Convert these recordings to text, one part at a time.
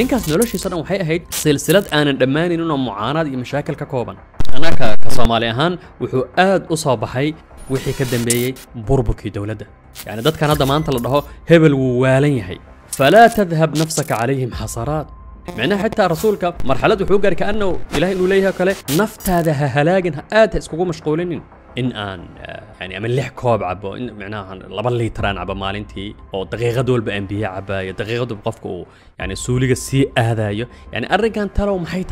ninkaas noloshiisan waxay ahayd silsilad aanan dhammaanayn inoo mucaanaad iyo mashaakil ka kooban annaga ka soomaali ahaan wuxuu aad u soo baxay wixii ka dambeeyey burburkii dowladda yacni dadkan hadda maanta la dhaho hebel wuu waalan yahay falaa tadhab nafsaka calayhim xasaraat معناها حتى رسولك مرحلة وحوقر كأنه إله إنه ليها كله نفتها ذا هلاجن هاد اسكوكو مشغولين ان ان يعني امليح كوب عبا معناها لبلي تران عبا مالنتي او دقيقه دول بام بي عبا دقيقه دول بقفكو يعني سوليغا سي اهدايو يعني ارقان ترى ومحي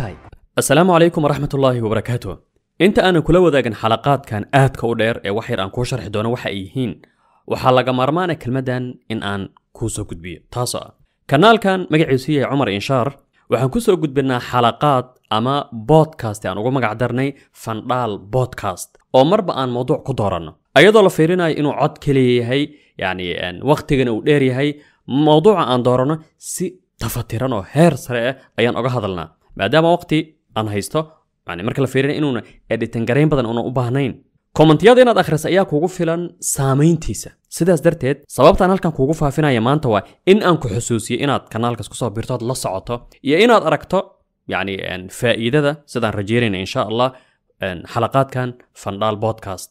السلام عليكم ورحمه الله وبركاته انت انا كل وذاك حلقات كان اهد كو دير اي وحير ان كو شرح دونا وحا ايهين وحا لغا مرمانا كلمدان ان ان كوسو كدبي تاسا كنال كان مقعيسي عمر انشار waxaan ku soo gudbinaa xalaqaad ama bodcast aan ugu magac darnay fandhaal bodcast oo marba aan mawduuc ku dooranno ayadoo la fiirinayo inuu cod keliya yahay yani wakhtigana uu dheer yahay mawduuca aan dooranno si tafatiran oo heer sare ah ayaan oga hadalnaa maadaama waqti aan haysto marka la fiirina inuuna editan badan una u baahnayn kommentiyada inaad akhriso ayaa kugu filan saamayntiisa sidaas darteed sababtaan halkan kugu faafinaya maanta waa in aan ku xusuusiyo inaad kanaalkaas kusoo biirto ood la socoto iyo inaad aragto yacni faa'iidada sidaan rajeynayna insha allah xalaqaadkan fandhaal podcast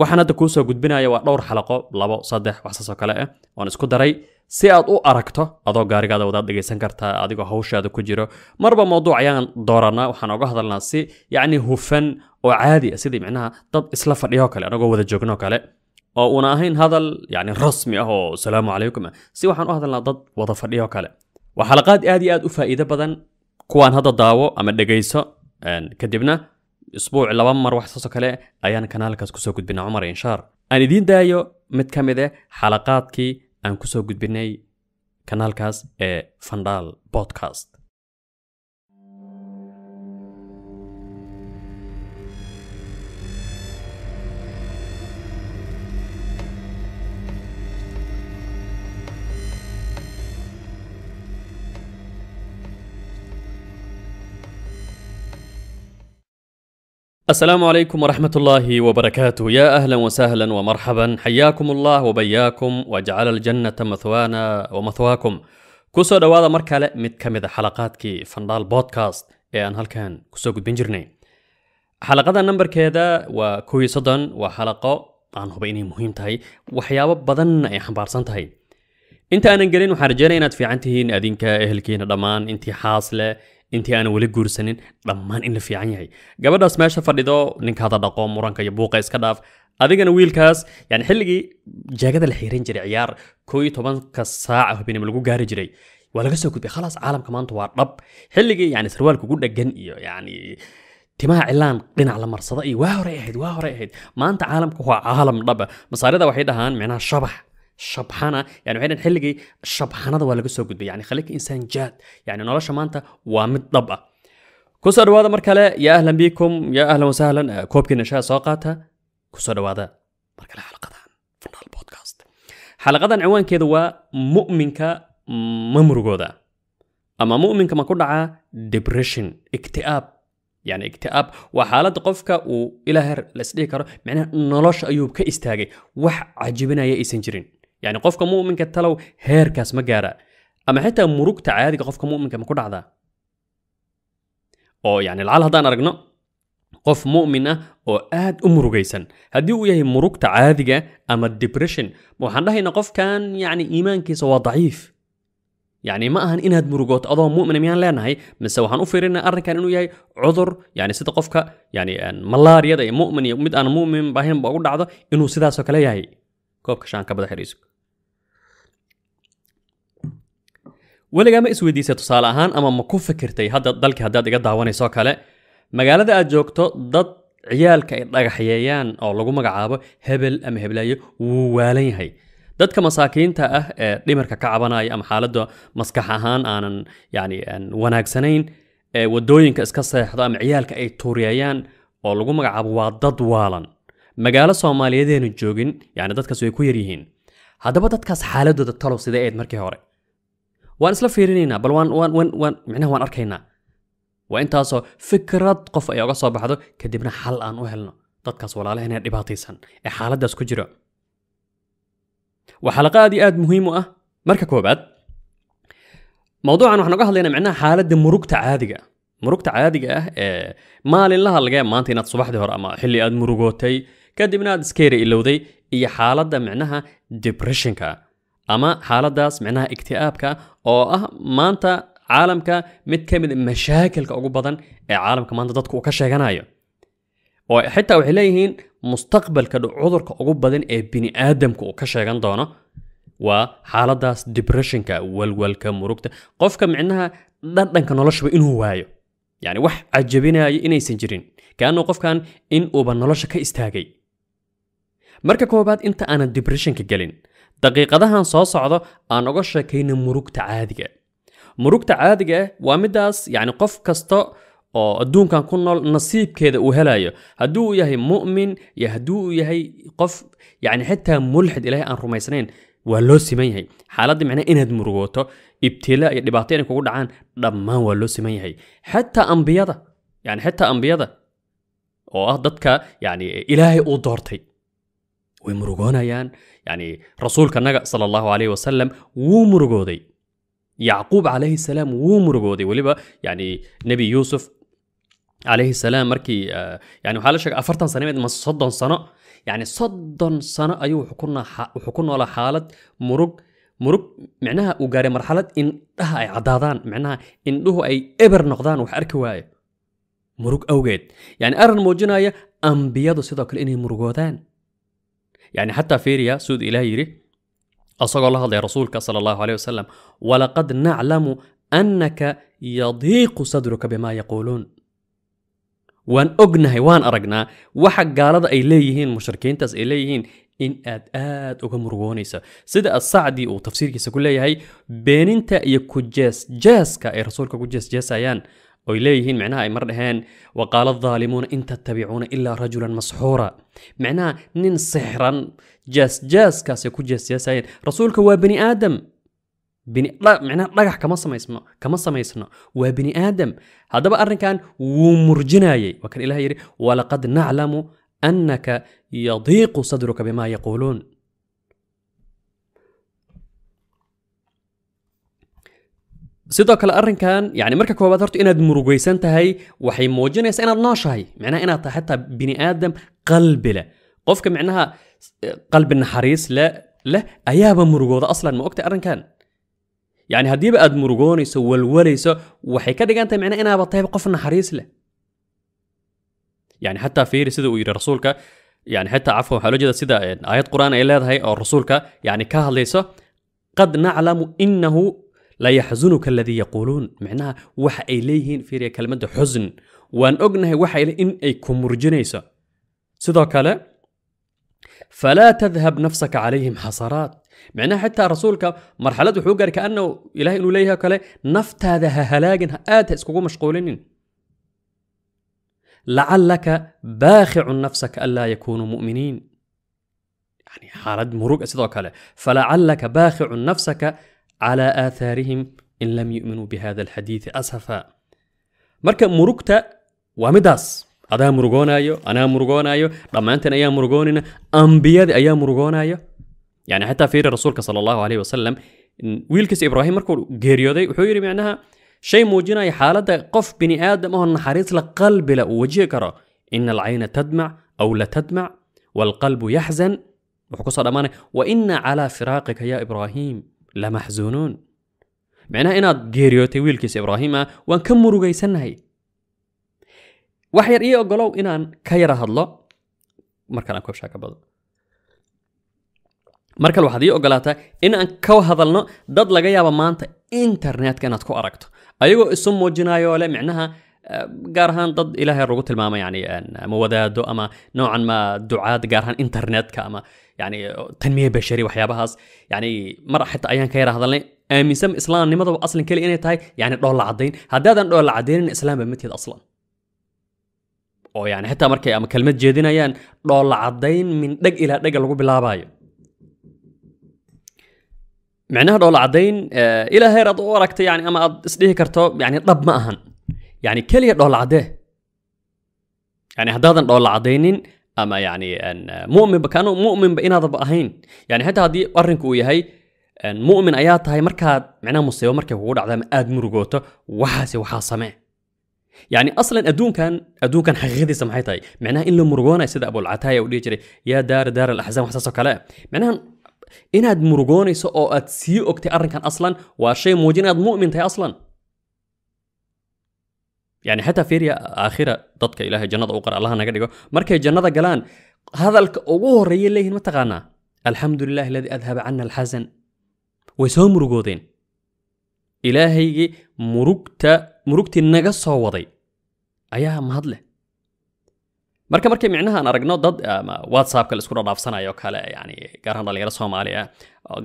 waxaan hadda kuu soo gudbinaya waa dhowr xalaqo labo saddex waxsaas oo kale ah oon isku daray si aad u aragto adoo gaarigaada wadaad dhegaysan kartaa adigoo hawshaada ku jiro marba mooduuc ayaan dooranaa waxaan oga hadalnaa si yacni hufan oo caadi ah sidii micnaha dad isla fadhiyoo kale anagoo wada joognoo kale oo uuna ahayn hadal yacni rasmi ah oo salaamu calaykum ah si waxaan u hadalnaa dad wada fadhiyoo kale waa xalaqaad aad iyo aad u faa'iido badan kuwaan hadda daawo ama dhegayso kadibna isbuuc laba mar waxsaasoo kale ayaan kanaalkaas kusoo gudbinaa cumar inshaar aan idiin daayo mid ka mid ah eh xalaqaadkii aan ku soo gudbinay kanaalkaas ee fandhaal podcast السلام عليكم ورحمة الله وبركاته يا أهلا وسهلا ومرحبا حياكم الله وبياكم وجعل الجنة مثوانا ومثواكم كسو دوادا مركالة متكمدة حلقاتك فندال بودكاست ايه أن هلكان كسو قد بنجرني حلقة نمبر كيدا وكوي صدن وحلقة عن هو بيني مهم تهي وحيابة بدن اي حبار انت انا نقلين وحرجين انت في عنتهين ادينك اهلكين دمان انت حاصله intii aan weli guursanin dhammaan in la fiican yahay gabadhaas meesha fadhido ninkaada dhaqo muranka iyo buuqa iska dhaaf adigana wiilkaas yani xilligii jaagada la xiran jiray ciyaar koo tobanka saaca hubinimo lagu gaari jiray waa laga soo gudbay khalaas caalamka maanta waa dhab xilligii yani sarwaalka ugu dhagan iyo yani timaha cilaan dhinac la marsada iyo waa horey ahayd waa horey ahayd maanta caalamka waa caalam dhaba masaarida waxay dhahaan micnaha shabax shabxana yani waxay dhahan xilligii shabxanada waa laga soo gudbay yani khalika insaan jaad yani nolosha maanta waa mid dhab ah kusoo dhawaada mar kale yaa ahlan bikum yaa ahlan wasahlan koobkii nashaha soo qaata kusoo dhawaada mar kale xalaqadan funaal podcast xalaqadan ciwaankeedu waa mu'minka ma murugooda ama mu'minka ma ku dhaca depression ikti'aab يعني اكتئاب وحالات قفك وإلى هر لسدي كرو معناها نلاش أيوب كاستاجي وح عجبنا يا إسنجرين يعني قفك مؤمنك تلو هير كاس مقارا أما حتى مروك تعادي قفك مؤمنك مكود عذا أو يعني العال هذا أنا رقنا قف مؤمنة أو آد أمرو جيسا هديو يهي مروك تعادي أما الدبريشن موحان لهي نقف كان يعني إيمان كيس ضعيف يعني ما أهن إنهاد مروقوت أضو مؤمنة ميان لان هاي مساو هان أفيرينا أرن كان إنو يهي عذر يعني سيدا قفك يعني ملاريا داي مؤمن يمد أنا مؤمن باهم باقود عذا إنو سيدا سوكلا يهي كوبك شان كبدا حريسك weligaa ma isweydiisay tusaale ahaan ama ma ku fikirtay hadda dalki haddaad iga daawanayso kale magaalada aad joogto dad ciyaalka ay dhagaxyeeyaan oo lagu magacaabo hebel ama heblaayo wuu waalan yahay dadka masaakiinta ah ee dhimarka ka cabanaya ama xaaladda maskax ahaan aanan yani wanaagsanayn ee wadooyinka iska seexdo ama ciyaalka ay tuuryayaan oo lagu magacaabo waa dad waalan magaalo soomaaliyadeenu joogin yani dadkaas way ku yaryihiin haddaba dadkaas xaaladooda talow sida eed markii hore waan isla fiirinaynaa bal micnaha arkaynaa waa intaasoo fikrad qof ay oga soo baxdo kadibna xal aan u helno dadkaas walaalahan ee dhibaataysan ee xaaladaas ku jiro waa xalaqa aad iyo aad muhiim u ah marka koobaad mawduucan waxaan oga hadlaynaa micnaha xaaladda murugta caadiga murugta caadiga ah ee maalinlaha laga maanta inaad subaxdii hore ama xilli aad murugootay kadibna aad iska ilowday iyo xaaladda micnaha debressionka ama xaaladaas micnaha igti'aabka oo ah maanta caalamka mid ka mid mashaakilka ugu badan ee caalamka maanta dadku uu ka sheeganayo oo xitaa waxay leeyihiin mustaqbalka cudurka ugu badan ee bini'aadamka uu ka sheegan doono waa xaaladaas debressionka walwalka murugta qofka micnaha dhadhanka noloshaba inuu waayo yani wax cajabinayo inaysan jirin kaanuu qofkan in uuba nolosha ka istaagay marka koobaad inta aanan debressionka gelin daqiiqadahan soo socda aan uga sheekayna murugta caadiga murugta caadiga ah waa midaas yacni qof kasta oo adduunkan ku nool nasiibkeeda uu helayo haddii uu yahay mu'min iyo haddii uu yahay qof yacni xitaa mulxid ilaahay aan rumaysnayn waa loo siman yahay xaaladda micnaa inaad murugooto ibtilaa iyo dhibaato inay kugu dhacaan dhammaan waa loo siman yahay xataa ambiyada yani xitaa ambiyada oo ah dadka yani ilaahay uu doortay way murugoonayaan يعني رسول كان صلى الله عليه وسلم ومرغودي يعقوب عليه السلام ومرغودي ولبا يعني نبي يوسف عليه السلام مركي آه، يعني حالش أفرتن سنة من صدن سنة يعني صدن سنة أيوه حكونا حكونا على حالة مرق مرق معناها وقاري مرحلة إن ده أي عدادان معناها إن له أي إبر نقضان وحرك واي مرق أوجد يعني أرن موجناية أنبياء سيدك إني مرقودان يعني حتى فيريا سود إلهيري أصغر الله يا رسولك صلى الله عليه وسلم ولقد نعلم أنك يضيق صدرك بما يقولون وان اغنهي وان ارقنا وحق قالد اي ليهين مشركين تس ليهين ان اد اد اغمرغونيسا سيدا السعدي وتفسير كيسا كلها هاي بين انت يكو جيس جيس اي رسولك كو جيس جيس يعني oy leeyihiin macnaha ay mar dhaheen wa qaala addaalimuuna in tattabicuuna ilaa rajulan masxuura macnaha nin sixran jaasjaaskaasay ku jaasjaasayeen rasuulka waa bani aadam micnaha dhagax kama samaysno kama samaysno waa bini aadam haddaba arrinkan wuu murjinayay waa kan ilaha yidhi walaqad naclamu annaka yadiiqu sadruka bimaa yaquuluun sidoo kale arrinkan yani marka koowaad horta inaad murugaysan tahay waxay muujinaysaa inaad nooshahay micnaha inaad tahay xataa bini aadam qalbi leh qofka micnaha qalbi naxariis le leh ayaaba murugooda aslan ma ogta arrinkan yani haddiiba aad murugoonayso walwalayso waxay ka dhigan tahay micnaha inaaba tahay qof naxariis leh يعني حتى فيري سيدا ويري رسولك يعني حتى عفوا حلو جدا سيدا آيات قرآن إلى هاي أو رسولك يعني كهليسة قد نعلم إنه لا يحزنك الذي يقولون معناها وح إليهن في ريا كلمة حزن وأن أجنه وح إلى إن أيكم رجنيسا سذا كلا فلا تذهب نفسك عليهم حصرات معناها حتى رسولك مرحلة حجر كأنه إله إنه ليها كلا نفت هذا هلاجن آت اسكوا مشغولين لعلك باخع نفسك ألا يكونوا مؤمنين يعني حالد مروق سذا كلا فلعلك باخع نفسك على آثارهم إن لم يؤمنوا بهذا الحديث أسفا مرك مرقتا ومداس هذا مرقون أيو أنا مرقون أيو لما أنت أيام مرقوننا أنبياء أيام مرقون أيو يعني حتى في رسولك صلى الله عليه وسلم ويلكس إبراهيم مركو غيريو دي وحيري معناها شيء موجينا حالة قف بني آدم هو النحريس لقلب لا كرا إن العين تدمع أو لا تدمع والقلب يحزن وحكو وإن على فراقك يا إبراهيم lamaxsuunuun micnaha inaad geeriyootay wiilkiisa ibraahiima waan ka murugaysannahay wax yar ii ogolow inaan ka yara hadlo mar kale waxaad ii ogolaataa inaan ka hadalno dad laga yaaba maanta internetka inaad ku aragto ayagoo isu muujinayo le micnaha gaar ahaan dad ilaahay lagu tilmaama yani ma ama noocan ma ducaad gaar ahaan internetka ama يعني تنميه بشري وحياة بهاس يعني مرة حتى ايان كيرا هذلين آه، امي سم اسلام نمط اصلا كل اني تاي يعني دول العدين هذا دان دول العدين اسلام بمتيد اصلا او يعني حتى مركي اما كلمة جيدين ايان دول العدين من دق الى دق لغو بلاباي معناها دول العدين آه، الى هي رضوركت يعني اما اسليه كرتو يعني طب ما اهن يعني كل دول العدين يعني هذا دول العدين اما يعني ان مؤمن كانوا مؤمن بان هذا باهين يعني حتى arrinku uu yahay ان مؤمن ايات هاي micnaha musiibo مستوى kugu هو ama aad murugooto waxaase waxaa samee يعني اصلا ادون كان ادون كان حقيقتي سمحتاي معناها ان لو مرغونا سيدا ابو العتايه ودي جري يا دار دار الاحزان وحساسه كلا معناها إن مرغونيسو أو أتسيو أكتي أرن كان أصلا وشيء موجين مؤمن تاي أصلا يعني حتى فيريا آخرة ضدك إله جنات أو الله نقدر يقول مرك جنات قلان هذا الأوهر يليه ما متغنى الحمد لله الذي أذهب عنا الحزن ويسوم رجودين إلهي مرقت مرقت النجس وضي أيها مهضله marka markii micnahaan aragno dad um, whatsappka laisku dhadhaafsanayo kale yani gaar ahaan dhalinyaro soomaaliya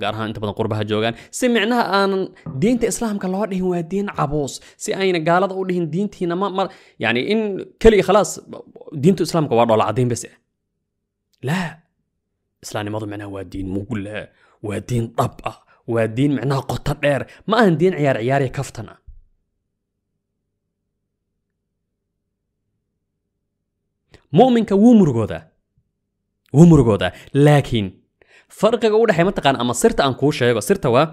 gaar ahaan inta badan qurbaha joogaan si micnaha aanan diinta islaamka loo dhihin waa diin cabuus si ayna gaalada u dhihin diintiina ma ma yani in keliya khalaas diintu islaamka waa dhoola caddayn bas eh. laa islaamnimadu micnaha waa diin mugle eh, waa diin dhab ah waa diin micnaha qoto dheer ma ahan diin ciyaar ciyaariya kaftana مؤمنك ومر جودة ومر جودة لكن فرق جودة حيمتى كان أما صرت أن كوشة يا صرت وا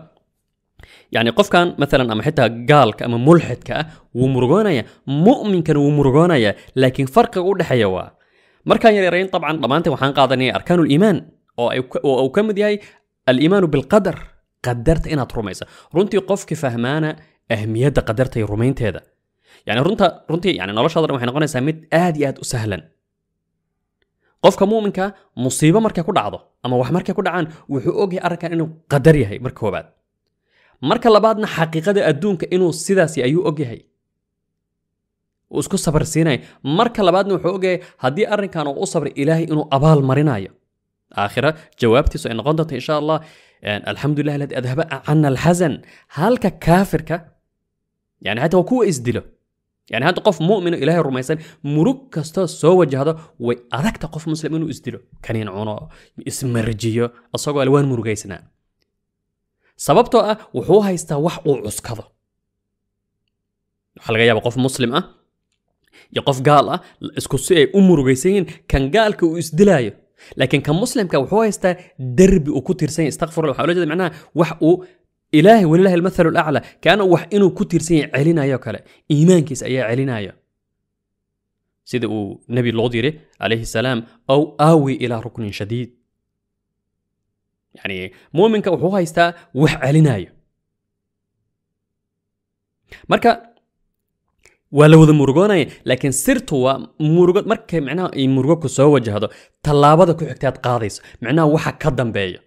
يعني قف كان مثلا أما حتى قال كأما ملحد كأ ومر جونا مؤمن كان ومر جونا لكن فرق جودة حيوا مركان يا رين طبعا طبعا أنت وحان قاضني أركان الإيمان أو أو كم دي هاي الإيمان بالقدر قدرت إنا ترميزة رنتي قف كيف فهمانا أهمية قدرت الرومين هذا يعني رنتا رنتي يعني نرش هذا وحنا قلنا سميت آدي آد سهلا qofka muuminka musiibo markay ku dhacdo ama wax markay ku dhacaan wuxuu ogyahay arrinkan inuu qadar yahay marka koobaad marka labaadna xaqiiqada adduunka inuu sidaasi ayuu ogyahay uu isku sabar marka labaadna wuxuu ogyahay haddii arrinkan uu u sabray ilaahay inuu abaal marinayo aakhira jawaabtiisu ay noqon doonta insha allah alxamdulilah ladi adhaba cana alxasan halka kaafirka yani xataa kuwa isdilo يعني هذا قف مؤمن إله الرميسان مرك كستا سوى جهده وأذكت قف مسلم إنه إزدره كان ينعونا اسم مرجية أصغوا ألوان مرغيسنا سببته أه وحو هايستا وحو عسكذا حلقة يا قف مسلم أه يقف قال أه إسكسي أم مرغيسين كان قال كو إزدلايه لكن كمسلم كان وحو هايستا دربي وكتر سين استغفر الله حول معناه وحو ilaahay walilahi almathalu alaclaa kaana wax inuu ku tiirsan yahay celinayoo kale iimaankiis ayaa celinaya sida uu nebi loo diri calayhi salaam ow aawi ilaa ruknin shadiid yani muuminka wuxuu haystaa wax celinaayo marka waa la wada murugoonaya laakiin sirtu waa murugo markay micnaha ay murugo ku soo wajahdo tallaabada ku xigtaad qaadayso micnaha waxa ka dambeeya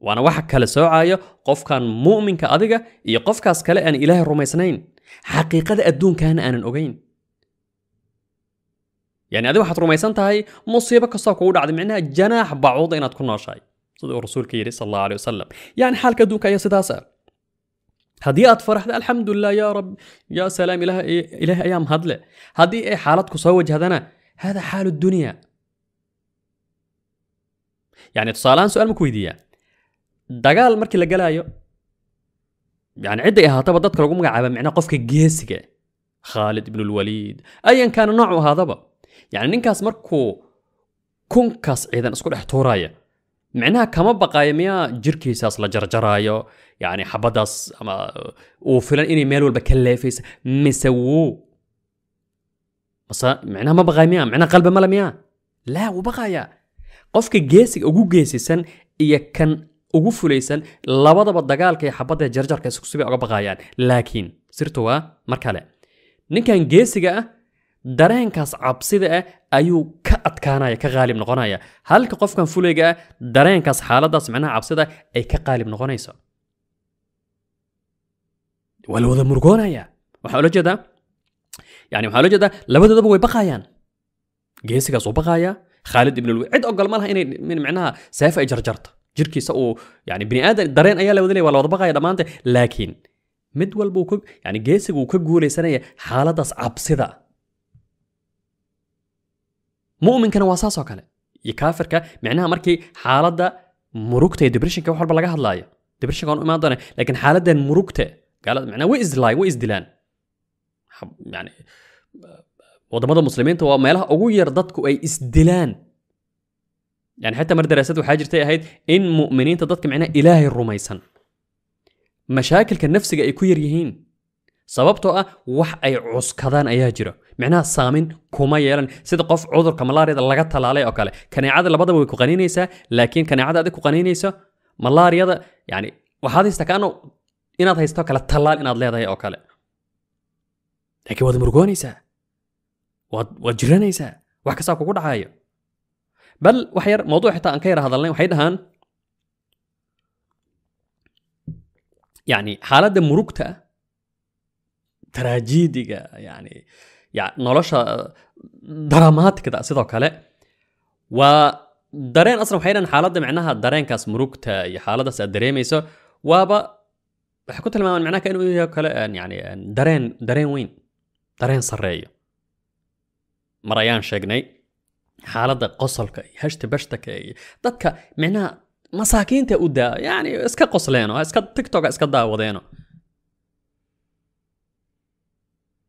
وانا واحد كلا سوعايا قف كان مؤمن كأذجة يقف كاس كلا أن إله الروميسنين حقيقة الدون كان أن الأجين يعني هذا واحد رومي سنة مصيبة قصة كود عاد معناها جناح بعوض انا تكون ناشاي صدق الرسول كيري صلى الله عليه وسلم يعني حال كدون كيا سداسة هذه أتفرح ده الحمد لله يا رب يا سلام إله إيه، إله أيام هذلة هذه إيه حالتك صوج هذانا هذا حال الدنيا يعني اتصالان سؤال مكويدية dagaal markii la galaayo yani cidday ahaataba dadka lagu magacaaba micnaha qofka geesiga khaalid ibnulwaliid ayan kaana noocu ahaadaba yani ninkaas markuu kunkaas ciidan isku dhex tuuraya micnaha kama baqaayo miyaa jirkiisaas la jarjaraayo yani xabadaas ama uu filan inay meel walba ka leefaysa mise wuu mase micnaha ma baqaayo miyaa micnaha qalba male miyaa laa wuu baqaaya qofka geesiga ugu geesisan iyo kan ugu fulaysan labadaba dagaalka iyo xabadda jarjarka iskusubay oga baqayaan laakiin sirtu waa mar kale ninkan geesiga ah dareenkaas cabsida ah ayuu ka adkaanaya ka qaalib noqonaya halka qofkan fulayga ah dareenkaas xaaladaas micnaha cabsida ay ka qaalib noqonayso waa la wada murgoonaya waxaa ula jeedaa yani waxaa ula jeedaa labadoodaba way baqayaan geesigaas wuu baqaya khaalid ibn cid ogol ma laha inay micnaha seef ay jarjarto jirkiisa uu yani biniaadan dareen ayaa la waa la wada laakiin mid walba uu yani geesiga uu ka guulaysanaya xaaladaas cabsida mu'minkana waa saas oo kale iyo kaafirka micnaha markii xaaladda murugta iyo depressionka wax walba laga hadlaayo depressionka waan u imaan doonaa laakiin xaaladdan murugta gaalada micnaha way islaay way isdilaan yani waddamada muslimiinta waa meelaha ugu yar dadku ay isdilaan yani xataa mar daraasad waxaa jirtay ahayd in mu'miniinta dadka micnaha ilaahay rumaysan mashaakilka nafsiga ay ku yar yihiin sababtoo ah wax ay cuskadaan ayaa jira micnaha saamin kuma yeelan sida qof cudurka malaariyada laga talaalay oo kale kaneecada labadaba way ku qaniinaysaa laakiin kaneecada adig ku qaniinaysa malaariyada yani waxaad haysta inaad haysto kale tallaal inaad leedahay oo kale laakiin waad murugoonaysaa waad waad jiranaysaa wax kastaa kugu dhacayo بل وحير موضوع حتى أن كير هذا اللين وحيد هان يعني حالة مروكتا تراجيديكا يعني يعني نلاشة دراماتك دا سيدو كالي و دارين أصلا وحيدا حالة معناها دارين كاس مروكتا يا حالة سا دريميسو وابا حكوت لما معناها كانو إيه يعني, يعني دارين دارين وين دارين صريه مريان شاقني xaaladda qosolka iyo hashta bashtaka iyo dadka micnaha masaakiinta u daa yani iska qosleeno iska tictoka iska daawadeeno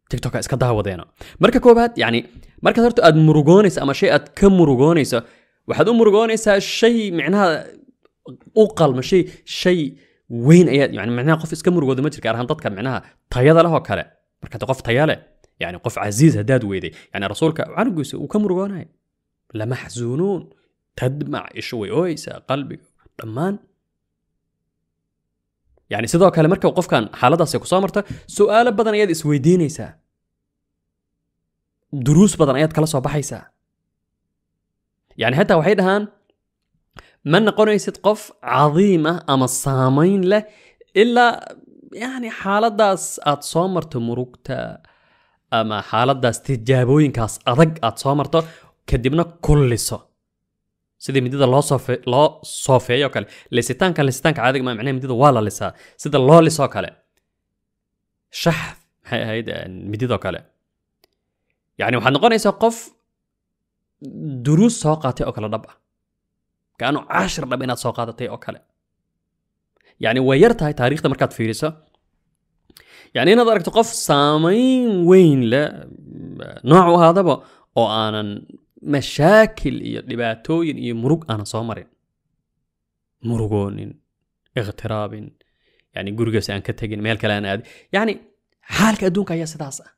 tictoka iska daawadeeno marka koowaad yani markaad horta aad murugoonayso ama shay aad ka murugoonayso waxaad u murugoonaysaa shay micnaha u qalma shay shay weyn ayaad yani micnaha qof iska murugooda ma jir gaar dadka micnaha tayada leh oo kale marka qof taya leh yani qof casiiz haddaad weyday yani rasuulka canugiisa uu ka murugoonaya لمحزونون تدمع شوي اوي سا قلبي تمان يعني سيدوك هل مركب وقف كان حالتها سيكو صامرتا سؤال بدن اياد اسويديني سا دروس بدن اياد كلاسوا بحي سا يعني حتى وحيد هان من نقول يسيد قف عظيمة اما الصامين له الا يعني حالت داس ات صامرتا مروكتا اما حالت داس تجابوين كاس ادق أتصامرته kadibna ku liso sidii midida loo soofeeyo kale lisitaanka lisitaanka caadiga ma micnaha midida waa la lisaa sida loo lisoo kale shax maxay ahayd mididoo kale yacni waxaad noqonaysaa qof duruus soo qaatay oo kale dhab ah kaanu cashir dhab inaad soo qaadatay oo kale yacni way yar tahay taariikhda markaad fiiriso yacni inaad aragto qof saamayn weyn leh mm, noocu ahaadaba oo aanan mashaakil iyo dhibaatooyin iyo murug aanan soo marin murugoonin ikhtiraabin yani gurigaas aan ka tegin meel kale aan aad yani xaalka adduunka ayaa sidaas ah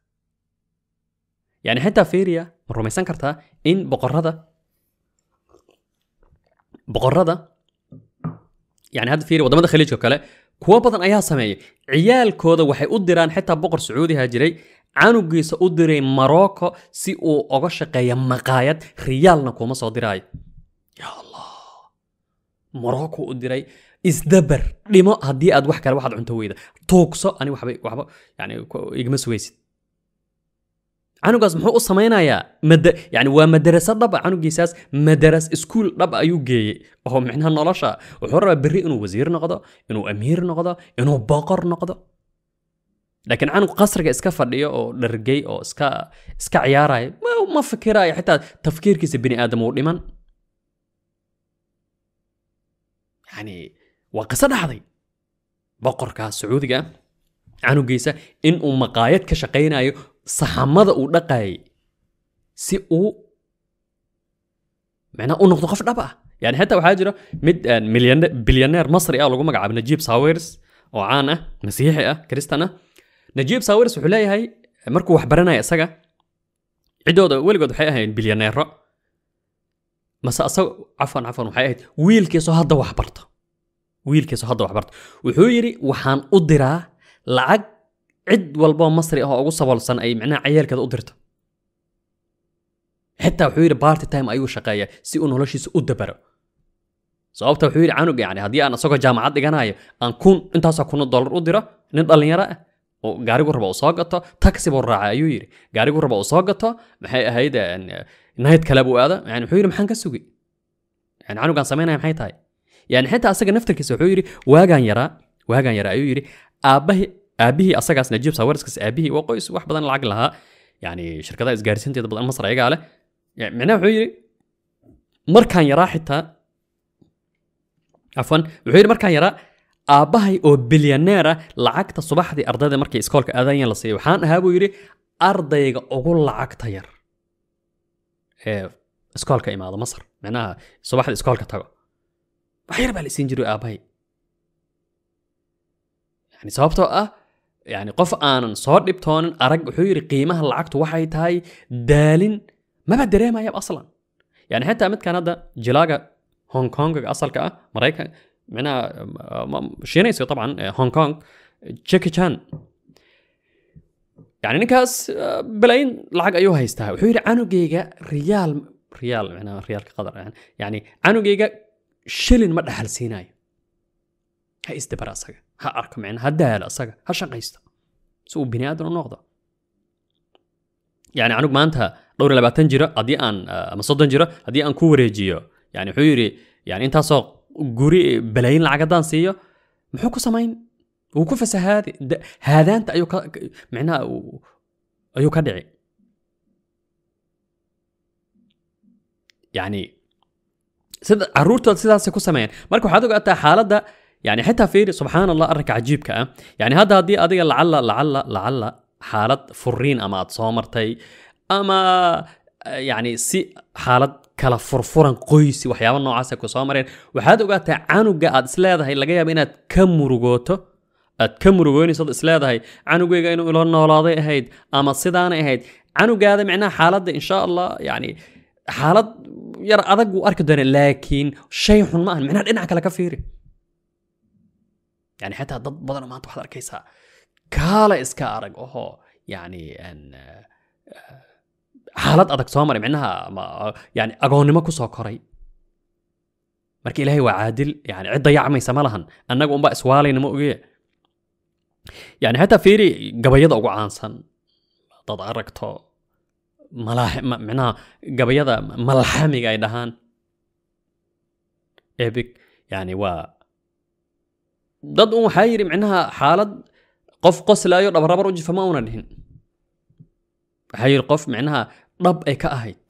yani xitaa fiiriya ma rumaysan kartaa in boqorada boqorada yani hadda fiiriya wadamada khaliijka kale kuwo badan ayaa sameeyay ciyaalkooda waxay u diraan xitaa boqor sacuudiha jiray canugiisa u diray marocco si uu oga shaqeeya maqaayad riyaalna kuma soo diraayo morocco u diray isdabar dhimo haddii aad wax kale waxaad cunto weyda tuugso ani waxba waxba yani igma sugaysid canugaas muxuu u samaynayaa mad yani waa madarasa dhaba canugiisaas madaras iskuul dhab ayuu geeyey oo micnaha nolosha wuxuu rabaa berri inuu wasiir noqdo inuu amiir noqdo inuu boqor noqdo laakiin anugu qasriga iska fadhiyo oo dhargay oo iska iska ciyaaraya ma fikiraayo xitaa tafkiirkiisa bini aadam uu dhiman yani waa qiso dhacday boqorka sacuudiga ah canugiisa in uu maqaayad ka shaqaynayo saxamada uu dhaqayay si uu macnaa u noqdo qof dhab ah yani xitaa waxaa jira mid bilyaneer masri ah lagu magacaabo najiib sawirs oo caan ah masiixi ah kristan ah najiib sawires wuxuu leeyahay markuu wax baranaya isaga cidooda weligood waxay ahayn bilyaneero mase isaga cafan cafan waxay ahayd wiilkiisoo hadda wax barto wiilkiisoo hadda wax barto wuxuu yidhi waxaan u diraa lacag cid walboo masri ah oo ugu sabolsan ay micnaha cayaalkeeda u dirto xitaa wuxuu yidhi barty time ayuu shaqeeyaa si uu noloshiisa u dabaro sababta wuxuu yidhi canug yani haddii aan isagoo jaamacad dhiganayo aan kun intaasaa kuna dollar u diro nin dhallinyaro ah oo gaarigu raba uu soo gato taxi buu raacay ayuu yidhi gaarigu raba uu soo gato maxay ahayd nayd kale buu aada yani wuxuu yidhi maxaan ka sugi yani canugaan samaynaya maxay tahay yani xitaa asaga naftarkiisa wuxuu yidhi waagaan yaraa waagaan yaraa ayuu yidhi aabbahi aabihii asagaas najiib sawarskaas aabihii waa qoys wax badan lacag lahaa yani shirkadaha isgaarsiinteeda badan masar ayagaa leh micnaha wuxuu yidhi markaan yaraa xitaa cafwan wuxuu yidhi markaan yaraa aabbahay oo bilyaneera lacagta subaxdii ardayda markay iskoolka aadayeen la siiyay waxaan ahaa buu yidhi ardayga ugu lacagta yar ee iskoolka imaado masar micnaha subaxdii iskoolka tago wax yar baa la siin jiray aabbahay yani sababtoo ah yani qof aanan soo dhibtoonin arag wuxuu yidhi qiimaha lacagtu waxay tahay daalin maba dareemayab aslan yani xitaa midkan hadda jilaaga hong kongaga asalka ah maraykan معنا شينيسي طبعا آه، هونغ كونغ تشيكي تشان يعني نكاس آه، بلاين لعق ايوه هيستها وحير عنو جيجا ريال ريال معنا يعني ريال كقدر يعني يعني عنو جيجا شلن مدح السيناي هاي استبر اسك ها اركم عين يعني، هداه لا اسك ها شقيست سو بني ادر نوقدا يعني عنو مانتا انت دور لباتنجره ادي ان آه، مصدنجره ادي ان كوريجيو يعني حيري يعني انت سوق guri balaayin lacagadan siiyo muxuu ku samayn wuu ku fasahaadi haadaanta ayuu ka micnaha ayuu ka dhici yani sida caruurtooda sidaasay ku sameeyaan marka waxaad ogaataa xaaladda يعني حتى فير سبحان الله أرك عجيب كأم يعني هذا هدي أدي لعل لعل لعل حالة فرين أما تصامرتي أما yani si xaalad kala furfuran qoysi waxyaaba noocaasa ku soo mareen waxaad ogaataa canuga aad isleedahay laga yaaba inaad ka murugooto aad ka murugoynaysood isleedahay canugayga inuu ilo noolaaday ahayd ama sidaanay ahayd canugaada micnaha xaaladda insha allah yani xaalad yar adag wuu arki doona laakiin shay xun ma ahan micnaha dhinac kale ka fiiri yani xataa dad badan maanta waxaad arkaysaa kaala iska arag ohoo yani xaalad adag soo maray micnaha yani agoonnimo kusoo koray marka ilaahay waa caadil yani cid dayacmaysa ma lahan annaga unbaa iswaalayna ma yani xataa fiiri gabayada ugu caansan dad aragto micnaha gabayada malxamiga ay dhahaan ebic yani waa dad un waxaa yidhi micnaha xaalad qof qoslaayo dhabarrabar u jifa ma una dhihin waxaa yidhi qof micnaha dhab ay ka ahayd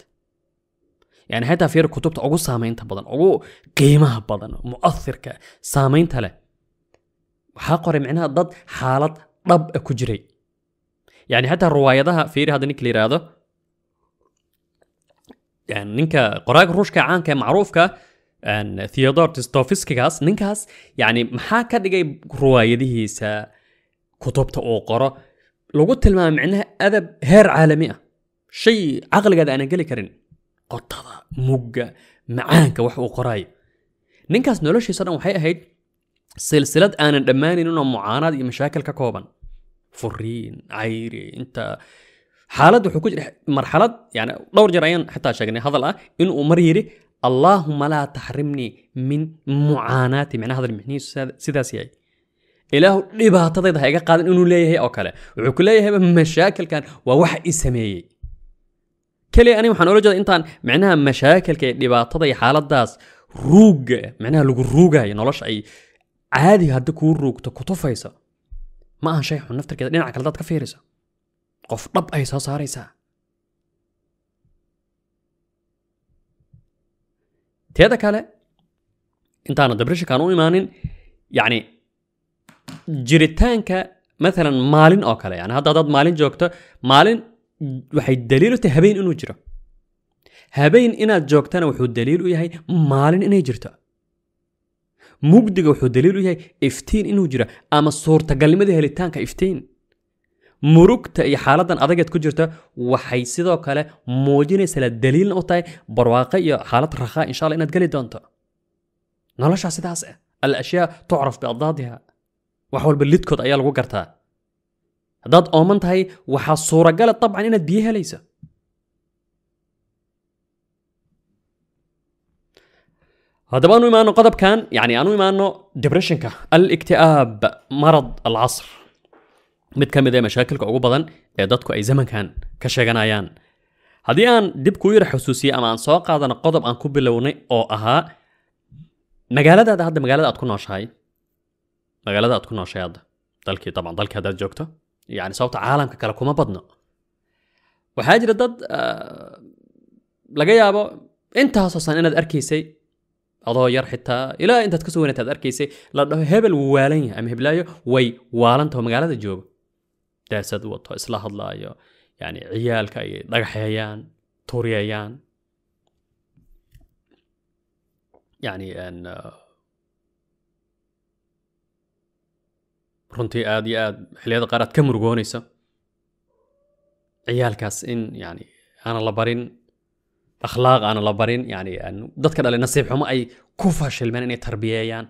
yani xataa fiir kutubta ugu saamaynta badan ugu qiimaha badan muairka saamaynta leh waxaa qoray micnaha dad xaalad dhab a ah ku jiray yani xataa riwaayadaha fiiri hadda ninka la yidhaahdo ninka qoraaga ruushka caanka ee macruufka theodor tistofiskigaas ninkaas yani maxaa ka dhigay riwaayadihiisa kutubta uu qoro lagu tilmaamay micnaha adab heer caalami ah shay caqligaaada aanan geli karin qotada mugga macaanka wax uu qoraay ninkaas noloshiisa dhan waxay ahayd silsilad aanan dhammaanayninoo mucaanaad iyo mashaakil ka kooban furiin cayri inta xaalad wuxuu ku jira marxalad yani dhowr jeer ayaan xitaa sheegnay hadal ah inuu mar yidhi allaahuma laa taxrimnii min mucaanaati micnaa hadal mixnihiisu sidaas yahay ilaahu dhibaatadayda ha iga qaadan inuu leeyahay oo kale wuxuu ku leeyahay mashaakilkan waa wax i sameeyey كلي أنا وحنا أرجع إنتان معناها مشاكل كي اللي بعطي حالة داس روج معناها لو روجا ينولش يعني أي عادي هادكو روج تكتو فيسا ما هن شيء حن نفتر كده لين عقل دات كفيرسا قف رب أي سا صار يسا تيادا كالة إنتان دبرش كانوا إيمانين يعني جريتان مثلا مالين أو كالة يعني هذا ضد مالين جوكتا مالين waxay daliil u tahay habeen inuu jiro habeen inaad joogtana wuxuu daliil u yahay maalin inay jirto mugdiga wuxuu daliil u yahay iftiin inuu jiro ama suurtagalnimada helitaanka iftiin murugta iyo xaaladdan adageed ku jirta waxay sidoo kale muujinaysaa daliilna u tahay barwaaqe iyo xaalad rakhaa insha alla inaad geli doonto noloshaa sidaas ah al ashyaa tucraf biadaadiha wax walba lidkood ayaa lagu gartaa هداد آمن تهي وحا صورة قالت طبعا إنت بيها ليس هذا أنو ما أنه قدب كان يعني أنو ما أنه ديبريشن كا الاكتئاب مرض العصر مد كم ذي مشاكل كعقوبة بدن إعدادك أي زمن كان كشيغان أيان هذي أن دب كوير حسوسي أما أن ساق هذا القدب أن كوب لوني أو أها مجالات هاد هذا مجالات أتكون عشاي مجالات أتكون عشاي هاد ذلك طبعا ذلك هاد جوكتو yani sababta caalamka kale kuma badno waxaa jira dad laga yaabo intaasoo san inaad arkaysay adoo yar xitaa ilaa intaad kasoo weynataad arkaysay la dhaho hebel wuu waalan yahay ama heblaayo way waalantaho magaalada joogo daasad wato isla hadlaayo yani ciyaalka ayay dhagaxeeyaan tuuryeeyaan yani runtii aada iyo aad xilliyada qaar aad ka murugoonaysa ciyaalkaas in yani aanan la barin akhlaaq aanan la barin yani dadka dhale nasiib xumo ay ku fashilmeen inay tarbiyeeyaan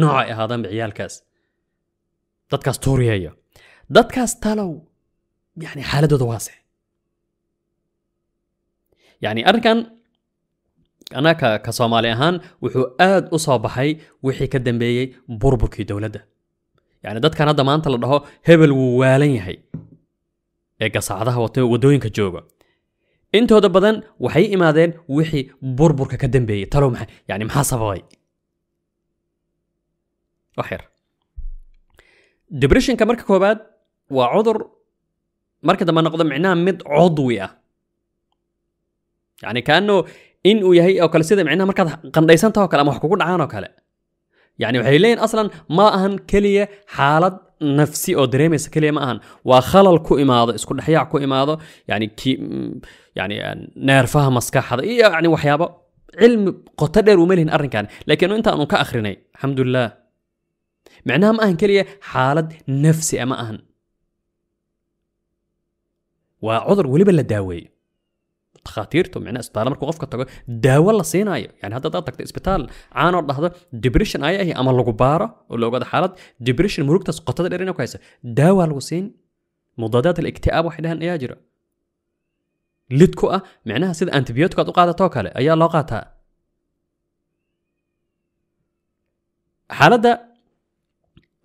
nooc ay ahaadanba ciyaalkaas dadkaas tuuriyeeya dadkaas talow yani xaaladooda waasix yani arrinkan anaa ka soomaali ahaan wuxuu aad u soo baxay wixii ka dambeeyey burburkii dowladda yani dadkan hadda maanta la dhaho hebel wuu waalan yahay ee gasaacadaha wadooyinka jooga intooda badan waxay imaadeen wixii burburka ka dambeeyey talow maxaa yani maxaa sababay wax yar depressionka marka koobaad waa cudur marka dambe noqdo micnaha mid cudwi ah yani kaano in uu yahay oo kale sida micnaha markaad qandhaysantaho kale ama wax kugu dhacaan oo kale يعني waxay أصلا ما أهن كلية حاله نفسي أو دريمس كلية ما أهن وخلل كو إماضة إسكو نحياع كو إماضة يعني كي يعني نعرفها مسكاحة إيه، يعني وحيابة علم قتدر وملهن أرن كان لكن أنت أنو كأخرني الحمد لله معناها ما أهن كلية حاله نفسي أما أهن وعذر ولبل الداوي dhakhaatiirtu micnaa isbitaalla markuu qofka tago daawo la siinayo yani hadda adaad tagta isbitaal caan oo dhahdo depression ayaa ahi ama lagu baaro oo la ogaado xaalad depression murugtaas qotada dheer inay ku haysa daawaa lagu siin mudaadaad alikti'aab waxay dhahaan ayaa jira lid ku ah micnaha sida antibiyootico aad u qaadatoo kale ayaa loo qaataa xaaladda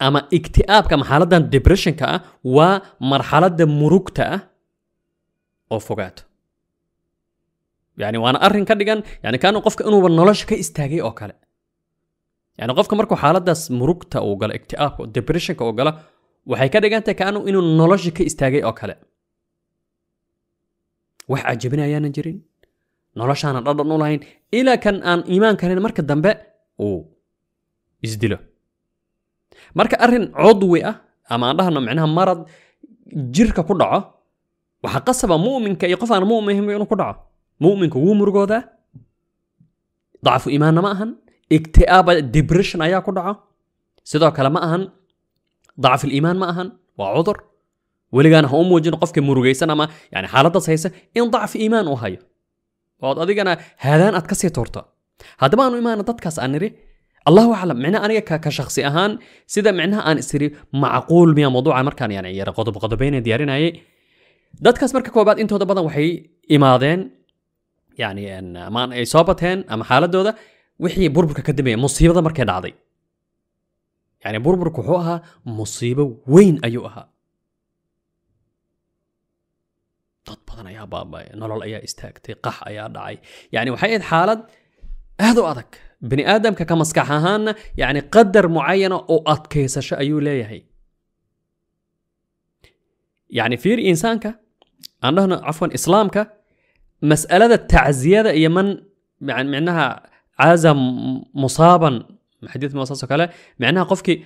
ama igti'aabka ama xaaladdan depressionka ah waa marxaladda murugta ah oo fogaato yani waana arin ka dhigan yani kaana qofka inuuba nolosha ka istaagay oo kale yani qofka markuu xaaladaas murugta uu galo iktiaabka depressionka uu galo waxay ka dhigan kaanu inuu nolosha ka istaagay oo kale wax cajabin ayaana jirin noloshaana dhadhan u lahayn ilaa kan aan iimaan karayn marka dambe uu isdilo marka arrin codwi ah ama aan dhahno micnaha marad jirka ku dhaco waxaa qasaba mu'minka iyo qof aan mu'min ahaynba inuu ku dhaco مؤمن كو مرغو ده ضعف ايمان ما هن اكتئاب ديبريشن ايا كو دعو كلام ما هن ضعف الايمان ما هن وعذر ولي كان هم وجن قفك مرغيسن اما يعني حالته سيسه ان ضعف ايمان وهاي واد اديك انا هلان اتكسي تورتا هذا ما ايمان اتكس انري الله اعلم معنى انا كشخصي اهان سيدا معنى ان سري معقول ميا موضوع عمر كان يعني يا قضب قضبين ديارين اي دات كاس مركا كوبات انتو دبدا وحي ايمادين yani maan ay soo bateen ama xaaladooda wixii burburka ka dambeeya musiibada markay dhacday yani burburku wuxuu ahaa musiibo weyn ayuu ahaa dad badan ayaa baabaya nolol ayaa istaagtay qax ayaa dhacay yani waxay ahayd xaalad aad u adag bini aadamka ka maskax ahaanna yani qadar mucayana oo adkaysasho ayuu leeyahay yani fiir insaanka aan dhahno cafwan islaamka mas'alada tacziyada iyo man micnaha caaza musaaban xadiid saas oo kale micnaha qofkii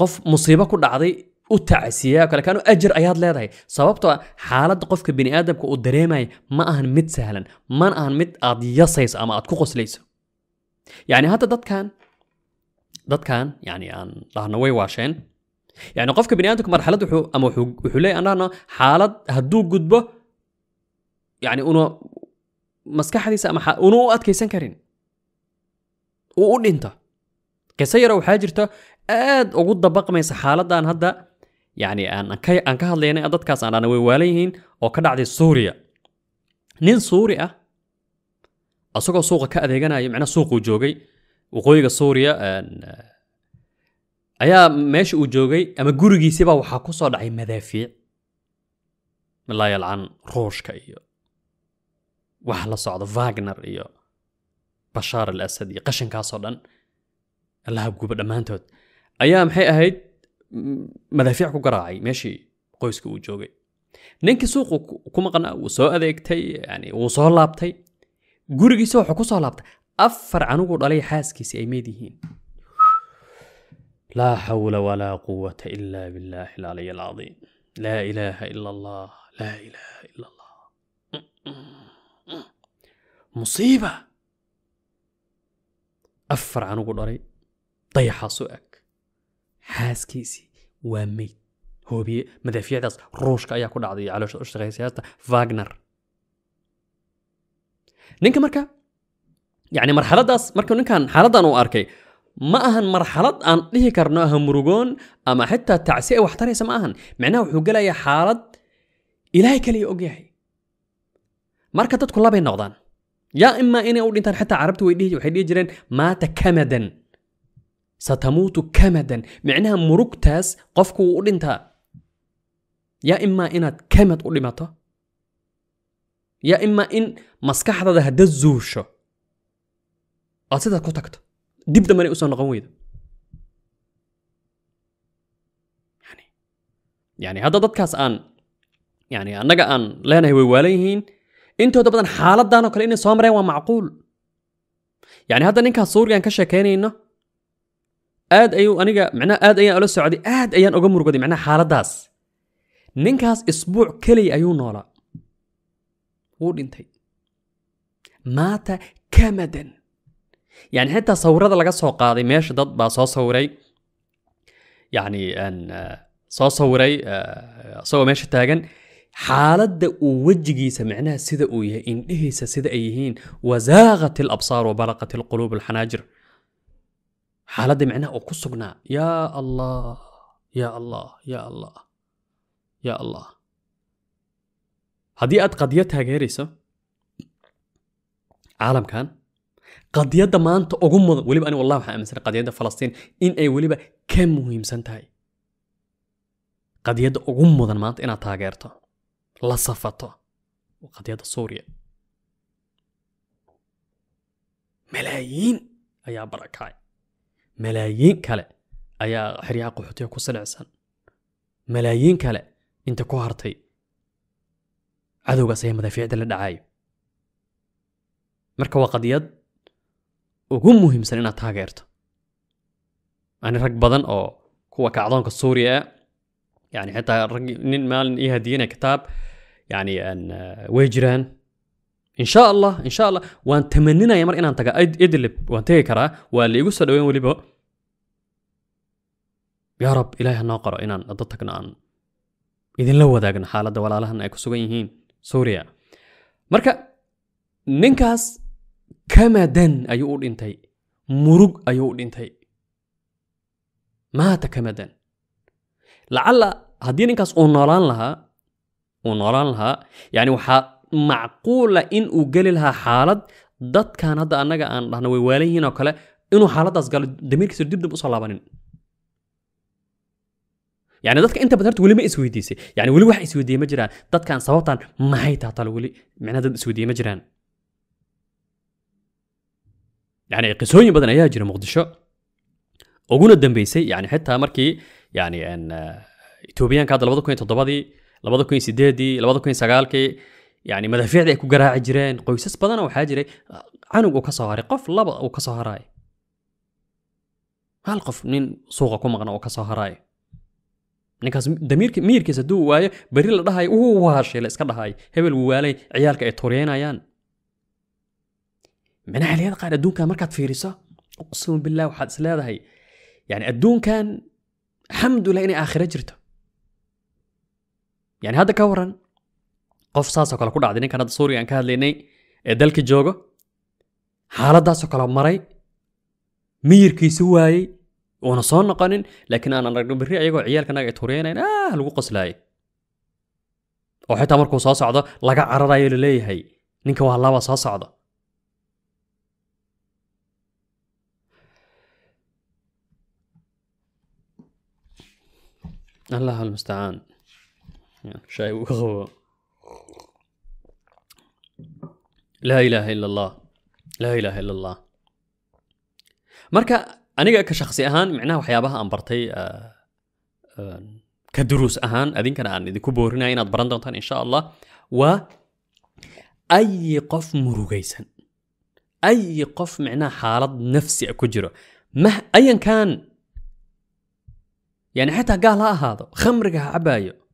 qof musiibo ku dhacday u tacsiyaa kale kaanu ajir ayaad leedahay sababtoo ah xaaladda qofka bini aadamka uu dareemaya ma ahan mid sahlan mana ahan mid aad yasayso ama aad ku qoslayso yacni hadda dadkan dadkan yani aan dhahno way waasheen yani qofka bini aadamka marxalad wuxuu ama wuxuu leeyahy aan dhahno xaalad hadduu yani una maskaxdiisa ama una u adkaysan karin uu u dhinta qiso yaro waxaa jirta aad ugu dabaqmaysa xaaladan hadda yani aan ka hadlaynay dadkaas aana way waalan yihiin oo ka dhacday suuriya nin suuri ah asagoo suuqa ka adeeganaya macnaa suuquu joogay waqooyiga suuriya ayaa meesha uu joogay ama gurigiisiibaa waxaa ku soo dhacay madaafiic laa yalcan ruushka iyo waxa la socda wagner iyo bashaar al asad iyo qashankaasoo dhan allaha gubo dhammaantood ayaa maxay ahayd madaafiic ku garaacay meeshii qoyska uu joogay ninkii suuqu ku maqnaa wuu soo adeegtay yani wuu soo laabtay gurigiisa wuxuu ku soo laabtay afar canugu dhalay xaaskiisi ay meed yihiin laa xawla walaa quwata ila bilaahi alcaliy alcaiim laa ilaaha ila allah laa ilaaha ila allah musiiba afar canugu dharay dayaxaasu eg xaaskiisii waa meyd hoobiye madaafiyadaas ruushka ayaa ku dhacday caloosha wagner ninka marka yani marxaladaas marka ninkan xaaladan uu arkay ma ahan marxalad aan dhihi karno aha murugoon ama xitaa tacsi ay waxtaraysa ma ahan micnaha wuxuu gelayaa xaalad ilaahay kaliya ogyahay marka dadku labay noqdaan yaa imaa inay u dhintaan xataa carabtu waxay dhihi jireen maata kamadan satamuutu kamadan micnaha murugtaas qofku wuu u dhintaa yaa imaa inaad kamad u dhimato yaa imaa in maskaxdada hadda zuusho aad sidaad ku tagto dib dambana usoo noqon weydo yani hadda dadkaas aan yani annaga aan leenahay way waalan yihiin intooda badan xaaladan oo kale inay soo mareen waa macquul yani hadda ninkaas suurigan ka sheekeynayno aad ayuu aniga manaha aad ayaan ula socday aad ayaan uga murgoday manaha xaaladdaas ninkaas isbuuc keliya ayuu noolaa wuu dhintay maata kamadan yani xitaa sawirada laga soo qaaday meesha dad baa soo sawiray yani ah, soo sawiray ah, isagoo meesha taagan حالد وجهي سمعنا سيدا اويا ان دهيسا سيدا ايهين وزاغت الابصار وبرقت القلوب الحناجر حالد معنا او يا الله يا الله يا الله يا الله هذي اد قضيتها غيريسا عالم كان قضية ما أنت أقوم ولب أنا والله حا مثلا قضية فلسطين إن أي ولب كم مهم سنتاي قضية أقوم ما أنت أنا تاجرته la safato qadiyadda suuriya malaayiin ayaa barakacay malaayiin kale ayaa xeryaha qaxootiga ku silicsan malaayiin kale inta ku hartay cadowgaas ayaa madaafiicda la dhacayo marka waa qadiyad ugu muhiimsan inaad taageerto ani rag badan oo kuwa kacdoonka suuriya yani xitaa rag nin maalin ii hadiyeenay kitaab yani way jiraan insha allah insha allah waan tamaninaya mar inaan taga idlib waan tegi karaa waa la igu soo dhaweyn weliba yaa rab ilahay hanoo qaro inaan dad tagno aan idinla wadaagno xaaladda walaalahan ay ku sugan yihiin suuriya marka ninkaas kamadan ayuu u dhintay murug ayuu u dhintay maata kamadan lacalla haddii ninkaas uu noolaan lahaa uu noolaan lahaa yani waxaa macquula in uu geli lahaa xaalad dadkan hadda annaga aan dhahno way waalan yihiin oo kale inuu xaaladaas galo damiirkiisu dibdib usoo laabanin yani dadka inta badan horta weli ma isweydiisay yani weli wax isweydiiye ma jiraan dadkan sababtan maxay taatalo weli micnaha dad isweydiiye ma jiraan yani qisooyin badan ayaa jira muqdisho uguna dambeysay yani xitaa markii yani etoobiyaanka hadda labada kun iyo toddobadii labada kun iyo sideedii labada kun sagaalkii yani madaafiicdii ay ku garaaci jireen qoysas badana waxaa jiray canug uu ka soo haray qof laba uu ka haraayo hal qof nin suuqa ku maqna uu ka haraayo ninkaas damiirka miirkiis hadduu waayo beri la dhahayo wuu waashay la iska dhahayo hebel wuu waalay ciyaalka ay tuureynayaan macnaha qaar adduunkan markaad fiiriso uqsimu billah waxaad is yani adduunkan xamdulah inay aakhira jirto يعني هذا كورن قف ساسو كلا كود عدنين كانت سوريا يعني انك هاد ليني ادل إيه كي جوغو حالة داسو كلا مري مير كي سواي وانا صون نقانين لكن انا نرقنو بري ايقو عيال كانا اي تورينا إيه اه هلو قص لاي وحيت امركو ساسو عدو لقا عرارا يلي هاي نينك وها اللاوا ساسو عدو الله المستعان يعني شاي وقهوة لا إله إلا الله لا إله إلا الله مركا أنا كشخصي أهان معناه وحيابها أنبرتي أه أه كدروس أهان أذين كان أن إذا كبورنا إن أدبران إن شاء الله و أي قف مروجيسن أي قف معناه حالة نفسي أكجره مه أيا كان يعني حتى قالها هذا خمرقها عبايه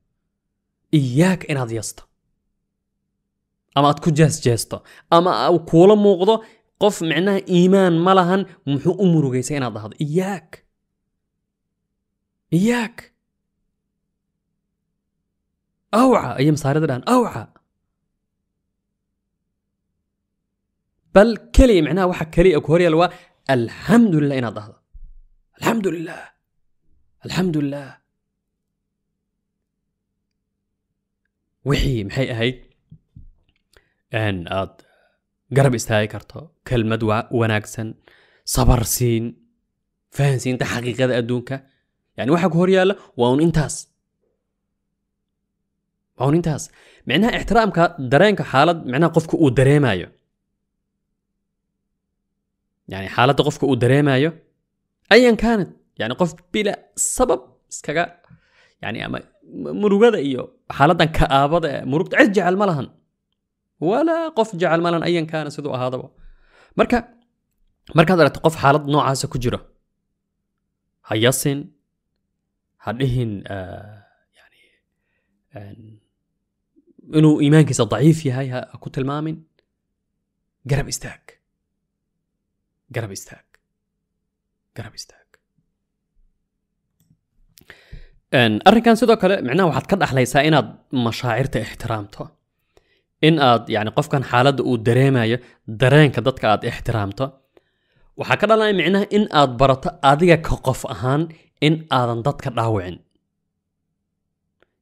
إياك إن هذا يسطى أما أتكو جاس جاسطى أما أو كولا موغضة قف معنا إيمان ملهن محو أمرو جيس إن هذا إياك إياك أوعى أي مصاري دران أوعى بل كلي معنا واحد كلي أكوريا الوا الحمد لله إن هذا الحمد لله الحمد لله wixii maxay ahayd aad garab istaagi karto kelmad wanaagsan sabar siin fahansiinta xaqiiqada adduunka yani waxa ku hor yaalla waa un intaas waa un intaas micnaha ixtiraamka dareenka xaalad micnaha qofka uu dareemayo yani xaaladda qofka uu dareemayo ayan kaanad yani qof bila sabab iskaga yani ama murugada iyo xaaladan ka'aabada ee murugta cid jecel ma lahan walaa qof jecel ma lahan ayan kaana siduu ahaadaba marka markaad aragto qof xaalad noocaasa ku jiro ha yasin ha dhihin eh, yani inuu iimaankiisa daciif yahay ha ku tilmaamin garab istaag garab istaag garab istaag arrinkan sidoo kale micnaha waxaad ka dhaxlaysaa inaad mashaacirta ixtiraamto in aad yani qofkan xaaladda uu dareemayo dareenka dadka aad ixtiraamto waxaa ka dhalanaya micnaha in aad barato adiga ka qof ahaan in aadan dadka dhaawicin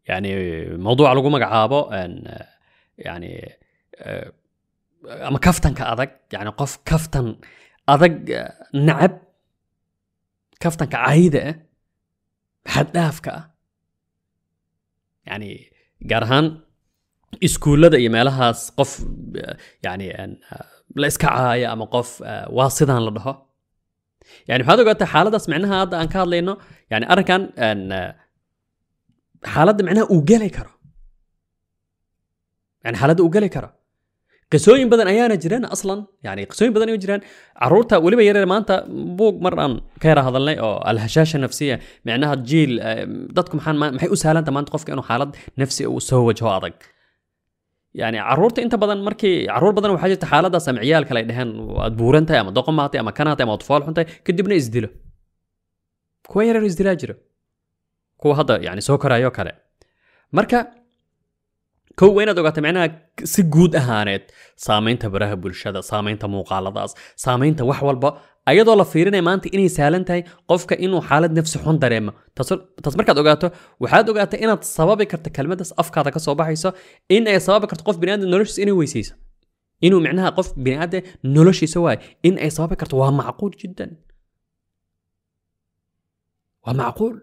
yani mawduuca lagu magacaabo yani eh, ama kaftanka adag yani qof kaftan adag eh, nacab kaftanka caayida ah xaddhaafka ah yani gaar ahaan iskuullada iyo meelahaas qof yani eh, la iska caayo ama qof eh, waa sidaan la dhaho yani waxaad ogaataa xaaladaas micnaha hadda aan ka hadlayno yani arrinkan eh, xaaladda micnaha uu geli karo yani xaaladda uu geli karo qisooyin badan ayaana jiraan aslan yani qisooyin badan ayoo jiraan caruurta weliba yareer maanta buug mar aan ka yara hadalnay oo alhashaasha nafsiya micnaha jiil eh, dadku maxay u sahlanta maanta qofka inuu xaalad nafsi uu soo wajho adag yani caruurta inta badan markii caruur badan waxaa jirta xaaladda samciyaalka kale ay dhaheen waad buuran ama doqon ama kanaatay ama waad xuntahay kadibna isdilo kuwa yareer isdilaa jira kuwa hadda yani soo koraayo kale marka kow inaad ogaato macnaha si guud ahaaneed saamaynta baraha bulshada saamaynta muuqaaladaas saamaynta wax walba ayadoo la fiirinaya maanta inay sahlan tahay qofka inuu xaalad nafsi xun dareemo taas markaad ogaato waxaad ogaata inaad sababi karta kelmaddaas afkaada kasoo baxayso in ay sababi karto qof biniaadam noloshiisa inay weysayso inuu micnaha qof biniaadam noloshiisa waay in ay sababi karto waa macquul jiddan waa macquul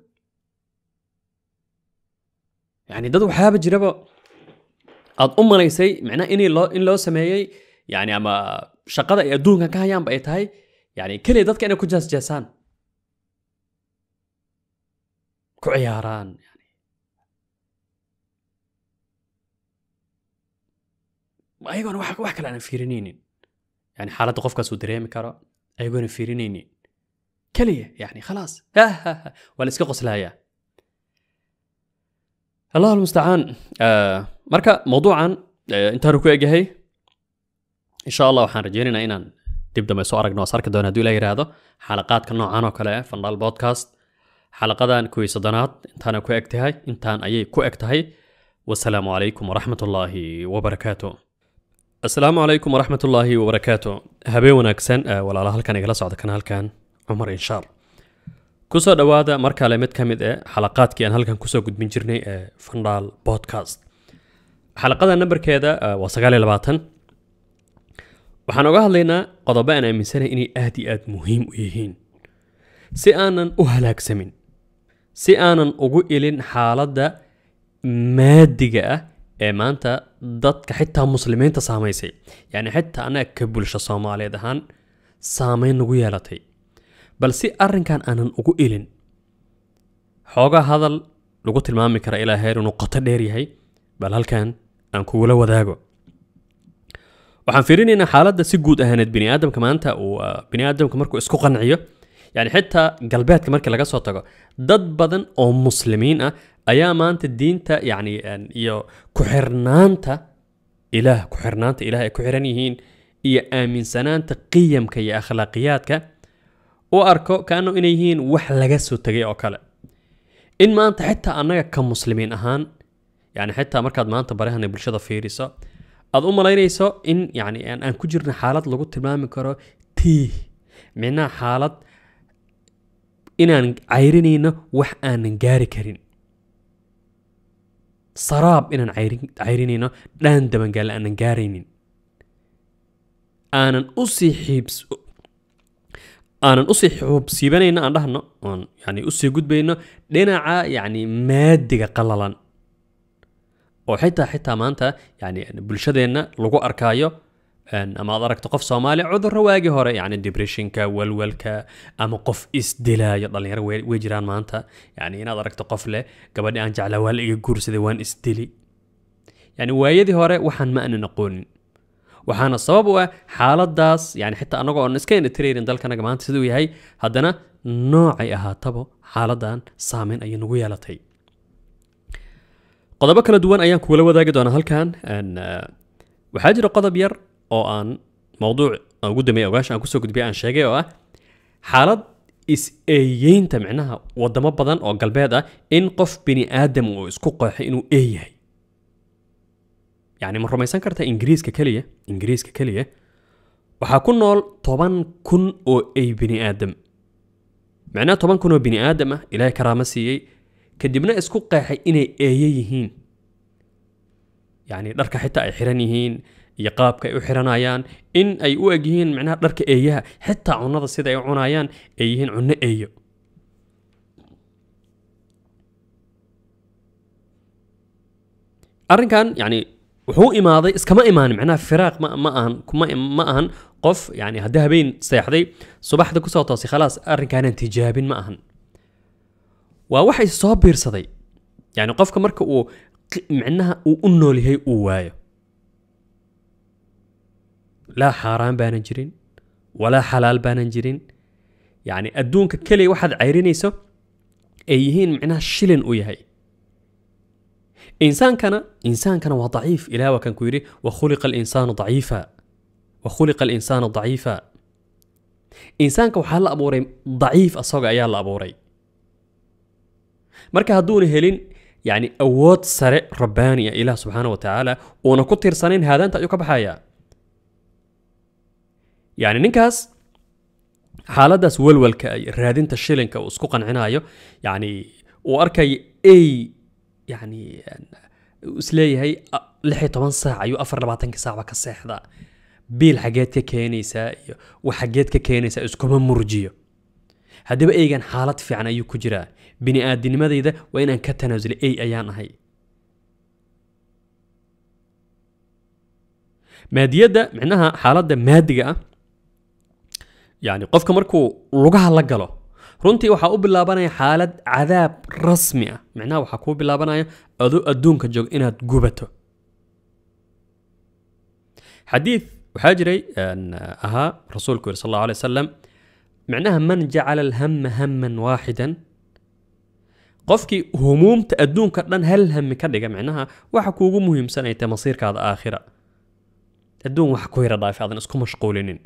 yani dad waxaaba jiraba aad u malaysay micnaa in loo in loo sameeyey yani ama shaqada ay adduunkan ka hayaanba ay tahay yani keliya dadka inay ku jaasjaasaan ku ciyaaraan ayagoona wax kale aanan fiirinaynin yani xaaladda qofkaas uu dareemi karo ayagoona fiirinaynin keliya yani khalaas waa la iska qoslayaa الله المستعان آه مركا موضوعا آه انت ركو اجهي ان شاء الله وحان رجينا ان تبدا ما سوارك نو سارك دونا دولا يرادو حلقات كنو عانو كلا فنال بودكاست حلقة دان كوي صدنات انتان كو اكتهاي انتان اي كو اكتي هاي والسلام عليكم ورحمة الله وبركاته السلام عليكم ورحمة الله وبركاته هبي ونكسن آه ولا الله كان يجلس على القناة كان عمر ان شاء الله kusoo dhowaada mar kale mid ka mid e xalaqaadkii aan halkan kusoo gudbin jirnay ee fandhaal bodcast xalaqada nambarkeeda eh, waa sagaaliy labaatan waxaan uga hadlaynaa qodobo aan aaminsanay inay aad iyo aada muhiim u yihiin si aanan u halaagsamin si aanan ugu ilin xaaladda maadiga ah ee maanta dadka xitaa muslimiinta saamaysay yacni xitaa annaga ka bulsho soomaaliyeed ahaan saameyn nagu yeelatay bal si arrinkan aanan ugu ilin xoogaa hadal lagu tilmaami kara ilaa inuu qoto dheer yahay bal halkan aan kugula wadaago waxaan fiirinaynaa xaaladda si guud ahaaneed bini maanta uu ah, bini markuu isku qanciyo yacni xitaa galbeedka markii laga soo tago dad badan oo muslimiin ah ayaa maanta diinta yacni iyo ku xirnaanta ilaah ku xirnaanta ilaah ay ku xiran yihiin iyo aaminsanaanta qiyamka iyo akhlaaqiyaadka u arko kaano inay yihiin wax laga soo tegay oo kale in maanta xitaa annaga ka muslimiin ahaan yani xitaa markaad maanta barahana bulshada fiiriso aad u malaynayso in yani aan ku jirno xaalad lagu tilmaami karo tiih micnaha xaalad inaan cayrinayno wax aanan gaari karin saraab inaan cayrinayno dhaan dabangaale aanan gaaraynin aanan usii aanan usii xuubsiibanayno aan dhahno oon yani usii gudbayno dhinaca yani maadiga qalalan oo xitaa xitaa maanta yani bulshadeenna lagu arkaayo ama aragto qof soomaali cudurro waagii hore yani debreshinka walwalka ama qof isdilaayo dhalinyaro way jiraan maanta yani inaad aragto qof leh gabadhi aan jeclaa waa la iga guursaday waan isdili yani waayadii hore waxaan ma aanan aqoonin waxaana sabab u ah xaaladaas yani xitaa annago oon iska inatiraynin dalkanaga maanta siduu yahay haddana noocay ahaataba xaaladan saameyn ayay nagu yeelatay qodobo kala duwan ayaan kuula wadaagi doonaa halkan waxaa jira qodob yar oo aan mawduuc ugu dambeeyay ogaasha aan kusoo gudbiyay aan sheegay oo ah xaalad is-eeyeynta micnaha wadamo badan oo galbeed ah in qof bini aadam uu isku qeexo inuu eeyahay يعني من رمي سانكرتا إنجريز ككلية إنجريز ككلية كن نول طبان كن أو أي بني آدم معناه طبان كن أو بني آدم إلهي كرامة سيي كدبنا إسكو قيحة إني أيهين يعني دركة حتى أي حرانيهين يقاب كأي حرانايان إن أي أوجهين معناه دركة أيها حتى عنا ذا سيدا يعنايان أيهين عنا أيه أرن كان يعني wuxuu imaaday iskama imaanin macnaha firaaq ma ma ahan ma ahan qof yani haddii habeen seexday subaxda kusoo toosay khalaas arrinkaanan tijaabin ma ahan waa waxa is soo biirsaday yani qofka marka uu micnaha uu u nool yahay uu waayo laa xaaraan baanan jirin walaa xalaal baanan jirin yani adduunka keliya waxaad cayrinayso ay yihiin micnaha shilin u yahay insaankana insaankana waa daciif ilah waa kan ku yidhi wakhuliqa alinsaanu daciifa wakhuliqa alinsaanu daciifa insaanka waxaa la abuuray daciif asaga ayaa la abuuray marka hadduuna helin yacni awood sare rabbaaniya ilaah subxaana wa tacaala uuna ku tirsanayn haadaanta ayuu ka baxayaa yacni ninkaas xaaladdaas walwalka raadinta shilinka uu isku qancinaayo yacni uu arkaya ey يعني اسلي هي لحي طبعاً ساعة يو أفر لبعطنك ساعة بك الصيح ذا بيل حاجات كينيسا وحاجات كينيسا اسكوما مرجية هذا بقى إيجان حالات في عنا يو كجرا بني ادم ماذا إذا وإن أن كتنزل أي أيان هي مادية ده معناها حالات ده مادية يعني قفك مركو لقها لقلو رنتي وحا او حالة عذاب رسمية معنى وحا كو بلابانا اذو ادونك جوغ إنها تجوبته حديث وحاجري ان اها رسول كوير صلى الله عليه وسلم معناها من جعل الهم هما واحدا قفكي هموم تأدون كرنا هل هم كرنا معناها وحكو مهم سنة مصير كذا آخرة أدون وحكو يرضى في هذا نسكو مشقولين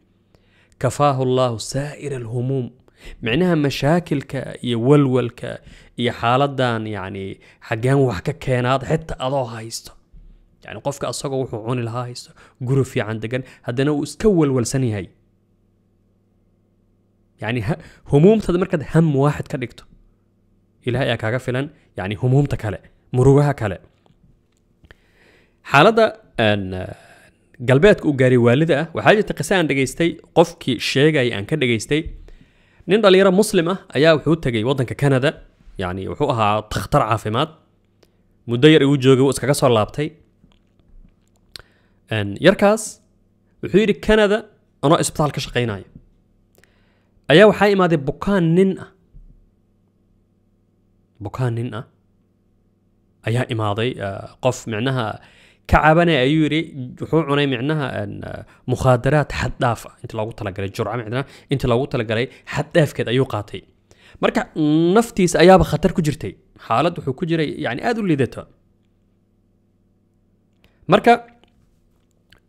كفاه الله سائر الهموم معناها مشاكل ك يولول ك يا دان يعني حقان وحكا كينات حتى اضو هايستو يعني قفك اصغو وحو عون الهايستو قرو عندك عندقان هدنا اسكول ولساني هاي يعني هموم تد هم واحد كدكتو الى هاي اكاكا فلان يعني هموم تكالي مروها كالي حالة ان قلبيتك وقاري والده وحاجة تقسان دقيستي قفك شيغاي ان كدقيستي نين داليرا مسلمة أيا وحو تغي ودنك كندا يعني وحوها تخترع فيمات مدير ايو جوغو اسكا كسور لابتاي ان يركاس وحيري كندا انا اسبتال كشقيناي ايا وحاي ما دي بوكان نين بوكان نين ايا اما دي آه، قف معناها ka cabane ayuu yidhi wuxuu cunay micnaha mukhaadaraad xaddhaaf ah intii talagalay jurca micnaha intii loogu talagalay xaddhaafkeed ayuu qaatay marka naftiisa ayaaba khatar ku jirtay xaalad wuxuu ku jiray yani aada u liidata marka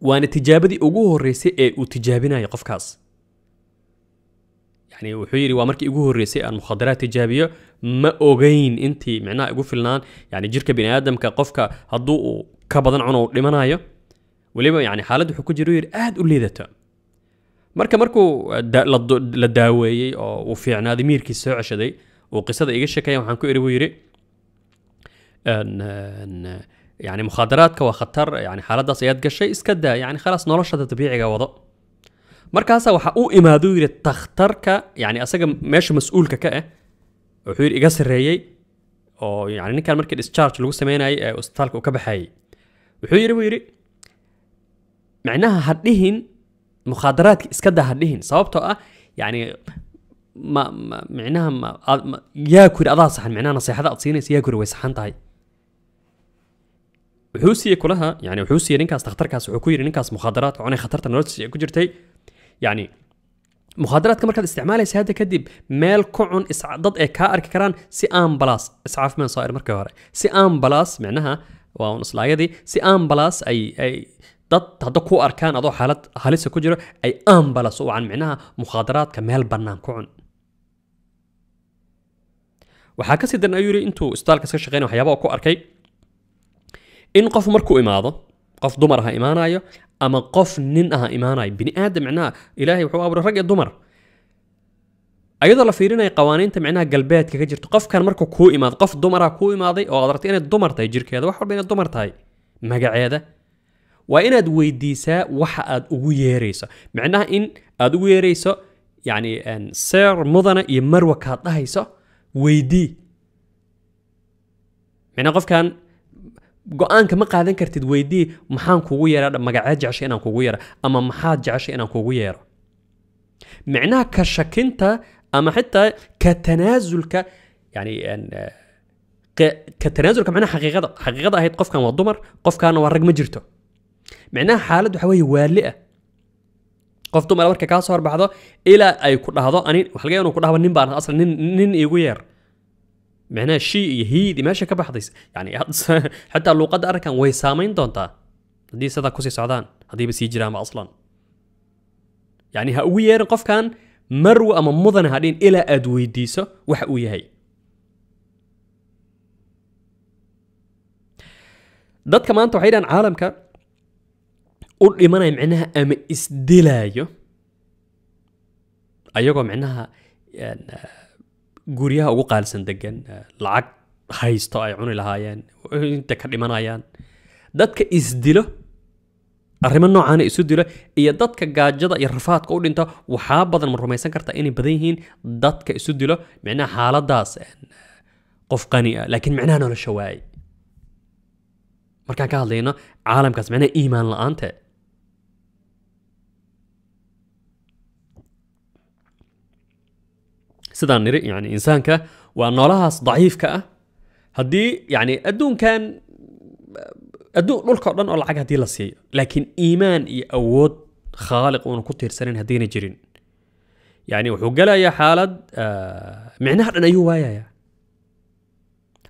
waana tijaabadii ugu horreysay ee uu tijaabinayo qofkaas yani wuxuu yidhi waa markii igu horreysay aan mukhadaraad tijaabiyo ma ogeyn intii micnaha igu filnaan yani jirka bini aadamka qofka hadduu uu ka badan cunow dhimanayo weliba yani xaalad wuxuu ku jiro ذاتا aad u liidata marka markuu eh, la daaweeyey oo uu fiicnaaday miirkii soo ceshaday uu qisada iga sheekaya waxaan ku buu يعني مخدرات كوا خطر يعني حالات داس اياد قشي اسكدا يعني خلاص نولش هذا طبيعي وضع مركاسا وحا او امادو يري تخترك يعني اساقا ماشي مسؤول كا وحير اقاس الريي او يعني كان مركز اسشارج لو سميناي اوستالك وكبحاي wuxuu yidhi buu yidhi macnaha ha dhihin mukhaadaraadka iska daa ha dhihin sababtoo ah yani ma micnaha ma yaa ku yidhi adaa saxan micnaha naseexada aad siinaysa yaa ku yidhi way saxan tahay wuxuu siiyey kulaha yani wuxuu siiyey ninkaas dhakhtarkaas wuxuu ku yidhi ninkaas mukhaadaraadka cunay khatarta noloshiisa ku jirtay yani muhaadaraadka markaad isticmaalaysa hadda kadib meel ku cun dad ay kaa arki karaan si ambalaas iscaafimaan soo ir markii hore si ambalaas micnaha waa un isla ayadii si ambulance ay ay dad hadda ku arkaan adoo xaalad halisa ku jiro ay ambulance u wacan micnaha mukhaadaraadka meel bannaan ku cun waxaa kasii daran ayuu yidhi intuu isbitaalka iska shaqeynay waxyaaba ku arkay in qof markuu imaado qof dumar aha imaanayo ama qof nin aha imaanayo bini aadam micnaha ilaahay wuxuu abuuray rag iyo dumar ayadoo la fiirinaya qawaaniinta micnaha galbeedka ka jirto qofkan markuu kuu imaado qof dumara kuu imaaday oo aad aragto inay dumar tahay jirkeeda wax walba inay dumar tahay magaceeda waa inaad weydiisaa waxa aad ugu yeerayso micnaha in aad ugu yeerayso yacni seer mudane iyo marwa kaad dhahayso weydii micnaha qofkan go-aanka ma qaadan kartid weydii maxaan kugu yeeraa magaceed jeceshay inaan kugu yeero ama maxaad jeceshay inaan kugu yeero micnaha ka shakinta اما حتى كتنازل ك يعني أن كتنازل كمعنى حقيقة حقيقة هي قف كان ودمر قف كان ورق ما معناها حاله waxaa والئه قف دمر ورك marka kaa soo الى اي كو دهدو اني ani waxa laga inuu ku dhahdo اصلا نين نين ايغو يير معناها شيء يهيدي ماشي كبحضيس يعني حتى لو قد أركان سامين دونتا دي سدا كوسي سعدان هدي بس يجرام أصلا يعني هأوي يير قف كان marwe ama mudane hadhin ilaa aad weydiiso waxa uu yahay dadka maanta waxay dhahaan caalamka u dhimanaya micnaha ama isdilaayo ayagoo micnaha guryaha ugu qaalsan degan lacag haysto ay cuni lahaayeen inta ka dhimanayaan dadka isdilo arrimo noocaana isu dilo iyo dadka gaajada iyo rafaadka u dhinta waxaa badan ma rumaysan kartaa inay badan yihiin dadka isu dilo micnaha xaaladaas qof qani ah laakiin micnaha nolosha waaye markaan ka hadlayno caalamkaas micnaha iimaan la-aante sidaan niri yani insaanka waa noolahaas daciifka ah haddii yani adduunkan dhulka o dhan oo lacag haddii la siiyo laakiin iimaan iyo awood khaaliq uuna ku tiirsanin haddayna jirin yani wuxuu gelayaa xaalad micnaha dhan ayuu waayaya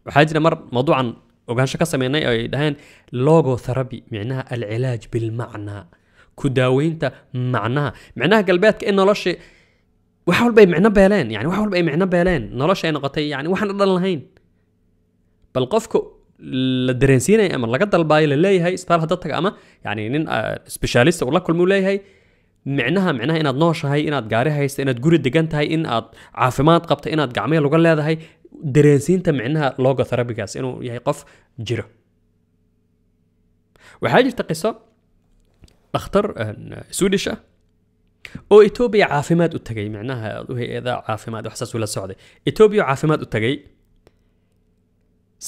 waxaa jira mar mawduucan ogaansho ka sameynay ay dhaheen logotherapy micnaha alcilaaj bilmacnaa ku daaweynta macnaha micnaha galbeedka in nolosha wax walba ay micno beeleen yani wax walba ay micno beeleen nolosha ay noqotay yani waxaan dhan lahayn bal qofka la dareensiinaya ama laga dalbayo laleeyahay isbitaal hadda taga ama yani nin specialist uu la kulmuu leeyahay micnaha micnaha inaad nooshahay inaad gaari haysta inaad guri degan tahay in caafimaad qabta inaad gacmee luga leedahay dareensiinta micnaha logotherabigaas inuu yahay qof jiro waxaa jirta qiso dhakhtar swedish ah oo etoobiya caafimaad u tagay micnaha u hay-ada la socday etoobiya caafimaad u tagay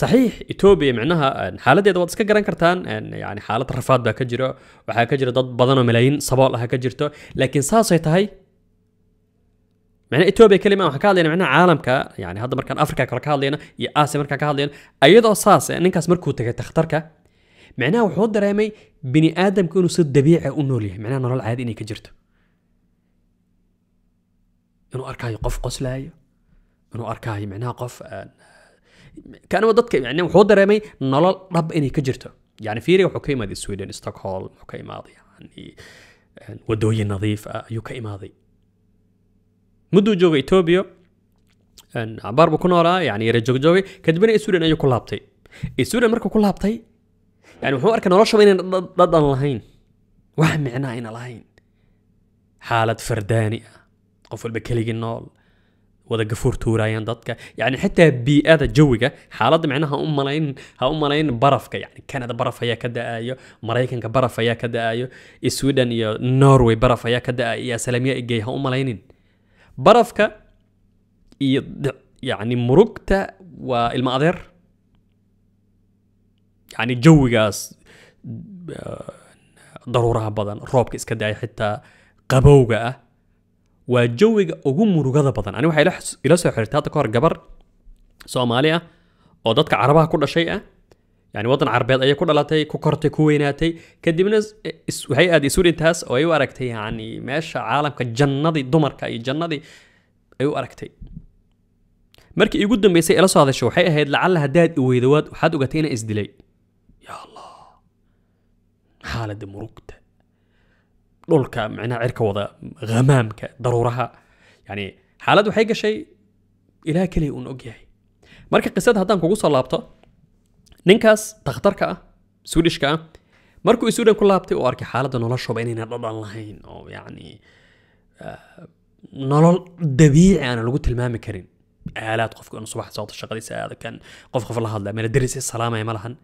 saxiix etoobiya micnaha xaaladeeda waad iska garan kartaan yani xaalad rafaad baa ka jiro waxaa ka jira dad badanoo malaayiin sabool ah ka jirto laakiin saasay tahay micnaha etoobiya kelima waxaan ka hadlayna micnaha caalamka yani hadda markaan africa kale ka hadlayna iyo asia markaan ka hadlayna iyadoo saas ninkaas markuu tagay takhtarka micnaha wuxuu dareemay bini aadamku inuu si dabiica u nool yahay micnaha nolol caadi inay ka jirto inuu arkaayo qof كان ودك يعني وحو دريمي نلال رب اني كجرته يعني فيري وحو كيما دي السويدن ستوكهول حكيمة كيما يعني, يعني ودوي نظيف آه، يو كيما دي مدو جوغ ايتوبيو ان عبار بكونورا يعني يري جوغ جوغي كدبنا السويدن ايو كلابتي السويدن مركو كلابتي يعني وحو اركن نلاشو بين ضدن لهين وهم معناه ان لهين حالة فردانية قفل بكلي النول wada gafuur tuurayaan dadka yani xitaa bii'ada jawiga xaaladda micnaha u malayn ha u malayn barafka yani canada baraf ayaa ka da-ayo maraykanka baraf ayaa ka da-ayo sweden iyo norway baraf ayaa ka da-ayo iyo asalamiya igey ha u malaynin barafka iyo yani murugta waa ilmo adeer yani jawigaas daruuraha badan roobka iska da-ay xitaa qabowga ah waa jawiga ugu murugada badan ani waxay ila soo xiriirtay hadda ka hor gabar soomaali ah oo dadka carabaha ku dhashay ah yani waddan carabeed ayay ku dhalatay ku kortay ku weynaatay kadibna e- waxay aaday surintaas oo ay u aragtay yani meesha caalamka jannadii dumarka iyo jannadii ay u aragtay markii igu dambeysay ila soo hadashay waxay ahayd lacalla haddaad iweydowaad waxaad ogatay inaan isdilay ya allah murugta dhulka micnaha cirka wada hamaamka daruuraha yani xaalad waxay gashay ilaah keliya uun ogyahay marka qisada haddaan kugu soo laabto ninkaas takhtarka ah swedishka ah markuu sweden ku laabtay uu arkay xaaladda noloshuba inayna dhadhan lahayn oo yani nolol dabiici aan lagu tilmaami karin aalaad qofka subax socota shaqadiisa aadakan qof qof la hadlaya meel deris salaamaya ma lahan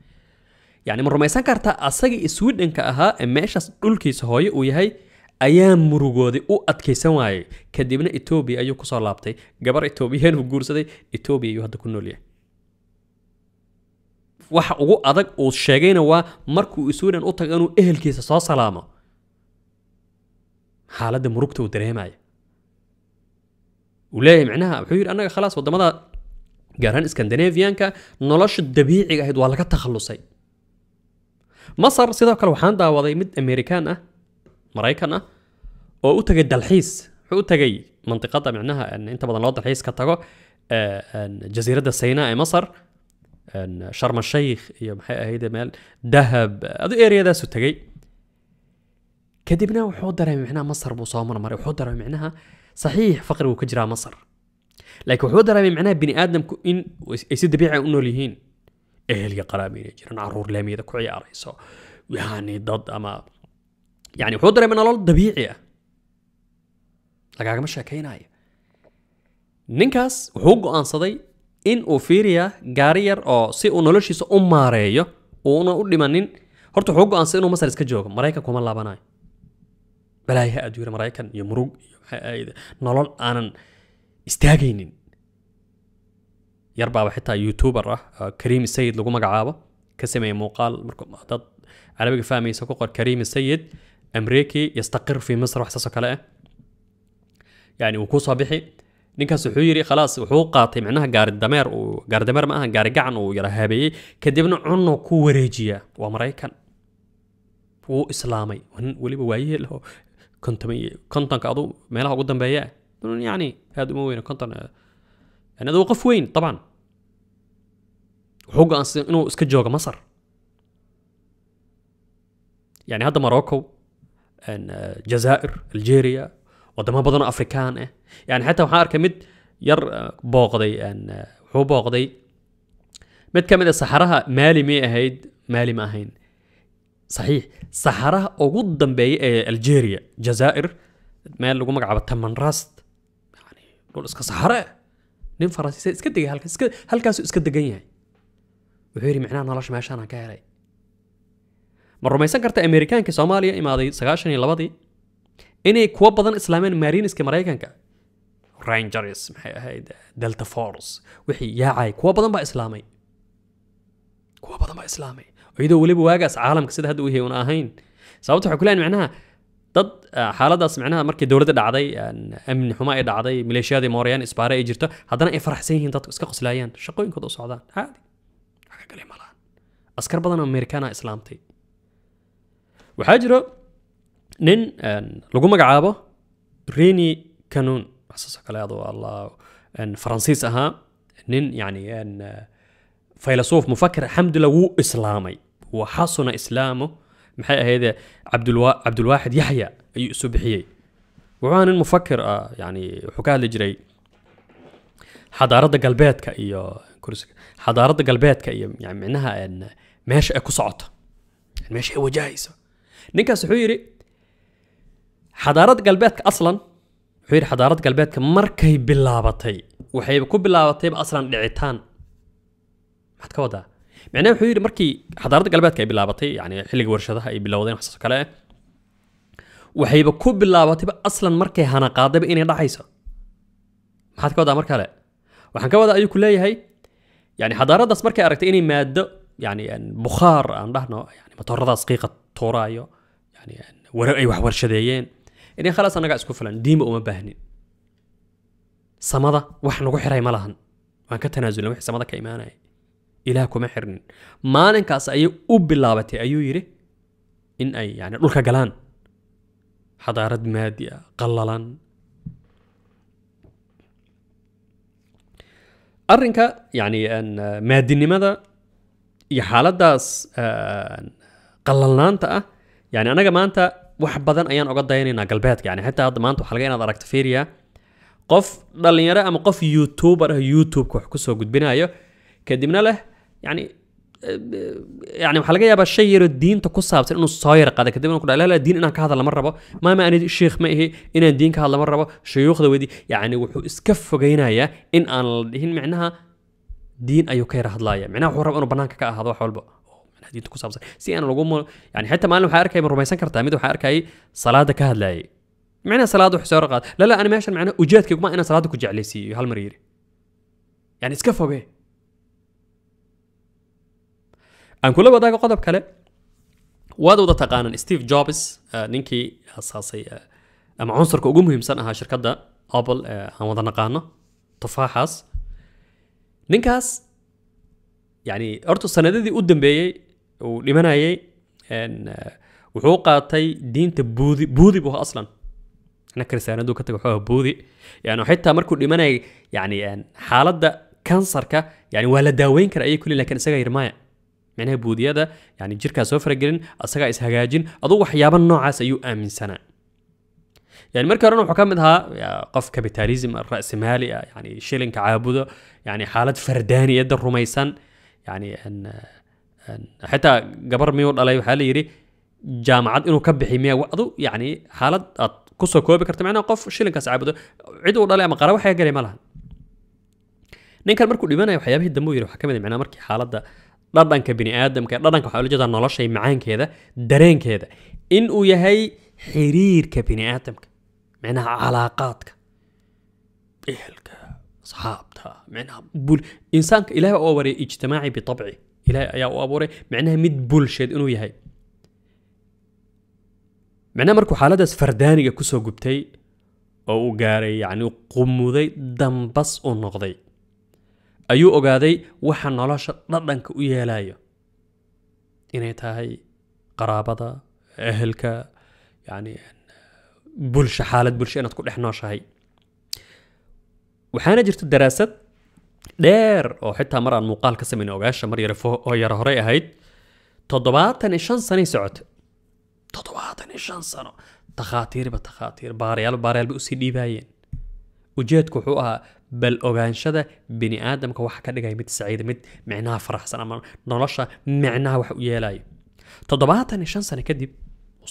yacni ma rumaysan kartaa asagii swidhenka ahaa ee meeshaas dhulkiisa hooye uu yahay ayaa murugoodii u adkaysan waayay kadibna etoobiya ayuu kusoo laabtay gabar etoobiyaan uu guursaday etoobiya ayuu hadda ku noolyahay waxa ugu adag uu sheegayna waa markuu sweden u tago inuu ehelkiisa soo salaamo xaaladda murugta uu dareemaya uu leeyahay micnaha wuxuu yidhi annaga khalaas waddamada gaar ahaan skandinaviyanka nolosha dabiiciga ahayd waa laga takhallusay masar sidoo kale waxaan daawaday mid amerikaan ah maraykan ah oo u tagay dalxiis wuxuu u tagay mandiqada micnaha inta badan loo dalxiis ka tago jasiiradda sayna ee masar sharma sheikh iyo maxay ahayd meel dahab adu ereadaasu tagay kadibna wuxuu dareemay micnaha masar buu soo marmaray wuxuu dareemay micnaha saxiix faqrigu ka jiraa masar laakiin wuxuu dareemay micnaha bini aadamku in ay si dabiici u nool yihiin ehelya qaraabina jiraan caruur laamiyada ah ku ciyaarayso yani dad ama yani wuxuu dareema nolol dabiici ah lagaagama sheekaynayo ninkaas wuxuu go-aansaday in uu firiya gaari yar oo si uu noloshiisa u maareeyo uuna u dhimanin horta wuxuu go-aansaday inuu masar iska joogo maraykan kuma laabanayo balaayaha adduunyada maraykan iyo murug iyo nolol aanan istaagaynin yarbaaba xitaa youtuber ah kariim sayid lagu magacaabo ka sameeya muuqaal dad carabiga fahmaysa ku qor kariim sayid amriiki yastaqir fi misr wax saasoo kale ah yani wuu kuusoo bixi ninkaas wuxuu yidhi khalaas wuxuu qaatay micnaha gaari dameer uu gaari dameer ma aha gaari gacan uu yara haabeeyey kadibna cunno ku wareejiyaa waa maraykan wuu islaamay weliba waayihii laho konton kontonka adu meelaha ugu dambeeya ah yani aada uma weyna konton انا ذو وقف وين طبعا وحقوق أنس... انه اسك مصر يعني هذا ماروكو ان جزائر الجيريا وده ما بدنا افريكان إيه. يعني حتى وحار كمد ير آه، بوغدي ان آه، هو بوغدي مد كمد الصحراء مالي مي هيد مالي ما هين صحيح صحراء او قدام بي آه، الجيريا جزائر مال لو مقعب تمن راست يعني نقول اسك صحراء nin faransiisa iska degay halkaas iska halkaasuu iska degan yahay wuxuu yidhi micnaha nolosha meeshaana ka helay ma rumaysan karta amerikaankii soomaaliya imaaday sagaashan iyo labadii inay kuwo badan islaameen mariniska maraykanka rangers maxay ahayd delta force wixii yaacay kuwo badan baa islaamay kuwo badan baa islaamay iyadoo weliba waagaas caalamka sida hadda u yahay una ahayn sababta waxay ku leeyahay micnaha dad xaaladdaa sminaha markii dowladda dhacday amni xumo ay dhacday maleeshiyadii mooryaan isbaare ay jirto haddana ay faraxsan yihiin dadku iska qoslaayaan shaqooyinkooda u socdaan caadi waxa kale malahan askar badan oo amerikaana islaamtay waxaa jiro nin lagu magacaabo reni canuun xasuuso kale adoo allah faransiis ahaa nin yacni filasuuf mufakir alxamdulillah wuu islaamay waxasuna islaamu محي هذا عبد الوا... عبد الواحد يحيى سبحيي وعان المفكر آه، يعني حكى لجري حضارة قلبات كأي كرسك حضارة قلبات كأي يعني معناها أن ماشي أكو صعطة يعني ماشي هو جايزة نكا سحيري حضارة قلبات أصلا حيري حضارة قلبات مركي بلابطي وحيب كو بلابطي أصلا لعتان ما تكوضها macnaha wuxuu yidhi markii xadaaradda galbeedka ay bilaabatay yani xilliga warshadaha ay bilowdeen waxsaas kale ah waxayba ku bilaabatayba aslan markay hanaqaadayba inay dhacayso maxaad ka wadaa mar kale waxaan ka wadaa ayuu ku leeyahay yani xadaaraddaas markay aragtay inay maaddo yani bukhaar aan dhahno yani matooradaas qiiqa tuuraayo yani ay wax warshadeeyeen inay khalaas annagaa isku filan diima uma baahnin samada wax nagu xiray ma lahan waan ka tanaasulna wixii samada ka imaanaya ilaah kuma xirnin maalinkaas ayay u bilaabatay ayuu yidhi in ay yani dhulka galaan xadaarad maadi ah qallalan arrinka yani maadinimada iyo xaaladaas qallalnaanta ah yani anaga maanta wax badan ayaan oga dayanaynaa galbeedka yani xitaa hadda maanta waxaa laga inaad aragta fiiriya qof dhallinyaro ama qof youtuber ah youtube-ka wax kusoo gudbinayo kadibna leh يعني يعني waxaa laga yaabaa shay yaro diinta ku saabsan inuu soo yar qaada kadibna ku dhaha diin inaan ka hadla mar rabo maama ani sheekh ma ihi inaan diin ka hadla mar rabo shuyuukhda wedi yacni wuxuu iska fogeynayaa in aan la dhihin micnaha diin ayuu ka yar hadlaaya micnaha wuxuu raba inuu bannaanka ka ahaado wax walba diinta ku saabsan si aan lagu yani xitaa maalin waxaa arkaya ma rumaysan kartaa mid waxaa arkayay salaada ka hadlaayay micnaha salaada wax soo yar qaada lala ana meeshan micnaha ujeedkayguma inaan salaada ku jeclaysiiyo hal mar yiri yani iska fogee aan kula wadaago qodob kale waad wada taqaanaan steve jobs ninkii asaasay ama cunsurka ugu muhiimsan ahaa shirkadda apple aan wada naqaano tufaaxaas ninkaas yani horta sanadadii u dambeeyey uu dhimanayay wuxuu qaatay diinta buudi buudi buu aslan ina kristaanaduu ka tago wuxuu ahaa buudi yani xitaa markuu dhimanayay yani xaaladda kansarka yani waa la daaweyn kara ayay kuli laakiin isaga yirmaya micnaha boodiyada yani jirkaa soo faragelin asagaa is hagaajin aduu waxyaaba noocaas ayuu سنة يعني مركز رنا يا قف كابيتاليزم الرأس مالي يعني شيلين كعابده يعني حالة فردانية يد الرميسان يعني أن, أن حتى قبر ميول عليه حالي يري جامعات إنه كبح مياه وأضو يعني حالة كسر كوبي كرت معنا قف شيلين كاس عابده عدو ولا ما قرأوا حياة قري مالها نين كان مركو ديبانا وحيابه الدمو يري حكمت معنا مركي حالة ده dhadhanka biniaadamka dhadhanka waxaa ulajeedaa noloshay macaankeeda dareenkeeda in uu yahay xiriirka biniaadamka micnaha calaaqaadka ehelka asxaabta micnaha insaanka ilaah u abuuray ijtimaaci bitabci ilaah ayaa u abuuray micnaha mid bulsheed inuu yahay micnaha markuu xaaladaas fardaaniga kusoo gubtay oo uu gaaray yacni qumuday dambas uu noqday ayuu ogaaday waxa nolosha dhadhanka u yeelayo inay tahay qaraabada ehelka yani bulsho xaalad bulsho inaad ku dhex nooshahay waxaana jirta daraasad dheer oo xitaa mar aan muuqaal ka samayn ogaasha mar yar oo yar horey ahayd toddobaatan iyo shan sanay socoto toddobaatan iyo shan sano takhaatiirba takhaatiir baarayaal baarayaal bay usii dhiibaayeen ujeedku wuxuu ahaa bal ogaanshada biniaadamka waxa ka dhigaya mid saciida mid micnaha faraxsan ama nolosha micnaha wax u yeelaya toddobaatan iyo shan sano kadib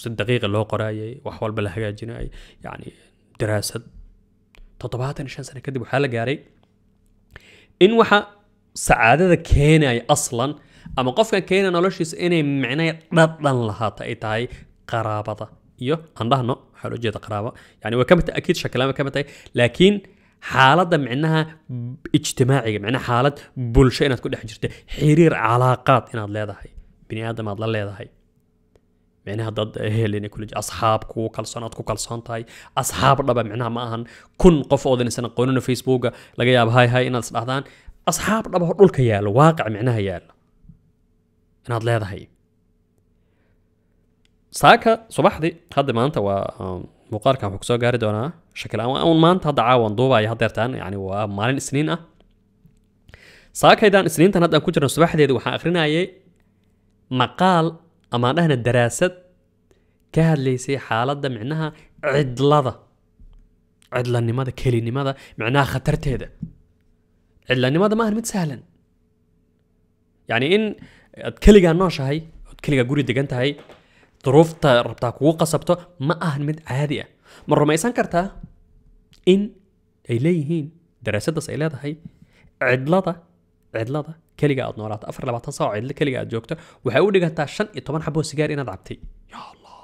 si daqiiqa loo qoraayay wax walba la hagaajinayay yani daraasad toddobaatan iyo shan sano kadib waxaa la gaaray in waxa sacaadada keenaya aslan ama qofkan keena noloshiisa inay micnaha dhadhan lahaata ay tahay qaraabada iyo andhahno waxaa loo jeeda qaraaba yani waa kamid tahay akiid shakilama kamid tahay laakiin xaaladda micnaha ijtimaaciga micnaha xaalad bulsho inaad ku dhex jirta xiriir calaaqaad inaad leedahay bini aadam aad la leedahay micnaha dad ehel inay kula asxaab kugu kalsoon aad ku kalsoon tahay asxaab dhaba micnaha ma ahan kun qof oodan isan aqoonina facebooka laga yaaba hay hay inaad isdhahdaan asxaab dhaba dhulka yaallo waaqic micnaha yaallo inaad leedahay saaka subaxdii hadda maanta waa muuqaalkan waxuu kusoo gaari doonaa shakil aan uun maanta hadda caawan duubaya haddeertaan yani waa maalin isniin ah saakaydaan isniintan haddaan ku jirno subaxdeedi waxaan akhrinayay maqaal amaan dhahna daraasad ka hadlaysay xaaladda micnaha cidlada cidlanimada kelinimada micnaha khatarteeda cidlanimada maahan mid sahlan yani in aad keligaa nooshahay ood keligaa guri degan tahay ظروف ربتا كو ما اهن مد عادية من رميسان كرتا ان اليهين دراسة دس الهد هاي عدلادا عدلادا كليغا اد نورات افر لبا تنصاو عدل كليغا اد جوكتا وحاو ديغا تاشن اتوان حبو سيجار دعبتي يا الله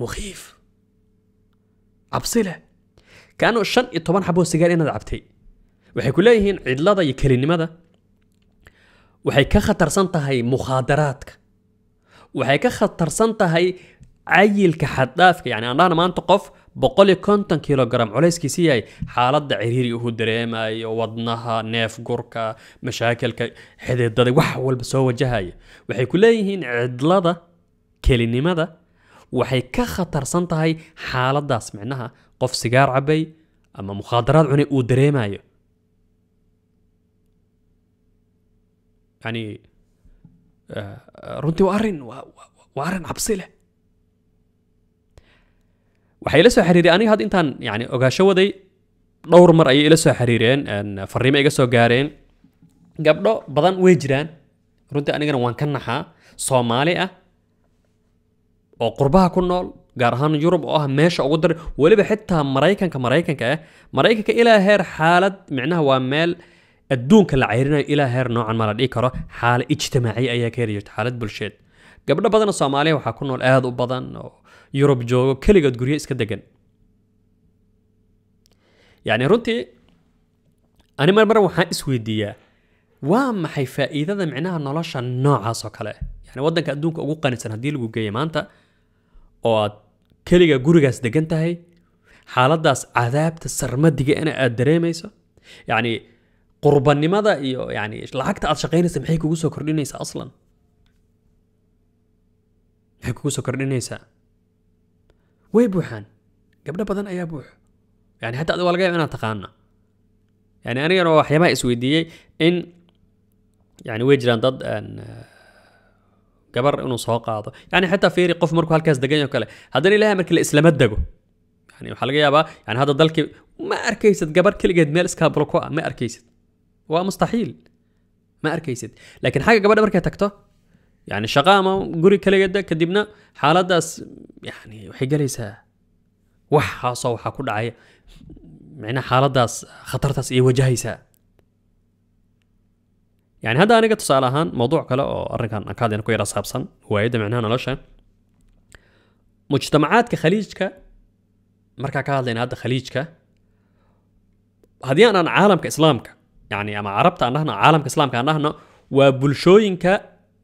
مخيف ابصيله كانوا شن اتوان حبو سيجار انا دعبتي وحي كليهين عدلادا يكلي نمادا وحي كخطر سنتهاي مخادراتك waxay ka khatarsan tahay cayilka xaddhaafka yani andhahna maanta qof boqol iyo konton kilogram culayskiisa yahay xaaladda ciriiri uhu dareemayo wadnaha neef gurka mashaakilka xididada wax walba soo wajahaya waxay ku leeyihiin cidlada kelinimada waxay ka khatarsan tahay xaaladdaas micnaha qof sigaar cabay ama mukhaadaraad cunay uu dareemayo yani runtii waa arin waa arrin cabsi leh waxay ila soo xiriireen aniga had intaan yani ogaasho waday dhowr mar ayay ila soo xiriireen fariimo iga soo gaareen gabdho badan way jiraan runtii anigana waan ka naxaa soomaali ah oo qurbaha ku nool gaar ahaan yurub oo ah meesha ugu daran weliba xitaa maraykanka maraykanka ah maraykanka ilaa heer xaalad micnaha waa meel adduunka la ceyrinaya ilaa heer noocan maa la dhihi karo xaale ijtimaaciya ayaa ka heli xaalad bulsheed gabdho badanoo soomaaliya waxaa ku nool aada u badan oo yurub joogo keligood guryo iska degan yacni runtii ani mar mar waxaan isweydiiyaa waa maxay faa'iidada micnaha nolosha noocaas oo kale yani waddanka adduunka ugu qanisan haddii lagu geeya maanta oo aad keliga gurigaas degan tahay xaaladdaas cadaabta sarmadiga ina aada dareemayso yacni qurbannimada iyo yani lacagta aad shaqaynaysa maxay kugu soo kordhinaysaa aslan maxay kugu soo kordhinaysaa way buuxaan gabdho badan ayaa buux yani hatta adigo waa laga yaab inaan taqaana yani anigana waa waxyaabaha isweydiiyey in yani way jiraan dad gabar inuu soo qaado yani xataa fiiri qof markuu halkaas degan yaho kale haddana ilaahay markii la islama dego yani waxaa laga yaabaa yani hadda dalkii ma arkaysad gabar keligeed meel iskaabulko ah ma arkaysid ومستحيل ما أركيسد لكن حاجه قبل امريكا تكتو يعني شقامه قري كلا يدك كدبنا داس يعني وحي قليسها وحا صوحا كل عاية معنى حالداس خطرتاس اي وجهيسا يعني هذا انا تصال هان موضوع كلا اركان ارنكان اكاد انكو يعني هو سابسن وايد أنا نلوشا مجتمعات كخليجك مركا كهادلين يعني هذا خليجك هذه انا عالم كاسلامك يعني أما عربت أن نحن عالم كسلام كان نحن وبلشوين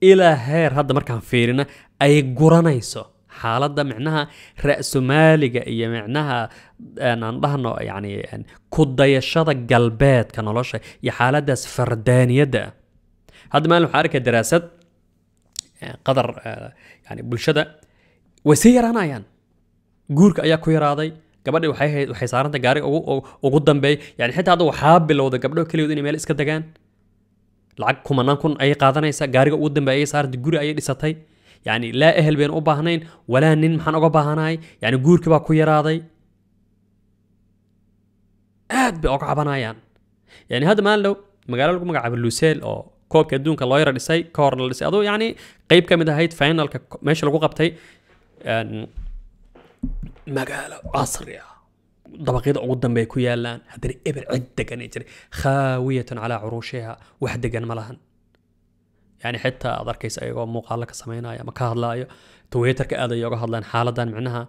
إلى هير هذا مر كان فيرنا أي قرنيسو حالة ده معناها رأس مالجة هي معناها آه، أن نحن يعني آه، كدة يشاد قلبات كان لشة هي حالة ده سفردان يدا هذا ما حركة دراسات آه، قدر يعني بلشة ده وسير أنا يعني جورك أيا كويرادي gabadhi waxay waxay saaranta gaari ugu ugu dambeey yani xitaa hadda waxaa bilowda gabdho keliyood inay meel iska degaan lacag kumanaan kun ayay qaadanaysaa gaariga ugu dambeey ayay saaranta guri ayay dhisatay yani laa ehel bayna u baahnayn walaa nin maxaan uga baahanahay yani guurki baa ku yaraaday aad bay uga cabanayaan yani hadda maalin magaalo lagu magacaabo lucel oo koobka adduunka loo yara dhisay ka hor la dhisay adoo yani qayb ka mid ahayd finalka meesha lagu qabtay magaalo casri ah dabaqyada ugu dambeey ku yaalaan haddana eber cid degan ay jiray khaawiyatan calaa curuushiha wax degan ma lahan yani xitaa aad arkaysa ayagoo muuqaalo ka samaynayo ama ka hadlaayo twitterka aad ay oga hadlaan xaaladan micnaha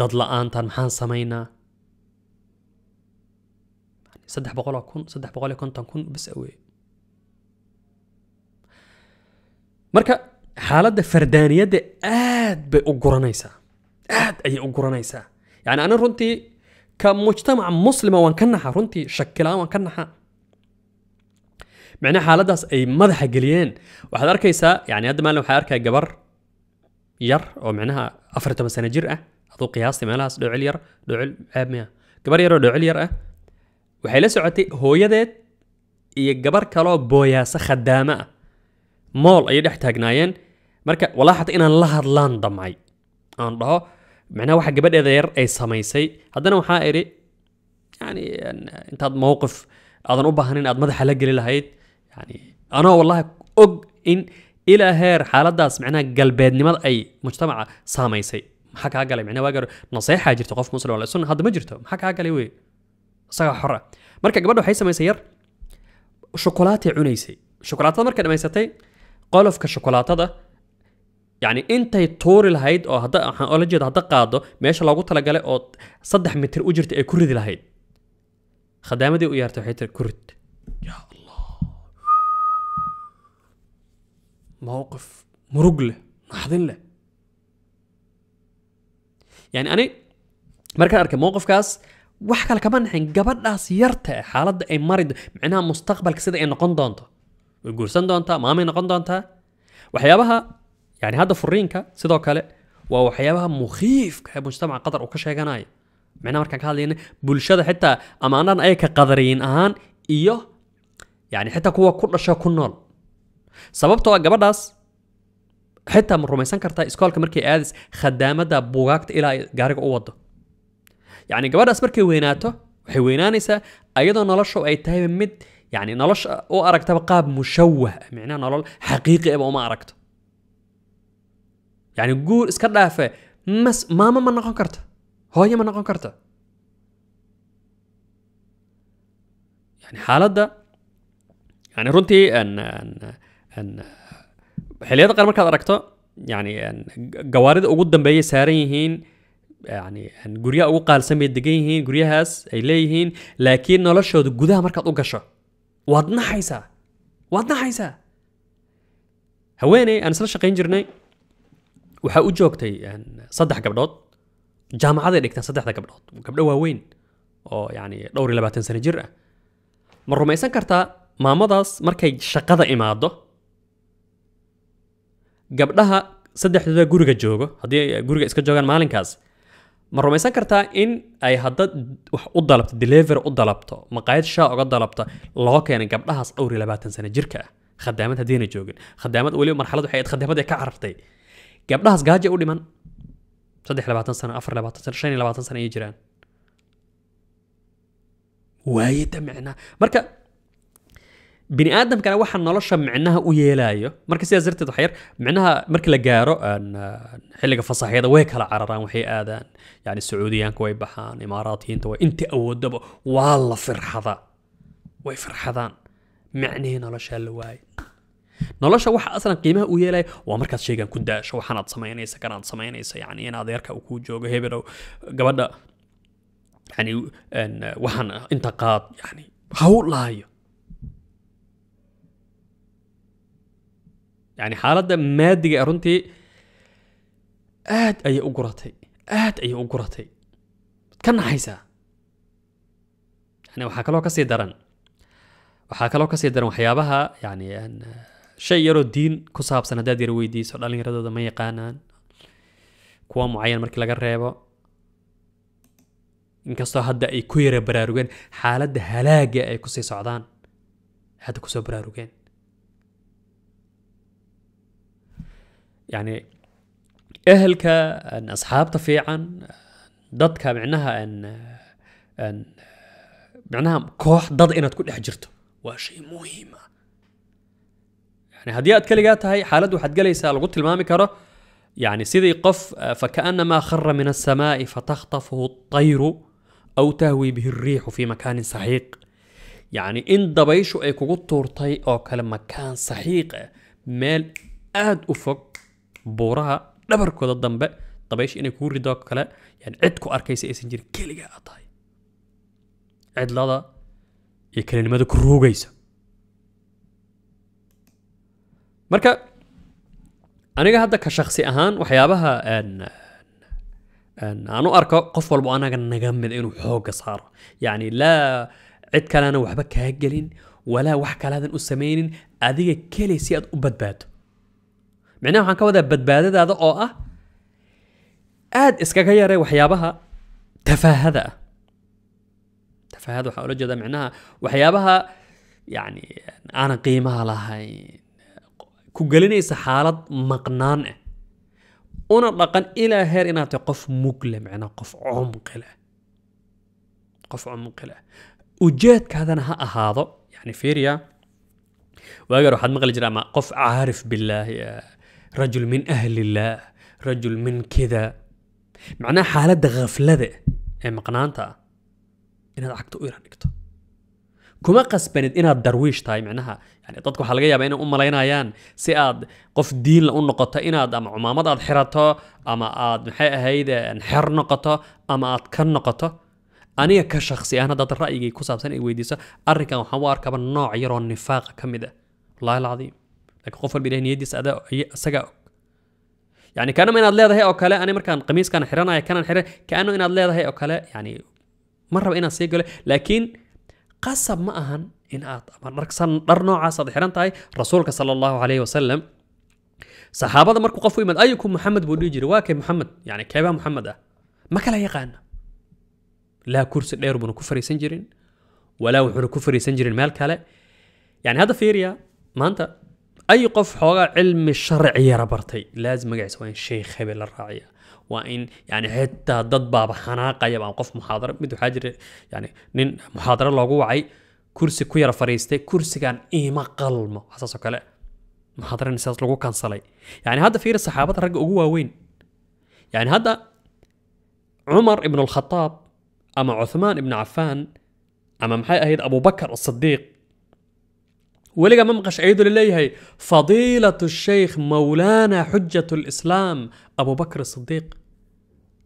dad la-aantan maxaan samaynaa saddex boqoloo kun saddex boqol iyo konton kun bas awey marka xaaladda fardaaniyadda aad bay u guranaysaa aad ayay u guranaysaa yani ana runtii ka mujtamaca muslima waan ka naxa runtii shakilaan waan ka naxa micnaha xaaladaas ay madaxa geliyeen waxaad arkaysaa yani hadda maalin waxaa arkaya gabar yar oo micnaha afartan sano jir ah aduu qiyaastay meelahaas dhocil yar dhocil ceeb miya gabar yar oo dhocil yar ah waxay la socotay hooyadeed iyo gabar kaloo booyaasa khadaama ah mool ayay dhex taagnaayeen marka walaa xata inaan la hadlaan damcay aan dhaho معناه واحد قبل إذا أي سامي هذا نوع حائري يعني أنت هذا موقف اظن نوبة هنين هذا مدح حلق لي لهيت يعني أنا والله أق إن إلى هير حالة داس معناه قلب نمط أي مجتمع سامي سي حكى قال معناه واجر نصيحة جرت قف مصر ولا سن هذا مجرته حكى قال لي وي صار حرة مركب قبله حيس ما يسير شوكولاتة عنيسي شوكولاتة مركا ما قالوا في الشوكولاتة ده يعني أنت طور الهيد أو هدا هنولجيت هدا قاده ماشي لو قلت لجلي أو صدح متر أجرت أي كرد الهيد خدامة دي ويا رتاح كرد يا الله موقف مرقلة محضن له يعني أنا مركز أرك موقف كاس وحكى لك كمان الحين قبل لا سيرته حالة أي مريض معناها مستقبل كسيدة إنه قندونتا ويقول سندونتا ما من قندونتا وحيابها يعني هذا فرينكا سيدو كالي ووحيابها مخيف كحياه مجتمع قدر وكشي غناي معنا مركا كالين بولشاد حتى أما اي أيك أهان إيوه يعني حتى كوا كل شيء كنول سبب أقبر داس حتى من روميسان كرتا إسكوالك مركي آدس خدامة دا بوغاكت إلى غارق أوضو يعني قبر داس مركي ويناتو حيوينانيسا أيضا نلشو أي تايم ميد يعني نلش أو أركتا بقاب مشوه معناه نلول حقيقي او ما أركتو يعني قول اسكت دافة مس ما ما من نقن كرتة هاي من نقن كرتة يعني حالة ده يعني رنتي أن أن أن حلية ده قرمك هذا ركتة يعني أن جوارد وجود دمبي سارين هين يعني أن جريا أو قال سمي الدقين هين جريا هاس إليهين لكن نلاشوا جودها مركز أوكشة وادنا حيسا وادنا حيسا هواني أنا سلاش قين جرني waxaa u joogtay saddex gabdhood jaamacaday dhigteen saddexda gabdhood gabdho waaweyn oo yani dhowr iyo labaatan sano jir ah ma rumaysan kartaa maamadaas markay shaqada imaado gabdhaha saddexdooda guriga joogo haddii guriga iska joogaan maalinkaas ma rumaysan kartaa in ay hadda wax u dalabto delivery u dalabto maqaayad shaa uga dalabto loo keenay gabdhahaas dhowr iyo labaatan sano jirka ah khadaamad haddiina joogin khadaamad weliba marxalad waxay ahayd khadaamad ay ka carartay gabdhahaas gaaja u dhiman saddex labaatan sano afar labaatan sano shan iyo labaatan sano ayay jiraan waayada micnaha marka bini aadamkana waxa nolosha micnaha u yeelaayo marka sidaas darteed waxyar micnaha marka la gaaro xilliga fasaxyada way kala cararaan waxay aadaan yani sacuudiyaanka way baxaan imaaraatiyiinta way inta awoodaba waa la firxada way firxadaan micnihii noloshaa la waaye nolosha waxa aslan qiimaha uu yeelaya waa markaad shaygan ku daasho waxaanaad samaynaysa kanaad samaynaysa yani in adeerka uu kuu joogo hebelow gabadha yani waxaan inta qaad yani hawl lahayo yani xaaladda maadiga runtii aad ayay u guratay aad ayay u guratay ka naxaysaa yani waxaa kaloo kasii daran waxaa kaloo kasii daran waxyaabaha yani shay yaroo diin ku saabsan haddaad yar weydiiso dhallinyaradooda ma yaqaanaan kuwa mucayan markii laga reebo inkastoo hadda ay ku yara baraarugeen xaaladda halaaga ay kusii socdaan hadda kusoo baraarugeen yani ehelka asxaabta fiican dadka micnaha micnaha koox dad inaad ku dhex jirto waa shay muhiima ah yani haddii aad kaligaa tahay xaalad waxaad gelaysaa lagu tilmaami karo yani sidii qof eh, fakaanamaa khara min asamaa'i fatakhtafuhu atayru aw tahwi bihi ariixu fii makaanin saxiiq yacni in dabayshu ay kugu tuurtay oo kale makaan saxiiq ah meel aada u fog buuraha dhabarkooda dambe dabayshu inay kugu rido kale yani cid ku arkaysa aysan jirin keligaa aad tahay cidlada iyo kelinimada ku ruugaysa marka aniga hadda ka shaksi ahaan waxyaabaha aan u arko qof walbo anaga naga mid inuu xooga saaro yacni laa cid kalena waxba kaa gelin walaa wax kalaadan u samaynin adiga keli si aad u badbaado micnaha waxaan ka wadaa badbaadadaada oo ah aad iskaga yaree waxyaabaha tafaahada ah tafaahada waxaa ula jeedaa micnaha waxyaabaha yacni aanan qiimaha lahayn ku gelinaysa xaalad maqnaan ah una dhaqan ilaa heer inaad tahay qof mugle micnaa qof cumqileh qof cumqileh ujeedkaadana ha ahaado yani fiiriya ah. waagar waxaad maqli jira ama qof caarif billaahi eh, rajul min ahli ahlillaah rajul min kida macnaha xaaladda khaflada eh, ee maqnaanta ah, inaad cagta u yara dhigto كما قصبنت إنها درويش تاي معناها يعني تدكو حلقة يا بين أم لينا يان سئاد قف دين لأن نقطة إن أما عم ما مضى أما أد محي هيدا نحر نقطة أما أد كان نقطة أنا كشخصي أنا ده رأيي كسب سنة ويديسة أركا وحوار كبر نوع يرى النفاق كم ده الله العظيم لك قف البيرين يديس أداء سجاك يعني كانوا من أدلة هي أوكلاء أنا مركان قميص كان حرانا كان حرنا كانوا من أدلة هي أوكلاء يعني مرة بقينا سيقول لكن qasab ma ahan in aad abaandharsan dhar noocaas aad xiran tahay rasuulka sala allahu caleyhi wasalam saxaabada markuu qof u yimaad ayukum maxamed buu dhihi jiray waa kee maxamed yani keebaa maxamed ah ma kala yaqaana laa kursi dheer buuna ku fariisan jirin walaa wuxuuna ku fariisan jirin meel kale yani hadda fiiriya maanta أي قف حوغا علم الشرع يربرتي لازم مقعس وين شيخ هبي للراعية waa in yani xitaa dad baaba khanaaqaya baan qof muxaadaro mid waxaa jira yani nin muxaadaro loogu wacay kursi ku yara fadhiistay kursigan ima qalmo waxaasoo kale muxaadaran sidaas lagu kansalay yani hadda fiiri saxaabada ragga ugu waaweyn yani hadda cumar ibn alkhataab ama cuthmaan ibn cafaan ama maxay ahayd abubakar asidiiq weligaa ma maqash ciidu laleeyahay fadiilatu sheikh mawlaana xujat lislaam abubakr asidiiq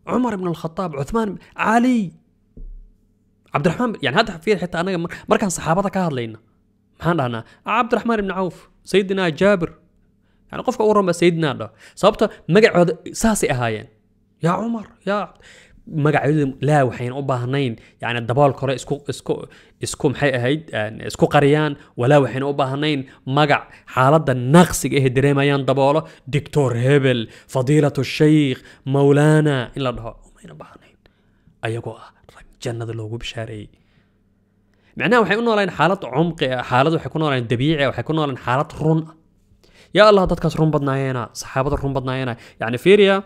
عمر بن الخطاب عثمان علي عبد الرحمن يعني هذا في حتى انا مر كان صحابته كهاد لينا محان انا عبد الرحمن بن عوف سيدنا جابر يعني قفك اورم سيدنا ده سببته مقعد ساسي اهاين يعني. يا عمر يا عبد magacyadu la waxayna u baahnayn yani dabool hore isku isku isku maxay ahayd isku qariyaan walaa waxayna u baahnayn magac xaaladda naqsiga ahe dareemayaan daboolo doctor hebel fadiilatu shaykh mawlana in la dhaho umayna baahnayn ayagoo ah rag jannada loogu bishaareeyey macnaha waxay u noolayeen xaalad cumqi ah xaalad waxay ku noolayeen dabiici ah waxay ku noolayeen xaalad run ah yaa allah dadkaas run badnaayeena saxaabada run badnaayeena yani firiya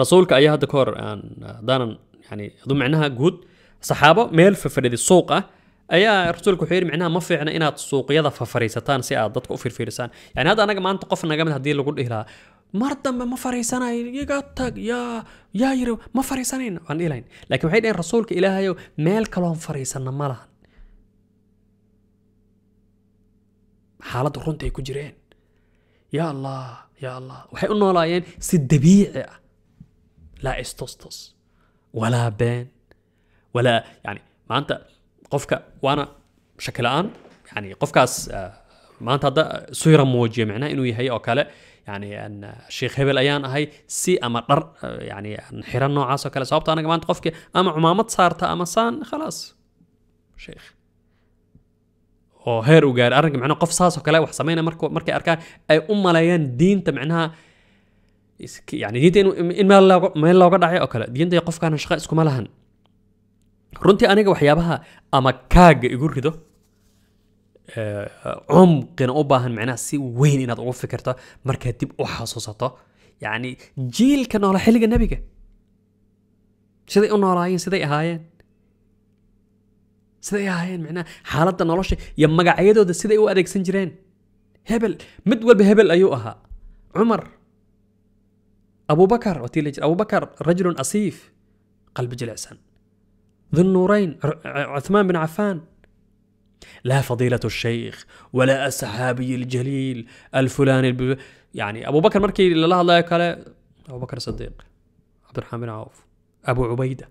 رسولك أيها دكور آه، دانا يعني ذو معناها جود صحابة ميل في فريد السوق أيا رسولك حير معناها ما في عنا إنها السوق يذا ففريستان سيا ضدك وفي الفريسان يعني هذا أنا كمان تقفنا قبل هدي اللي قلت إلها مرتب ما فريسان يا يا يرو ما فريسانين عن إلين لكن حين إن رسولك إلها يو ميل كلام فريسان مالها حالة رونتي كجرين يا الله يا الله وحيقولنا انه لاين سي لا استوستوس ولا بين ولا يعني معناتها قفك وانا بشكل الان يعني قفك آه، معناتها هذا سويرا موجية معناه انه هي اوكاله يعني ان الشيخ هبل ايان هي سي اما در آه، يعني انحران نوعاس كلا سببت انا كمان قفك اما عمامة صارت اما سان خلاص شيخ او هيرو u ارنك arrinka قف qof كلا oo مركو مركي اركان اي ام لايان دين u yani in meel looga dhacay oo kale diinta qofkaana shaqo iskuma lahan runtii aniga waxyaabaha ama kaaga igu rido cumqina u baahan micnaha si weyn inaad ugu fikirto markaad dib u xasuusato yani jiilka noola xilliga nebiga siday u noolaayeen siday ahaayeen siday ahaayeen micnaha xaaladda nolosha iyo magacyadooda siday u adeegsan jireen hebel mid walba hebel ayuu ahaa cumar أبو بكر وتيلج أبو بكر رجل أصيف قلب جلعسن ذو النورين عثمان بن عفان لا فضيلة الشيخ ولا الصحابي الجليل الفلاني الب... يعني أبو بكر مركي لله الله قال أبو بكر الصديق عبد الرحمن بن عوف أبو عبيدة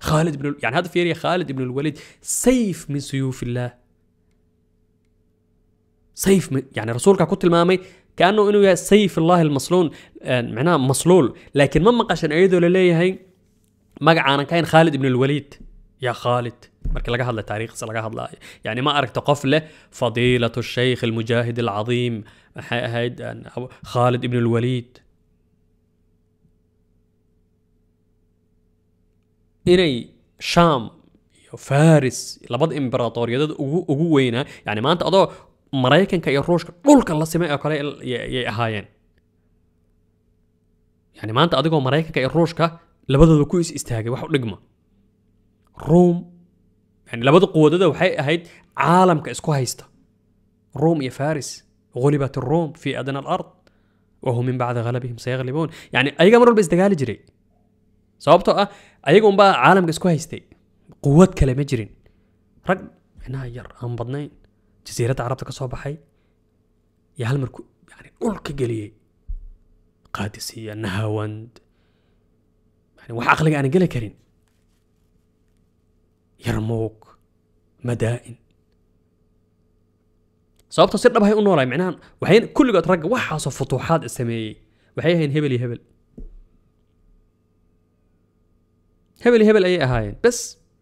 خالد بن يعني هذا في خالد بن الوليد سيف من سيوف الله سيف من يعني رسولك قتل مامي كانه انه يا سيف الله المصلون يعني معناه مصلول لكن ما مقاشن للي هي ما انا كاين خالد بن الوليد يا خالد مرك لقى هذا التاريخ لقى هذا يعني ما اركت قفله فضيله الشيخ المجاهد العظيم خالد بن الوليد إني شام فارس لبض امبراطوريه ضد وينه يعني ما انت اضو maraykanka iyo ruushka dhulkan la simay oo kale yay ahaayeen yani maanta adigoo maraykanka iyo ruushka labadooda ku is istaagay wax u dhigma ruum yani labada quwadada waxay ahayd caalamka isku haysta روم يا فارس غلبت الروم في أدنى الأرض وهم من بعد غلبهم سيغلبون يعني أيجا مرة باستقال جري صوبتو أه أيجا بقى عالم كسكو هيستي قوات كلمة جرين رق هنا ير هم بضنين jasiiradda carabta ka soo baxay yaa hal markuu yani dhulka geliyey qaadisiya nahawand yani wax caqliga aanan geli karin yarmuug madaa'in sababta si dhabahay u noolaay micnaha waxay kulligood ragga waxaasoo futuuxaad sameeyey waxay ahayn hebel iyo hebel hebel iyo hebel ayay ahaayeen bas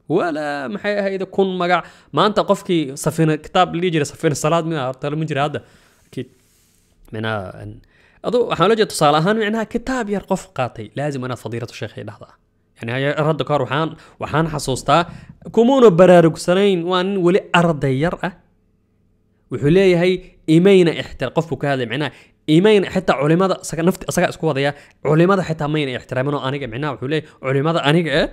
ولا محيها إذا كون مقع ما أنت قفكي صفين كتاب اللي يجري صفين الصلاة من ارطال مجري هذا أكيد منا ان اضو احنا لو tusaale ahaan micnaha kitaab yar qof qaatay laazim inaad fadiilatu sheekhay dhahdaa يعني رد كار وحان وحان حسوستا كومونو برارق سنين وان ولي أرض يرأى وحليه هي إمينا إحتر قفك هذا معناه iimayn xitaa culimada isaga nafti isagaa isku wadaya culimada xitaa maynay ixtiraamin oo aniga micnaha wuxuu leeyahy culimada aniga eh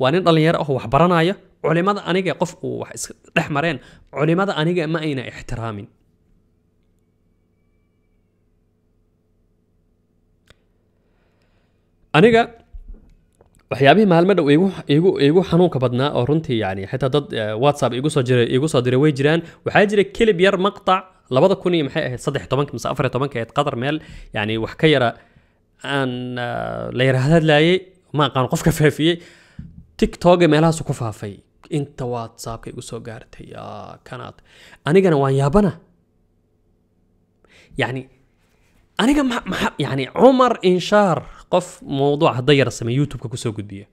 waa nin dhallinyaro ah wax baranaya culimada aniga qof uu wax is dhex mareen culimada aniga ma ayna ixtiraamin aniga waxyaabihii maalmo dhow igu igu igu xanuunka badnaa oo runtii yani xitaa dad whatsapp igu soo jiray igu soo diray way jiraan waxaa jira kelib yar maqtac labada kun iyo maxay ahayd saddex tobanka mise afar tobanka ahayd qatar meel yacni wax ka yara aan la yara hadlaayay ma aqaan qofka faafiyey tiktoga meelahaasu ku faafay inta whatsappka igu soo gaartay kanaad anigana waan yaabana yacni aniga ma yani cumar inshaar qof mawduuc hadda yara sameey youtubeka kusoo gudbiya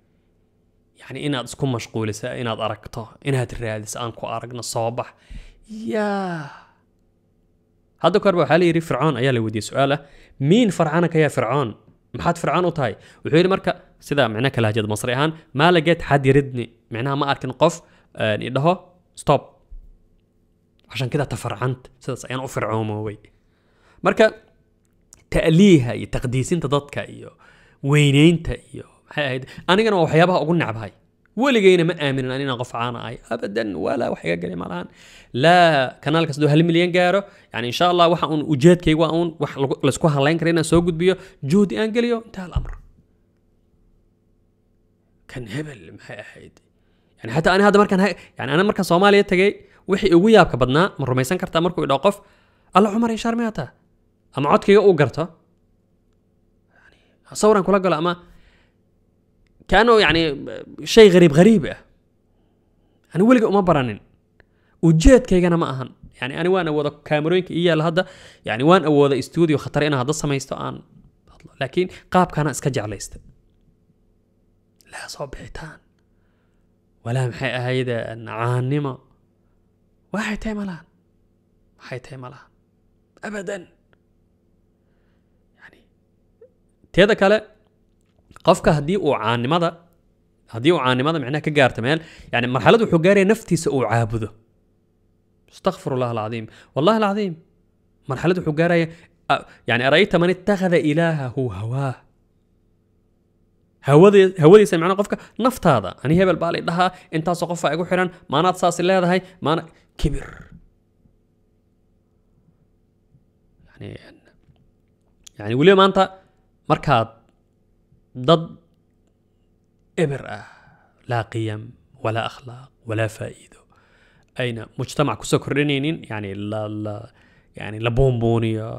يعني إناد سكون مشغولة إناد أركته إناد رادس أنكو أرقنا صوبح ياه هذا كرب حالي يري فرعون أيا لودي سؤاله مين فرعانك يا فرعون ما حد فرعون وتاي وحيل مركا سدا معناه كلهجة مصري هان ما لقيت حد يردني معناها ما أركن قف نيده آه ستوب عشان كذا تفرعنت سدا يعني فرعون وي مركا تأليها تقديس انت ضدك وينين وين انت ايو انا كان وحيابها اقول نعب ولقينا ما امن اننا غفعان اي ابدا ولا وحقا قال ما الان لا كانال كسدو هل مليون قارو يعني ان شاء الله وحا اون وجد كي وا اون وح لسكو هلين كرينا سو قد بيو جودي انجليو انتهى الامر كان هبل ما احد يعني حتى انا هذا مركان هاي يعني انا مركان صومالي تجي وحي اويا كبدنا من رميسان كرتا مركو الى قف الله عمر يشار مياتا اما عود كي او قرتا يعني صورا كلها قال اما kaanoo yacni shay hariib hariib ah ani weliga uma baranin ujeedkaygana ma ahan yani ani waan awooda kaamarooyinka iyo yaala hadda yani waan awooda stuudio khatar inaan hadda samaysto aan hadlo laakiin qaabkaana iska jeclaysta laa soo bixitaan walaa maxay ahayd caannimo waxay tahay malahan waxay tahay malahan abadan qofka haddii uu caanimada haddii uu caanimada micnaha ka gaarta meel yani marxalad wuxuu gaaraya naftiisa uu caabudo استغفر الله العظيم والله العظيم مرحلة حجاري يعني أرأيت من اتخذ إلهه هواه هوادي هوادي سمعنا قفك نفط هذا أنا هبل بالي لها أنت سقفة أقول حيران ما نتصاص الله هذا هاي ما أنا كبر يعني يعني وليه ما أنت مركات dad eber ah laa qiyam walaa akhlaaq walaa faa'iido ayna mujtamac kusoo kordhinaynin yani yani la buunbuuniyo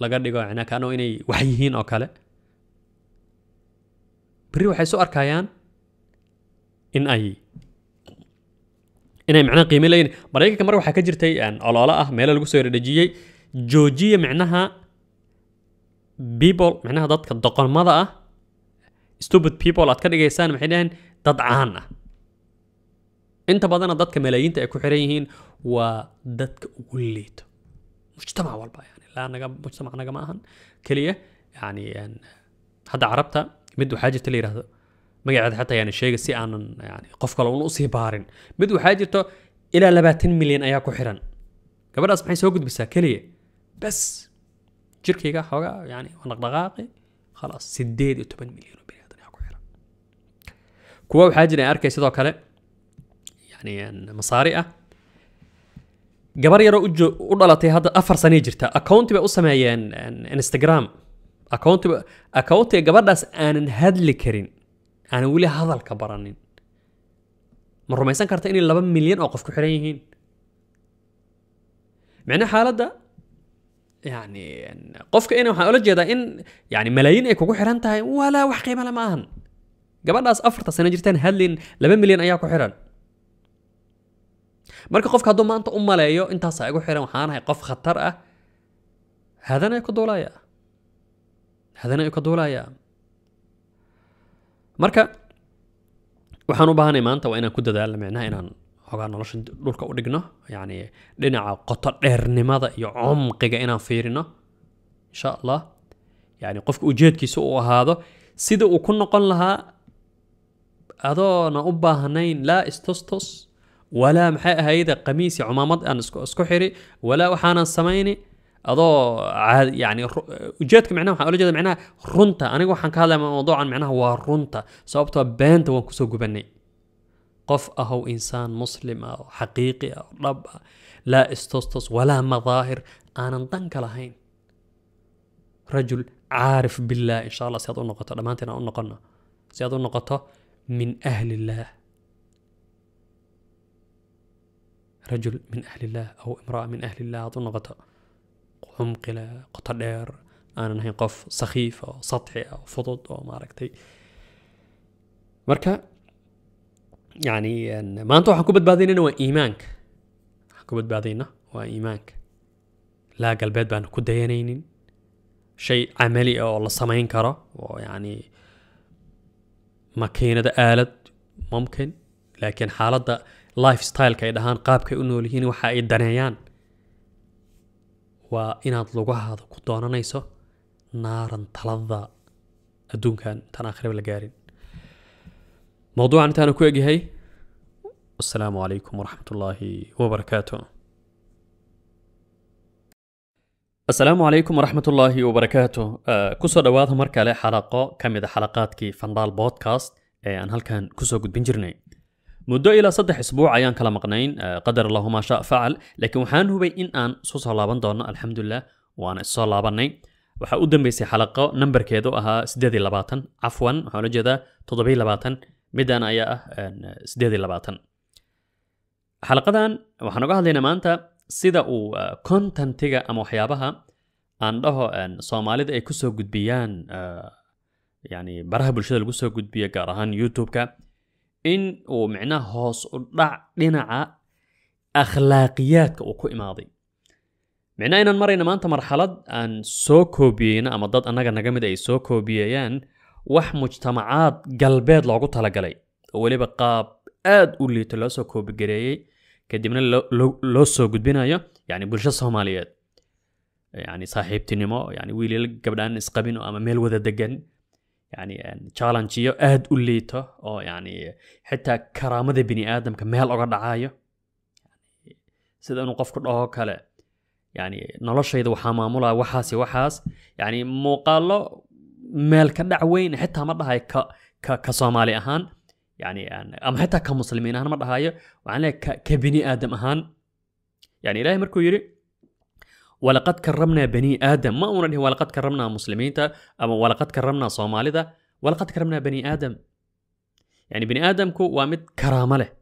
laga dhigo kaano inay wax yihiin oo kale beri waxay soo arkayaan in ay inay macnaha qiime leeyihin maraykanka mar waxaa ka jirtay oloola ah meelo lagu soo yardhejiyey joojiya micnaha people micnaha dadka doqonmada ah stupid people aad ka dhigaysaan maxay dhaheen dad caan ah inta badana dadka malaayiinta ay ku xiran yihiin waa dadka ugu liito mujtamac walba yani laa naga mujtamac nagama ahan keliya yani hadda carabta mid waxaa jirta la yidhaahdo magaceeda xataa yani sheega si aanan yani qof kale un usii baarin mid waxaa jirto ilaa labaatan milyan ayaa ku xiran gabadhaas maxay soo gudbisaa keliya bas jirkayga xoogaa yani dhaqdhaqaaqi khalaas sideed iyo toban milyan kuwa waxaa jiran arkay sidoo kale yani masaari ah gabar yaroo u dhalatay hadda afar sanay jirta accounti bay u sameeyeen instagram accountiba accountiga gabadhaas aanan hadli karin aanan weli hadalka baranin ma rumaysan karta inay laba milyan oo qof ku xiran yihiin micna xaaladda yani qofka in waxaan ula jeedaa in yani malaayiin ay kugu xiran tahay walaa wax qiimo le ma ahan gabadhaas afarta sano jirtaan hadlayn laba milyan ayaa ku xihan marka qofka hadduu maanta u maleeyo intaasaa igu xihan waxaanahay qof khatar ah hadana ka duulaya hadana ka duulaya marka waxaan u baahanay maanta waa inaan ku dadaalno micnaha inaan xogaa nolosha dhulka u dhigno yacni dhinaca qoto dheernimada iyo cumqiga inaan fiirino insha allah yacni qofka ujeedkiisa uu ahaado sida uu ku noqon lahaa أدونا هنين لا استوستوس ولا محي هيدا قميصي عمامات أنا اسكحري ولا وحانا سميني أدو يعني جيتك معناها وحان جيت معناها رونتا أنا وحان كهذا موضوعا معناها هو رونتا سببتها بنت وكسو قبني قف أهو إنسان مسلم أو حقيقي أو رب لا استوستوس ولا مظاهر أنا نطنك لهين رجل عارف بالله إن شاء الله سيادو النقطة لما أنتنا النقطة سيادو النقطة من أهل الله رجل من أهل الله أو امرأة من أهل الله أظن طنغطة عمقلة قطع دير أنا نهي قف سخيف أو سطحي أو فضد أو ما ركتي مركا يعني ما أنتو حكوبة بادينا وإيمانك حكوبة باديننا وإيمانك لا قلبات بأن كدينين شيء عملي أو الله سمعين كرا ويعني makiinada aalad mumkin laakiin xaaladda life styleka ay dhahaan qaabkay u nool yihiin waxa ay daneeyaan waa inaad lugahaada ku doonanayso naaran talada adduunkan intaan aakhiraba la gaarin mowduucan intaanu ku egyahay wassalaamu calaykum waraxmat ullaahi wabarakaatu السلام عليكم ورحمة الله وبركاته آه، كسو دواد همارك علي حلقة كاميدا حلقات كي فندال بودكاست آه، ان هل كان كسو قد بنجرني مدو إلى صدح اسبوع عيان كلام مقنين آه، قدر الله ما شاء فعل لكن وحان هو بي ان ان سوص الله بندورنا الحمد لله وانا اسوال الله بني وحا قدن حلقة نمبر كيدو اها سديدي لباتن عفوا وحان جدا تضبي لباتن مدان ايا سديدي لباتن حلقة دان وحان قهل لنا sida uu uh, contentiga ama waxyaabaha aan dhaho soomaalida ay kusoo gudbiyaan uh, yani baraha bulshada lagu soo gudbiyo gaar ahaan youtube-ka in uu micnaha hoos u dhac dhinaca akhlaaqiyaadka uu ku imaaday micnaha inaan marayna maanta marxalad aan soo koobiyeyno ama dad annaga naga mid ay soo koobiyeeyaan wax mujtamacaad galbeed loogu talagalay oo weliba qaab aad u liito loo soo koobigareeyey kadibna loo soo gudbinayo yani bulsho soomaaliyeed yani saaxiibtinimo yani wiilal gabdhaan isqabin ama meel wada degan yani challengeyo aad u liito oo yani xitaa karaamada bini aadamka meel oga dhacayo sida inuu qofku dhaho kale yani noloshayda waxaa maamulaa waxaas waxaas yani muuqaalo meel ka dhac weyn xitaa ma dhahay ka soomaali ahaan يعني،, يعني ام حتى كمسلمين انا مره هاي وعن كبني ادم اهان يعني الهي مركو يري ولقد كرمنا بني ادم ما امر ولقد كرمنا مسلمين أو ولقد كرمنا صومالي ولقد كرمنا بني ادم يعني بني ادم كو وامد كرامه له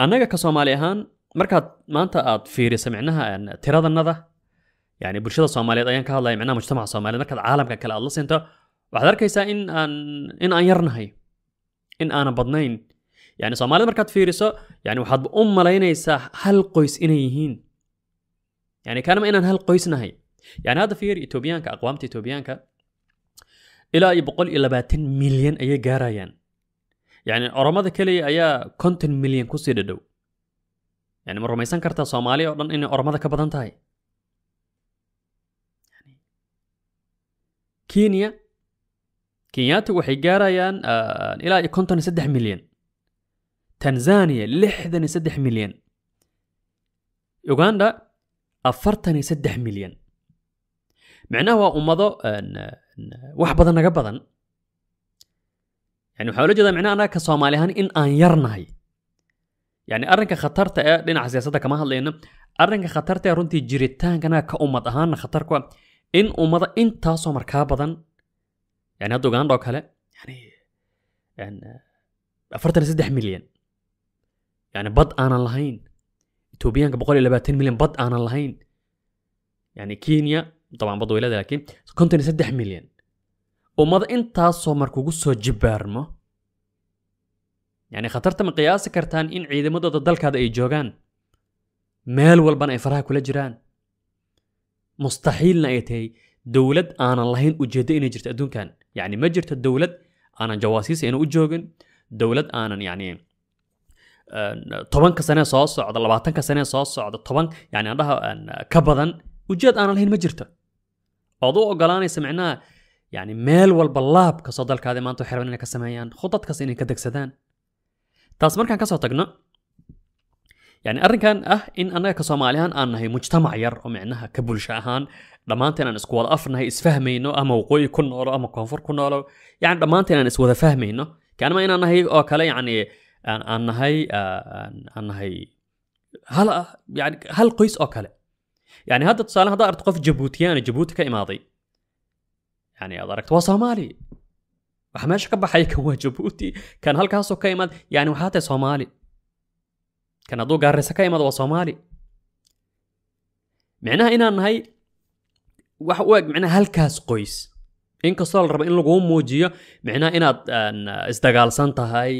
انا كصومالي اهان مركات ما انت اد فيري سمعناها ان ترى النظر يعني برشيدة صومالية ايان كهالله يعني معناها يعني مجتمع صومالي مركات عالم كالله الله سينتو وحذر كيسا ان ان ان ايرنا هي in aanan badnayn yani soomaalida markaad fiiriso yani waxaad u malaynaysaa hal qoys inay yihiin yani kaanama inaan hal qoys nahay yani hadda fiir etoobiyaanka aqwaamta etoobiyaanka ilaa iyo boqol iyo labaatan milyan ayay gaarayaan yani oromada keliya ayaa konton milyan kusii dhadhow yani ma rumaysan kartaa soomaaliya oo dhan inay oromada ka badan tahay kenya kenyaatu waxay gaarayaan ilaa iyo konton iyo saddex milyan tanzaniya lixdan iyo saddex milyan uganda afartan iyo saddex milyan micnaha waa ummado wax badan naga badan yani waxaa ula jeedaa micnaha annaga ka soomaali ahaan in aan yarnahay yani arrinka khatarta ee dhinaca siyaasadda kama hadlayno arrinka khatarta ee runtii jiritaanka annaga ka ummad ahaana khatar ku ah in ummado intaasoo markaa badan يعني هادو غان دو كالا يعني يعني افرتنا سدح مليون يعني بط انا لهين توبيان بقول الى باتين مليون بط انا لهين يعني كينيا طبعا بضو الى لكن كنت سدح مليون وما انت سو ماركو جسو جبارمو يعني خطرت من قياس كرتان ان عيد مدة الدلك هذا اي جوغان مال والبن اي فراها كل جران مستحيل نايتي دولت انا لهين وجدين جرت ادون كان يعني مجرت الدولة أنا جواسيس إنه أجوجن دولة أنا يعني آه، طبعاً كسنة صاص عدد الله بعثنا كسنة صاص عدد طبعاً يعني أنا أن آه، كبداً وجد أنا الحين ما جرت أضوء قلاني سمعنا يعني مال والبلاب كصدر كذا ما أنتوا حرمنا كسميان خطط كسيني كدك سدان تاسمر كان كصوتقنا يعني أرن كان أه إن أنا كصوماليان أنا هي مجتمع ير ومعناها كبول شاهان dhammaanteen aan isku wada afnahay isfahmayno ama waqooyi ku noolo ama koonfur ku noolo yani dhammaanteen aan iswada fahmayno kanma inaan nahay oo kale yani aan nahay aan nahay hal yani hal qoys oo kale يعني هذا تصالح هذا أرتقف جبوتيان جبوتي كإماضي يعني هذا أرتقف صومالي وحماش كبا حيك هو جبوتي كان هل كاسو كإماد يعني وحاتي صومالي كان أدو قارسة كإماد وصومالي معناها إن هاي waxa u eg micnaha halkaas qoys inkastoo la raba in laguu muujiyo micnaha inaad isdagaalsan tahay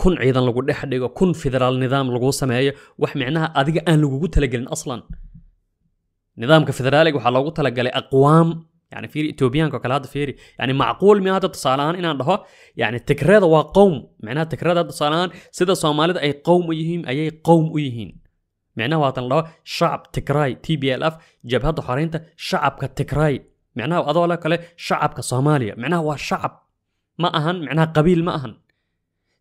kun ciidan lagu dhex dhigo kun federaal nidaam laguu sameeyo wax micnaha adiga aan lagugu talagelin aslan nidaamka federaaliga waxaa loogu talagalay aqwaam يعني فيري اتوبيان كوكال هذا فيري يعني معقول من هذا تصالان ان اندهو يعني تكريد وا قوم معناها تكريد هذا تصالان سيده سوماليد اي قوم يهيم اي قوم يهين micnaha waatan laba shacab tigraay t b l f jabhadda xoraynta shacabka tigraay micnaha adoo le kale shacabka soomaaliya micnaha waa shacab ma ahan micnaha qabiil ma ahan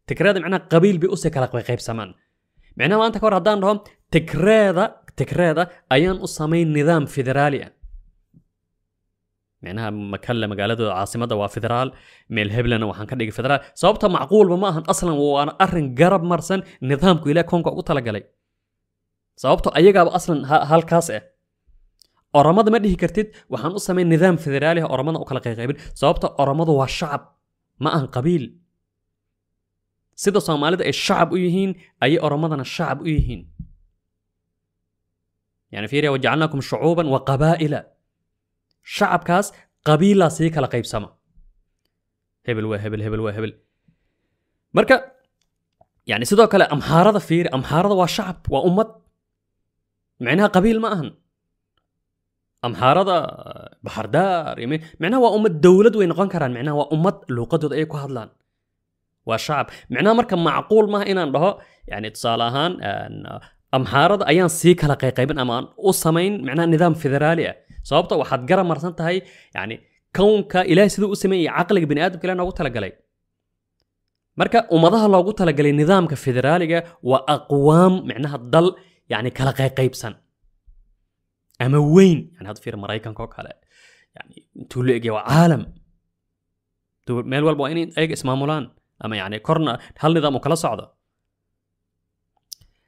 tigraada micnaha qabiil bay usii kala qaybsamaan micnaha maanta ka haddaan dhaho tigreeda tigreeda ayaan u samayn nidaam federaali ah micnaha makalle magaaladooda caasimadda waa federaal meel heblana waxaan ka dhigay federaal sababta macquulba ma ahan aslan waana arrin garab marsan nidaamku ilaah koonka ugu talagalay sababto ah ayagaaba aslan halkaas ah eh. oramada ma dhihi kartid waxaan u samayn nidaam federaali ah oramada u kala qayqaybin sababto ah oramadu waa shacab ma ahan qabiil sida soomaalida ay shacab u yihiin ayay oramadana shacab u yihiin yani fiiriya wajacalnaakum shucuuban wa qabaa'ila shacabkaas qabiilaa sii kala qaybsama hebel waa hebel hebel waa hebel marka yani sidoo kale amxaarada fiiri amxaarada waa shacab waa ummad micnaha qabiil ma ahan amxaarada baxardaar micnaha waa ummad dowlad way noqon karaan micnaha waa ummad luuqadooda ay ku hadlaan waa shacab micnaha marka macquul maaha inaan dhaho yani tusaale ahaan amxaarada ayaan sii kala qayqaybin ama aan u samayn micnaha nidaam federaali ah sababta waxaad gara marsan tahay yani kownka ilaahay siduu u sameeyey iyo caqliga bini aadamka ilahay noogu talagalay marka ummadaha loogu talagalay nidaamka federaaliga waa aqwaam micnaha dal yani kala qayqaybsan ama weyn yani hadda fiir maraykanka oo kale yani intuu la egya waa caalam meel walba waa inay ayaga ismaamulaan ama yani korna hal nidaam uu kala socdo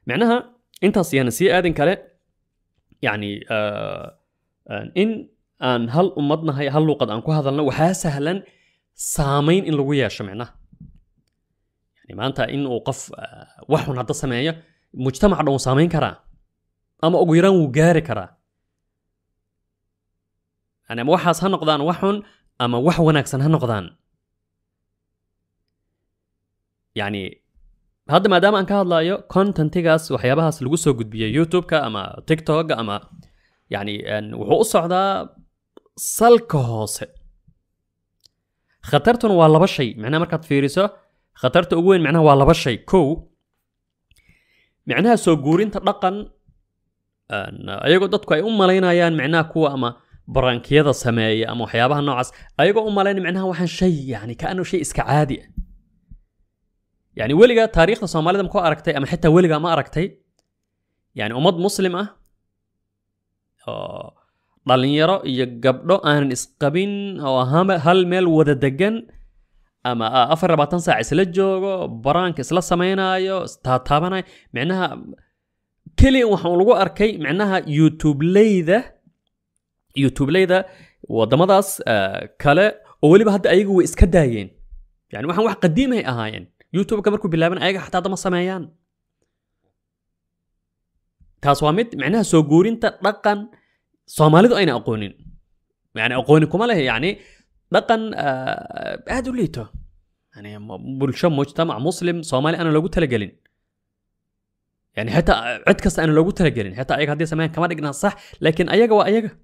micnaha intaas yana sii aadin kale yani in aan hal ummad nahay hal luuqad aan ku hadalno waxaa sahlan saamayn in lagu yeesho micnaha yani maanta in uu qof waxun hadda sameeyo mujtamac dhan wuu saamayn karaa ama ugu yaraan wuu gaari karaa yani ama waxaas ha noqdaan wax xun ama wax wanaagsan ha noqdaan yani hadda maadaama aan ka hadlayo contentigaas waxyaabahaas lagu soo gudbiyay youtube-ka ama tiktok ama yani wuxuu u socdaa salka hoose khatartuna waa laba shay micnaha markaad fiiriso khatarta ugu weyn micnaha waa laba shay kow micnaha soo guurinta dhaqan ayagoo dadku ay u malaynayaan micnaha kuwa ama barankiyada sameeya ama waxyaabaha noocaas ayagoo u malaynaya micnaha waxaan shay yani kaano shay iska caadi ah yani weliga taariikhda soomaalida ma ku aragtay ama xitaa weliga ma aragtay yani ummad muslim ah oo dhalinyaro iyo gabdho aanan isqabin oo hal meel wada degan ama ah, afar labaatan saac isla joogo baraanka isla samaynaayo istaataabanayo micnaha keliya waxaan lagu arkay micnaha youtubeleyda youtubeleyda waddamadaas ah, kale oo weliba hadda ayagu way iska daayeen yani waxaan wax qadiimahay ahaayeen youtubeka markuu bilaaban ayaga xataa dama sameeyaan taas waa mid micnaha soo guurinta dhaqan soomaalidu ayna aqoonin yani aqooni kuma leh yani بقى آه، هادو ليتو يعني بلشان مجتمع مسلم صومالي انا لو قلت له قلن يعني حتى عدكس انا لو قلت له قلن حتى ايك هذه سمعين كمان اقنا صح لكن اياك واياك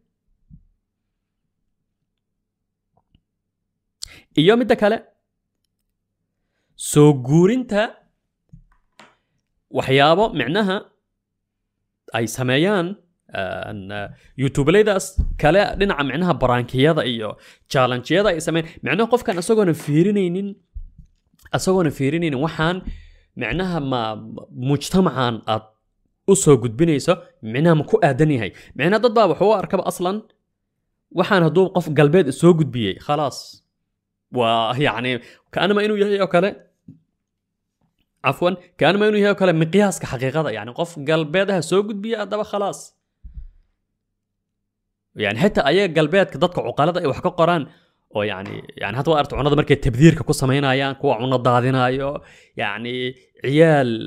يوم انت كلا سوغور انت وحيابه معناها اي سمايان Uh, youtubelaydaas kale dhinaca micnaha baraankiyada iyo jaalanjiyada ay sameyn micnaha qofkan isagoona fiirinaynin isagoona fiirinaynin waxaan micnaha ma mujtamacan aad u gudbinayso micnaha ma ku aadan yahay micnaha dad baa waxuu arkaba aslan waxaan hadduu qof galbeed soo gudbiyey khalaas waa yacni kaanama inuu yahay oo kale cafwan kaanama inuu yahay oo kale miqyaaska xaqiiqada yacni qof galbeedaha soo gudbiya haddaba khalaas يعني حتى ايه قلبيتك دادك عقالده اي وحكا قران او يعني يعني هاتوا ارتو عنا دمركي تبذيرك كو سمينا ايان كو عنا دادينا يعني عيال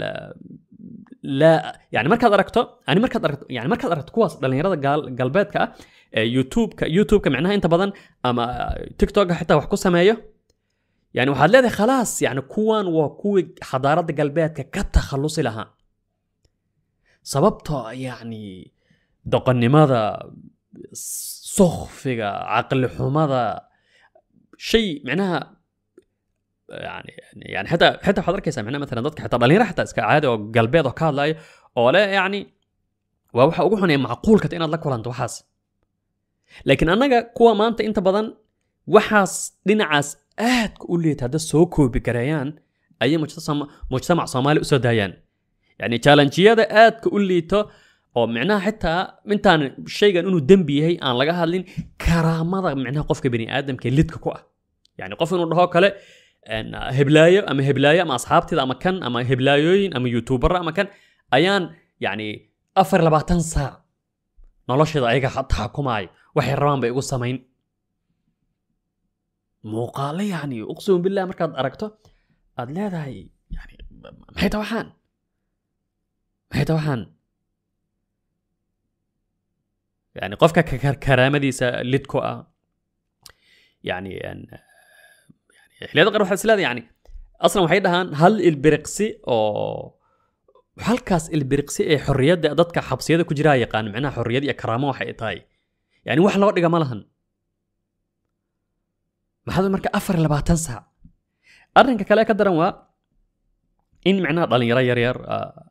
لا يعني مركز اركتو يعني مركز اركتو يعني مركز اركتو كواس دلين يرادا قلبيتك أه، يوتيوب يوتيوب معناها انت بدن اما تيك توك حتى وحكو سمينا يعني وحاد ليه خلاص يعني كوان وكو حضارات قلبيتك كتا خلصي لها سببته يعني دقني ماذا sokfiga caqli xumada shay micnaha yani yani xataa xataa waxaad arkaysaa micnaha matalan dadka xataa dhallinyara xataa iska caadi oo galbeed oo ka hadlayo oo le yacni waa waxa ugu xun ee macquulkata inaad la kulanto waxaas laakiin annaga kuwa maanta inta badan waxaas dhinacaas aadka u liita hadda soo koobi gareeyaan ayay mujtamac soomaali usoo daayaan yacni challengeyada aadka u liito oo micnaha xitaa intaan shaygan inuu dembi yahay aan laga hadlin karaamada micnaha qofka baniaadamka lidka ku ah yani qof inuu dhahoo kale heblaayo ama heblaayo ama asxaabteeda ama kan ama heblaayooyin ama youtuubara ama kan ayaan yani afar labaatan saac nolosheeda ayaga taxakumaayo waxay rabaan bay igu samayn muuqaale yani uqsimu billah markaad aragto aad leedahay yani maxay ta maxay ta يعني قفك كرامديسا لتكو اه يعني يعني حليت غير واحد سلاد يعني اصلا وحيد هان هل البرقسي او هل كاس البرقسي اي حريه ددك حبسيده كجرا يقان معنا حريه يا كرامه وحي يعني واحد لو دغه ما لهن ما هذا مرك افر لبا تنسى ارنك كلا كدرن ان معنا ضل يرير يرير آه،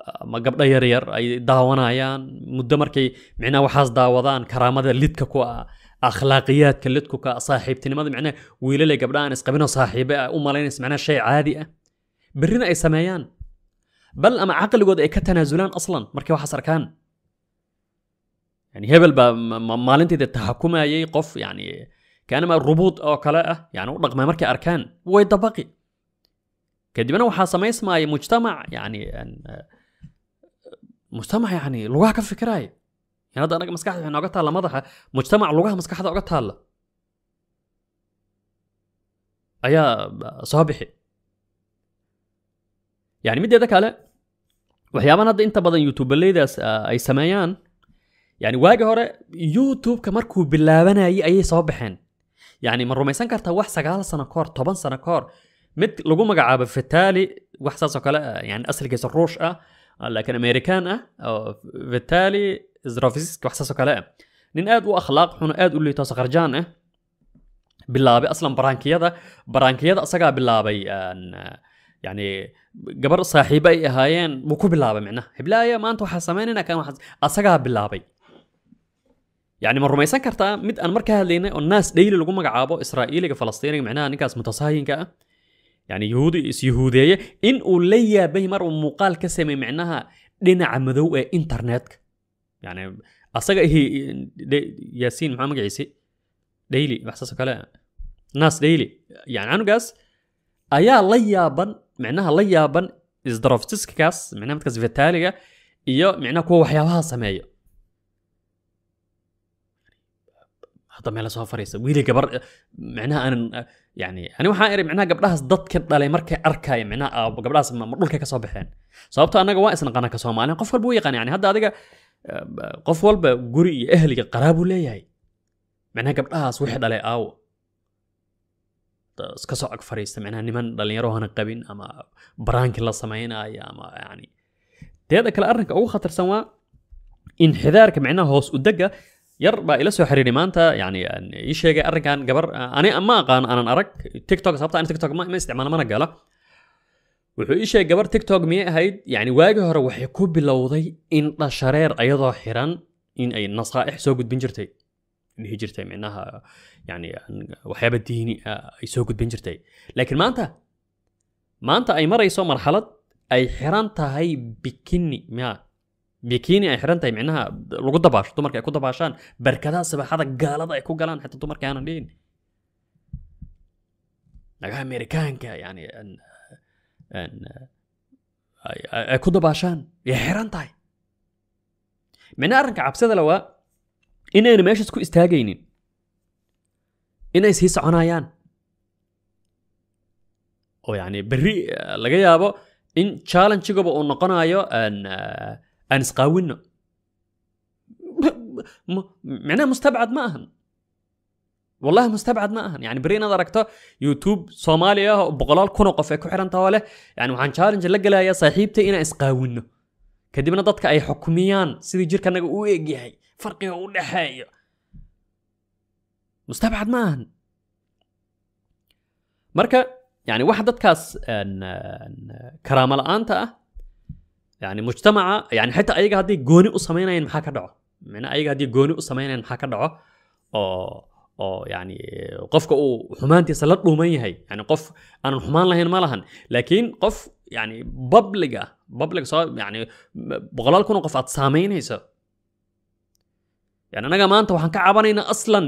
Ah, ma gabdho yaryar ay daawanayaan muddo markay micnaha waxaas daawadaan karaamada lidka ku ah akhlaaqiyaadka lidku ka saaxiibtinimada micnaha wiilale gabdha aan isqabino saaxiibe ah u malaynaysa micnaha shay caadi ah berrina ay sameeyaan bal ama caqligooda ay ka tanaasulaan aslan markay waxaas arkaan yani hebel baa maalinteeda taxakumayay qof yani kaanama rubuud oo kale ah yani u dhaqmay markay arkaan way dabaqi kadibna waxaa samaysmaya mujtamac yani mujtamac yani lugaha ka fikiraaya yan hadda anaga maskaxda waxay taalla madaxa mujtamac lugaha maskaxda uga taalla ayaa ah, soo bixi yani mideeda kale waxyaabahan hadda inta badan youtubeleydaas ah, ay sameeyaan yani waagi hore youtubeka markuu bilaabanayay ayay soo baxeen yani ma rumaysan kartaa wax sagaal sano ka hor toban sano ka hor mid lagu magacaabo fataali wax saasoo kale ah, yani asligiisa ruush ah laakiin american ah vitali zrofisisk wax saasoo kale ah nin aad u akhlaaq xun aad u liitoosa kharjaan ah bilaabay aslan baraankiyada baraankiyada asagaa bilaabay yani gabar saaxiibo ay ahaayeen buu ku bilaabay micnaha hiblaya maanta waxaa samaynayna kan asagaa bilaabay yani ma rumaysan kartaa mid aan markaa hadlaynay oo naas dheyli lagu magacaabo israa'iiliga falastiiniga micnaha ninkaas mutasaayinka ah yani yahuudi is-yahuudeeye in uu la yaabay mar uu muuqaal ka samey micnaha dhinaca madow ee internetka yani asaga yaasiin maxaa magaciisi daily waxsaasoo kale nas daily yani canugaas ayaa la yaaban micnaha la yaaban isdroftiskakaas micnaha midkaas vetaliga iyo micnaha kuwa waxyaabaha sameeyo hadda meel soo fariisa wiili gabar eh, micnaha aanan eh, yani ani waxaan iri micnaha gabdhahaas dadka dhalay markay arkaya micnaha ah, gabdhahaas ma dhulkay ka baxeen sababto annaga waa isnaqana ka qof walba u yaqaan yani hadda adiga eh, qof walba guri iyo ehliga qaraabuu leeyahay micnaha gabdhahaas wixii dhalay aawo iska ag fariista micnaha niman dhallinyaro qabin ama baraanki la samaynayo ama yani teeda kale arrinka ugu khatarsan waa inxidaarka micnaha hoos u dega yar baa ila soo xiriiray maanta yani ii sheegay arrinkan gabar ah, ani ma aqaan aanan arag tiktok sababta ani tiktok ma isticmaala mana gala wuxuu ii sheegay gabar tiktok miyay ahayd yani waagii hore waxay ku bilowday indhashareer ayadoo xiran in ay nasaaix soo gudbin jirtay dhihi jirtay micnaha yani waxyaaba diini ah, ay soo gudbin jirtay laakiin maanta maanta ay marayso marxalad ay xiran tahay bikini miya bikini ay xiran tahay micnaha lagu dabaasho dumarka ay ku dabaashaan barkadaha sabaxada gaalada ay ku galaan xitaa dumarka aanan dhihin dhagaha amerikaanka yani ay ku dabaashaan yay xiran tahay micnaha arrinka cabsida le waa in ayna meesha istaagaynin inay sii soconayaan oo yani berri laga yaabo in challengigaba uu noqonayo انس قاون معناه مستبعد ما اهن والله مستبعد ما ahan yani beri inaad aragto youtube soomaaliya ah oo boqolaal kun oo qof ay ku xidhantaho leh yani waxaan challenge la gelayaa saaxiibtay inaan isqaawinno kadibna dadka ay xukumiyaan sidii jirkanaga u eegyahay farqiga u dhexeeyo mustabcad ma ahan marka yani waxa yani mujtamaca yani xitaa ayaga hadday gooni u samaynayan maxaa ka dhaco micnaa ayaga hadday gooni u samaynayan maxaa ka dhaco oo oo yani qofka uu xumaantiisa la dhuuman yahay yani qof aanan xumaan lahayn ma lahan laakiin qof yani babliga babliga soo yani boqolaal kun oo qof aad saamaynayso yani annaga maanta waxaan ka cabanaynaa aslan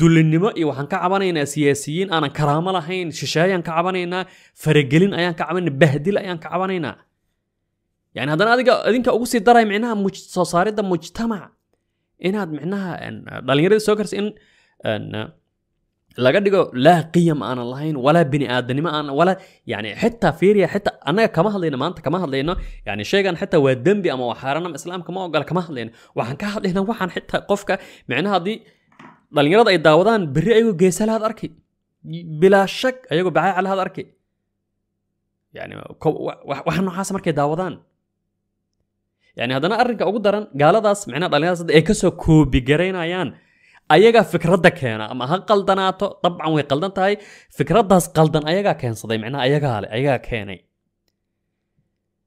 dulinimo iyo waxaan ka cabanaynaa siyaasiyiin aanan karaamo lahayn shisheeyaan ka cabanaynaa faragelin ayaan ka cabanaynaa bahdil ayaan ka cabanaynaa yani haddana adiga idinka ugu sii daray micnaha soo saarida mujtamac inaad micnaha dhalinyarada soo karsa in laga dhigo laa qiyam aanan lahayn walaa bini aadanimo aan walaa yani xitaa fiiriya xitaa annaga kama hadlayno maanta kama hadlayno yani sheegan xitaa waa dembi ama waa xaaran ama islaamka ma ogola kama hadlayno waxaan ka hadlaynaa waxaan xitaa qofka micnaha haddii dhalinyarada ay daawadaan berri ayagoo geesa lahaad arki bilaa shak ayagoo bacaaca lahaad arki yani waxa noocaas markay daawadaan yani haddana arrinka ugu daran gaaladaas micnaha dhallinyaradaas hadda ay kasoo koobigaraynayaan ayagaa fikradda keena ama ha qaldanaato dabcan way qaldan tahay fikraddaas qaldan ayagaa keensaday micnaha ayagaa le ayagaa keenay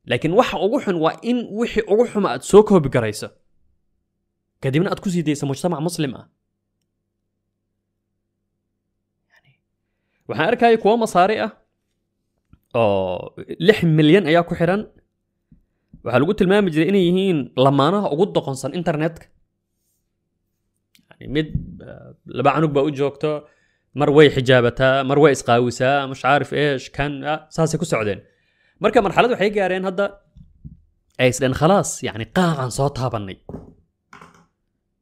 laakiin waxa ugu xun waa in wixii ugu xuma aad soo koobigarayso kadibna aad ku sii daysa mujtamac muslim ah waxaan arkaya kuwo masaari ah oo lix milyan ayaa ku xidhan waxaa lagu tilmaami jiray inay yihiin lamaanaha ugu doqonsan internetka yani mid eh, laba canug baa u joogto mar way xijaabataa mar way isqaawisaa mash caarif eesh kan ah, saasay ku socdeen marka marxalad waxay gaareen hadda ay isdheen khalaas yani qaacaan soo taabanay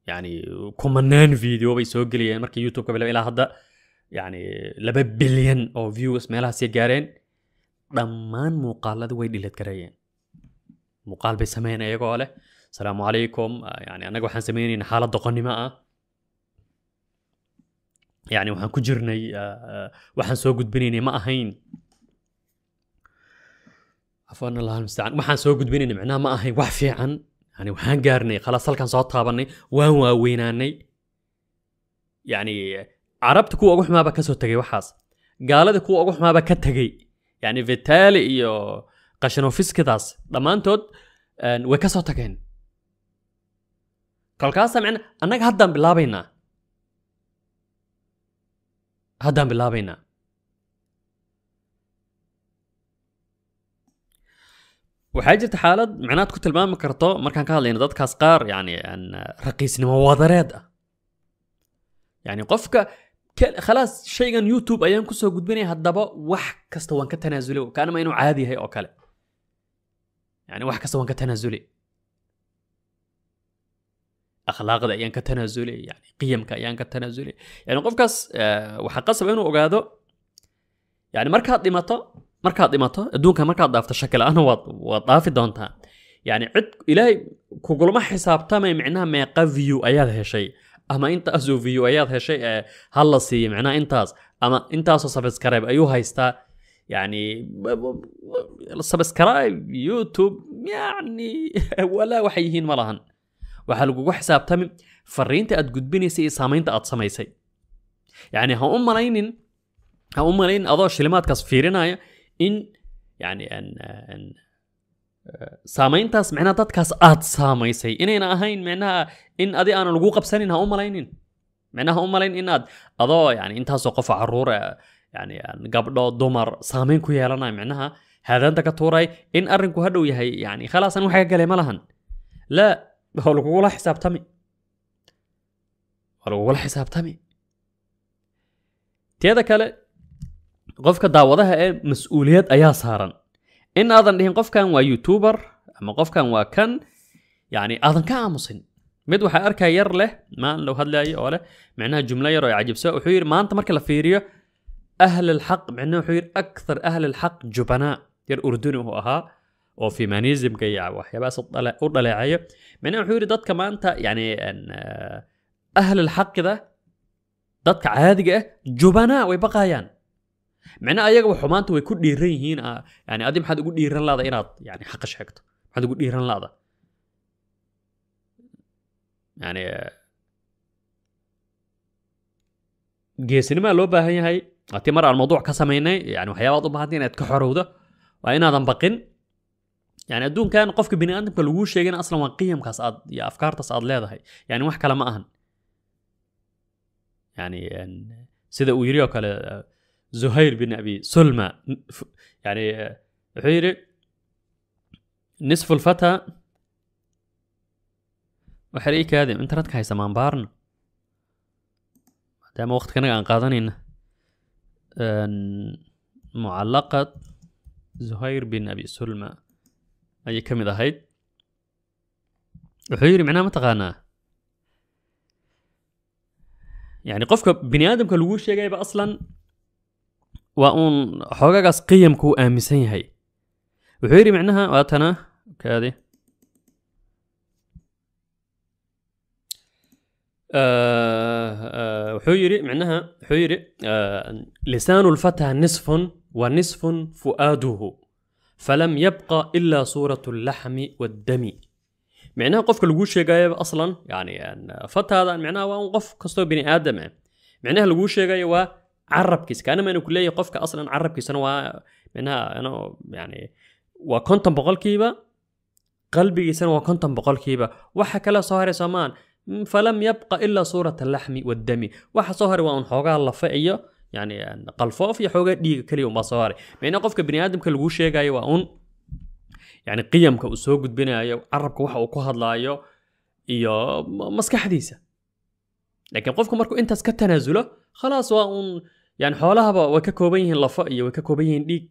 yani kumanaan video bay soo geliyeen markii youtube-ka ilaa hadda yani laba bilyan oo views meelahaasay gaareen dhammaan muuqaalada way dhilad gareeyeen muuqaal bay sameynaya iyagoo leh asalaamu calaykum yani annaga waxaan sameynayna xaalad doqonnimo ah yani waxaan ku jirnay waxaan soo gudbinaynay ma ahayn waxaan soo gudbinaynay micnaha ma ahayn wax fiican yani waxaan gaarnay khalaas halkan soo taabanay waan waaweynaanay yani carabta kuwa ugu xumaaba ka tegay waxaas gaalada kuwa ugu xumaaba ka tegay yani vitali iyo qashanofiskadaas dhammaantood way ka soo tageen kolkaasa micna annaga haddaan bilaabaynaa haddaan bilaabaynaa waxaa jirta xaalad micnaad ku tilmaami karto markaan ka hadlayno dadkaas qaar yani raqiisnimo wadareed ah yani qofka khalaas shaygan youtube ayaan kusoo gudbinaya haddaba wax kasta waan ka tanaasulay kaanama inuu caadi yahay oo kale yani wax kasta waan ka tanaasula akhlaaqda ayaan ka tanaasula yani qiyamka ayaan ka tanaasula yani qofkaas waxaa qasaba inuu ogaado yani markaad dhimato markaad dhimato adduunka markaad dhaafto shaki la-aana waad waad dhaafi doontaa yani cid ilaahay kugulama xisaabtamay micnaha meeqa view ayaad heshay ama intaasoo view ayaad heshay ee ha la siiyo micnaha intaas ama intaasoo subscribe ayuu يعني سبسكرايب يوتيوب يعني ولا waxayyihiin ma lahan waxaa lagugu xisaabtami fariinta aad gudbinaysay iyo saamaynta aad samaysay yani ha u malaynin ha u malaynin adoo shilimaadkaas fiirinaya in yani saamayntaas micnaha dadkaas aad saamaysay inayna ahayn micnaha in adi aanan lagu qabsanin ha u malaynin micnaha ha u malayn inaad adoo yani intaasoo qofa caruura yani gabdho dumar saamayn ku yeelanaya micnaha haadaanta ka tuuray in arinku ha yahay yani khalaasan waxaa galee ma lahan laa waa lagugula xisaabtami waa lagugula xisaabtami teeda kale qofka daawadaha ee mas-uuliyad ayaa saaran in aadan dhihin qofkan waa youtuber ama qofkan waa kan yani aadan ka aamusin mid waxaa arkaa yar leh maan low hadlayo oo leh micnaha jumlo yar oo cajibso wuxuu yidhi maanta marka la fiiriyo اهل الحق مع انه حير اكثر اهل الحق جبناء ير اردن هو اها او في مانيزم كيا وحيا بس طلع وطلع عي من انه حير دت كمان تا يعني ان آه، اهل الحق كذا دت عادي جبناء ويبقايان معنى ايغ وحمانت وي كو ديرين هنا يعني ادم حد يقول ديرن لاده اناد يعني حق شحكت حد يقول ديرن لاده يعني آه، جيسينما لو باهين هاي أتي مرة الموضوع كسميني يعني وحياة بعض بعدين أتكحرودة وأنا هذا بقين يعني أدون كان قفك بني أنت كل وش أصلا وقيم كاس أض يا أفكار تاس أض هاي يعني وح كلام أهن يعني, يعني سيدا ويريو كلا زهير بن أبي سلمى يعني حيري نصف الفتى وحريك هذه انترنت كايسة مان بارن دائما وقت كنا قادنين معلقة زهير بن أبي سلمى أي كم إذا هيد وحيري معناه ما يعني قفك بني آدم كلوو شيء أصلا وأن حقاقس قيم كو آمسين هاي وحيري معناها واتنا كادي آه،, أه حيري معناها حيري آه، لسان الفتى نصف ونصف فؤاده فلم يبقى إلا صورة اللحم والدم معناها قفك الوشي جاي أصلا يعني فتى هذا معناها وقف كستو بني آدم معناها الوشي جاي عرب كيس كان من كلية قفك أصلا عرب كيس أنا معناها أنا يعني وكنت بقول كيبا قلبي سنة وكنت بقول كيبا وحكى له صهري سمان falam yabqa ilaa suurat alaxmi waddami waxa soo haray waa un xoogaha lafa iyo yani qalfoof iyo xoogaa dhiiga keliya unbaa soo haray micnaa qofka baniaadamka laguu sheegayo waa un yani qiyamka uu soo gudbinayo carabka waxa uu ku hadlaayo iyo maskaxdiisa laakiin qofku markuu intaas ka tanaasulo khalaas waa uun yani xoolahaba way ka kooban yihiin lafa iyo way ka kooban yihiin dhiig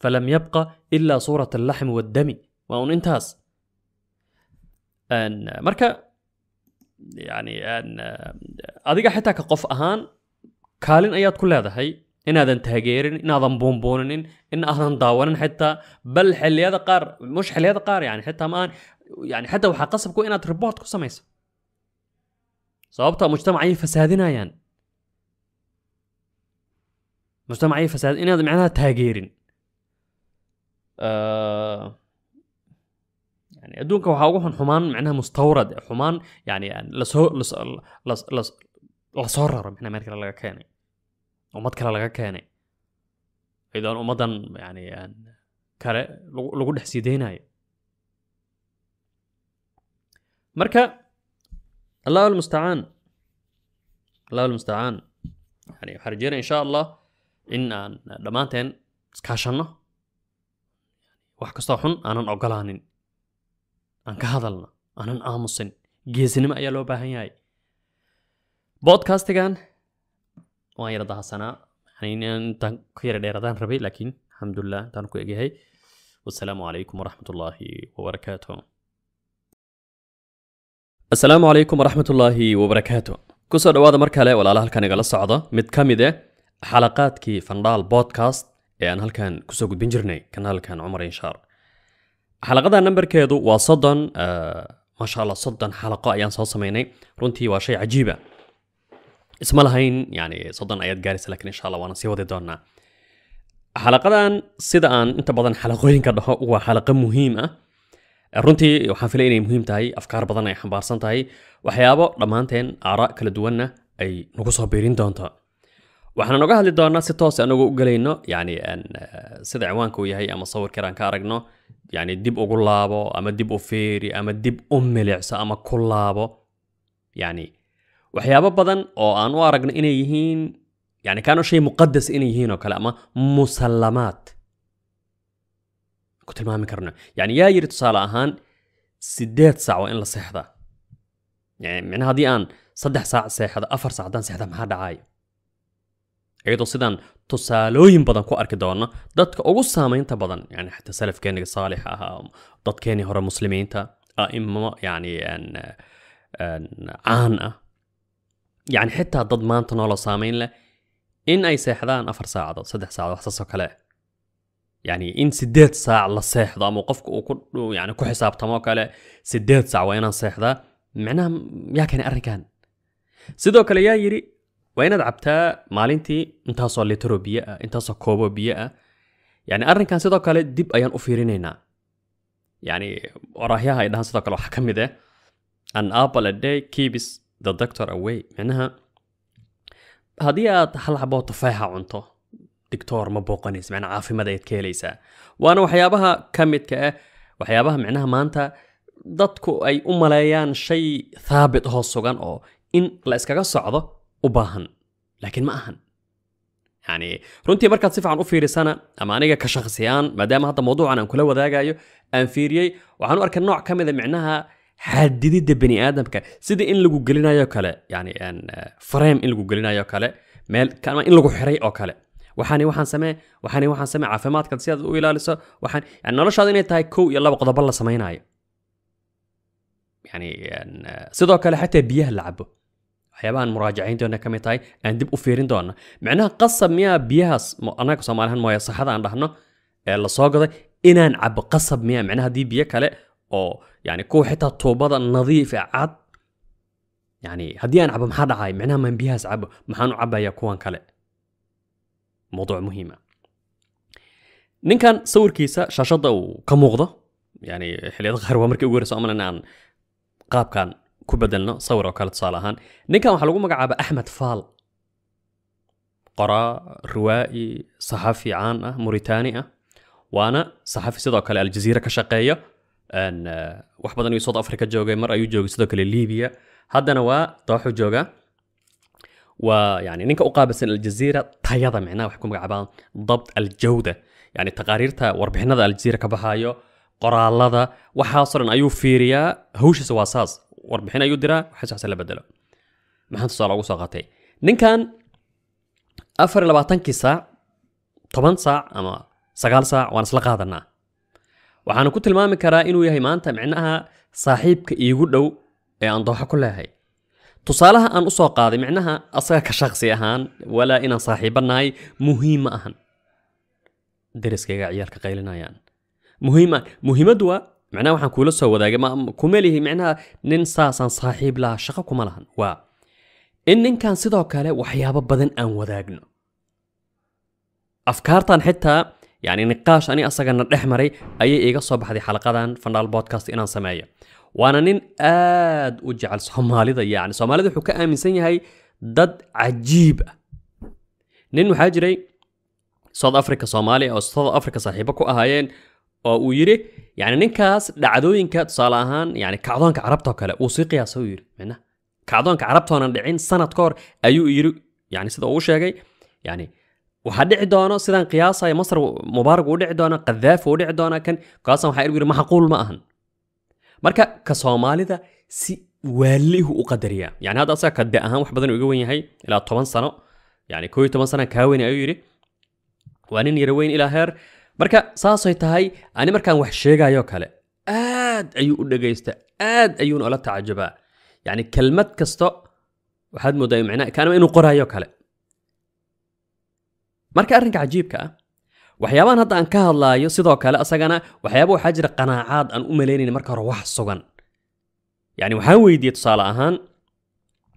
falam yabqa ilaa suurat alaxmi waddami waa un intaas marka يعني أن أديك حتى كقف أهان كالين أيات كلها هذا هي إن هذا انتهجيرن إن هذا بومبوننن إن اهان ضاونن حتى بل حل هذا قار مش حل هذا قار يعني حتى مان يعني حتى وحق قصب كو إنها تربوت كو سميس صوبتها مجتمعي فسادنا يعني مجتمعي فساد إن هذا معناها تهجيرن أه adduunka waxaa ugu xunxumaan micnaha mustawrad xumaan yani lasoo lasoo raro micnaha meel kale laga keenay ummad kale laga keenay idoon ummaddan yani kale lagu dhex siideynayo marka allahu almustacaan allahu almustacaan yani waxaan rajeynaya insha allah in aan dhammaanteen iskaashanno wax kastoo xun aanan ogolaanin aan ka hadalna aanan aamusin geesinimo ayaa loo baahan yahay bodcastigan waan yara dahasanaa intaan ku yara dheeradaan rabay laakiin alxamdulilah intaan ku egyahay wasalaamu calaykum waraxmat ullaahi wabarakaatu asalaamu calaykum waraxmat ullaahi wabarakaatu kusoo dhawaada mar kale walaala halkan igala socda mid ka mid eh xalaqaadkii fandhaal podcast ee aan halkan kusoo gudbin jirnay kanaalkan cumar inshaar xalaqada nambarkeedu waa soddon maasha allah soddon xalaqo ayaan soo sameynay runtii waa shay cajiiba ah. isma lahayn yani soddon ayaad gaaraysa lakin insha allah waana sii wadi doonaa xalaqadan sida aan inta badan xalaqooyinka dhaho waa xalaqo muhiim ah runtii waxaan filay inay muhiim tahay afkaar badan ay xambaarsan tahay waxyaabo dhammaanteen aara kala duwanna ay nagu soo biirin doonto waxaan noga hadli doonaa si toos anagu ah u gelayno yani eh, sida ciwaanka uu yahay ama sawirkaraan ka aragno yani dib ugu laabo ama dib u fiiri ama dib u milicso ama ku laabo yani waxyaabo badan oo aan u aragno inay yihiin yani kaano shay muqadas inay yihiin oo kale ama musallamaad ku tilmaami karno yani yaa yidhi tusaale ahaan sideed saac waa in la seexdaa yani micnaha haddii aan saddex saac seexda afar saac haddaan seexda maxaa dhacaaya iyadoo sidaan tusaalooyin badan ku arki doona dadka ugu saamaynta badan yani xataa salafkeeniga saalixa ahaa um, dadkeenii hore muslimiinta aimo ah, yani caan ah yani xitaa dad maanta noola saamayn leh in ay seexdaan afar saacadood saddex saacadood waxsaasoo kale yani in sideed saac la seexdo ama qofka uu yani ku xisaabtamo kale sideed saac waa inaan seexdaa micnaha yaa keenay arrinkan sidoo kale yaa yidhi waa inaad cabtaa maalintii intaasoo litaro biyo ah intaasoo koobo biyo ah yani arrinkan sidoo kale dib ayaan u fiirinaynaa yani waraahyaha ay dhahaan sidoo kale waxaa ka mid ah an apple a day keeps the doctor away micnaha haddii aad hal xaboo tufaaxa cunto dictor ma booqanaysa macnaha caafimaad ayaad ka helaysaa waana waxyaabaha ka midka ah waxyaabaha micnaha maanta dadku ay u maleeyaan shay thaabit hoo sugan oo in la iskaga socdo u baahan laakiin ma ahan yani runtii markaad si fiican u fiirisana ama aniga ka shakhsiyaan maadaama hadda mawduucan aan kula wadaagayo aan fiiriyey waxaan u arkay nooc ka mida micnaha xadididda bani aadamka sidii in lagu gelinayo kale yani frame in lagu gelinayo kale meel in lagu xiray oo kale waxaani waxaan samee waxaani waxaan samee caafimaadka si aad u ilaaliso waxaan yani noloshaada inay tahay kow iyo laba qodobo la samaynayo yani sidoo kale xataa biyaha la cabo waxyaabahan muraajacayn doona ka mid tahay aan dib u fiirin doona micnaha qasab miyaa biyahaas annaga soomaalihan mooya saxada aan dhahno ee la soo gaday inaan cabo qasab miyaa micnaha haddii biyo kale oo yani kuwa xitaa tuubada nadiif ee cad yani haddii aan cabo maxaa dhacay micnaha maan biyahaas cabo maxaan u cabaya kuwan kale mowduuc muhiima ah. ninkan sawirkiisa shaashadda uu ka muuqdo yani xiliyada qaar waa markii ugu horeysa omalan aan qaabkan ku bedelno sawir oo kale tusaale ahaan ninkan waxaa lagu magacaaba axmed faal qoraa ruwaa'i saxafi caan ah muritaani ah waana saxafi sidoo kale aljaziira ka shaqeeya wax badan ayuu south africa joogay mar ayuu joogay sidoo kale libiya haddana waa dooxu joogaa waa yani ninka u qaabilsan aljaziira tayada micnaha waxay ku magacaabaan dabt aljawda yani taqaariirta warbixinada aljaziira ka baxaayo qoraallada waxaasoo dhan ayuu fiiriyaa hawshiisa waa saas warbixin ayuu diraa xisaasa la bedelo maxaan tusaale ugu soo qaatay ninkan afar iyo labaatankii saac toban saac ama sagaal saac waan isla qaadanaa waxaanu ku tilmaami karaa inuu yahay maanta micnaha saaxiibka iigu dhow ee aan dooxo ku leehay tusaalaha aan usoo qaaday micnaha asaga ka shaksi ahaan walaa inaan saaxiibanahay muhiim ma ahan deriskayga ciyaalka qaylinayaan muhiim muhiimaddu waa macnaha waxaan kuula soo wadaagay kuma lihi micnaha nin saasaan saaxiib laha shaqo kuma lahan waa in ninkan sidoo kale waxyaabo badan aan wadaagno afkaartan xitaa yani niqaash ani asagana dhex maray ayay iiga soo baxday xalaqadan fandhaal bodcast inaan sameeyo waana nin aad u jecel soomaalida yani soomaalida wuxuu ka aaminsan yahay dad cajiib ah nin waxaa jiray south africa soomaaliya oo south africa saaxiibo ku ahaayeen oo uu yidhi يعني ننكاس دعدوين كات صالحان يعني كعضانك عربتو كلا وصيقيا سوير منا كعضانك عربتو نندعين سند كور أيو إيرو يعني سيدا أوشا جاي يعني وحد عدونا سيدا قياسا مصر مبارك ودع دونا قذاف ودع دونا كان قياسا وحايل ما حقول ما أهن مركا كصومالي ذا سي واليه أقدريا يعني هذا أصلا كدا أهم وحبذن ويقوين هاي إلى طوان سنة يعني كوي طوان سنة كاويني أيو يري وانين يروين إلى هير marka saasay tahay ani markaan wax sheegayo kale aad ayuu u dhagaystaa aad ayuuna ola tacajubaa yacni kelmad kasta waxaad moodaa micnaa kaanama inuu qorayo kale marka arrinka cajiibka ah waxyaabahan hadda aan ka hadlaayo sidoo kale asagana waxyaaba waxaa jira qanaacaad aan u malaynayna marka hore wax sugan yani waxaan weydiiyey tusaale ahaan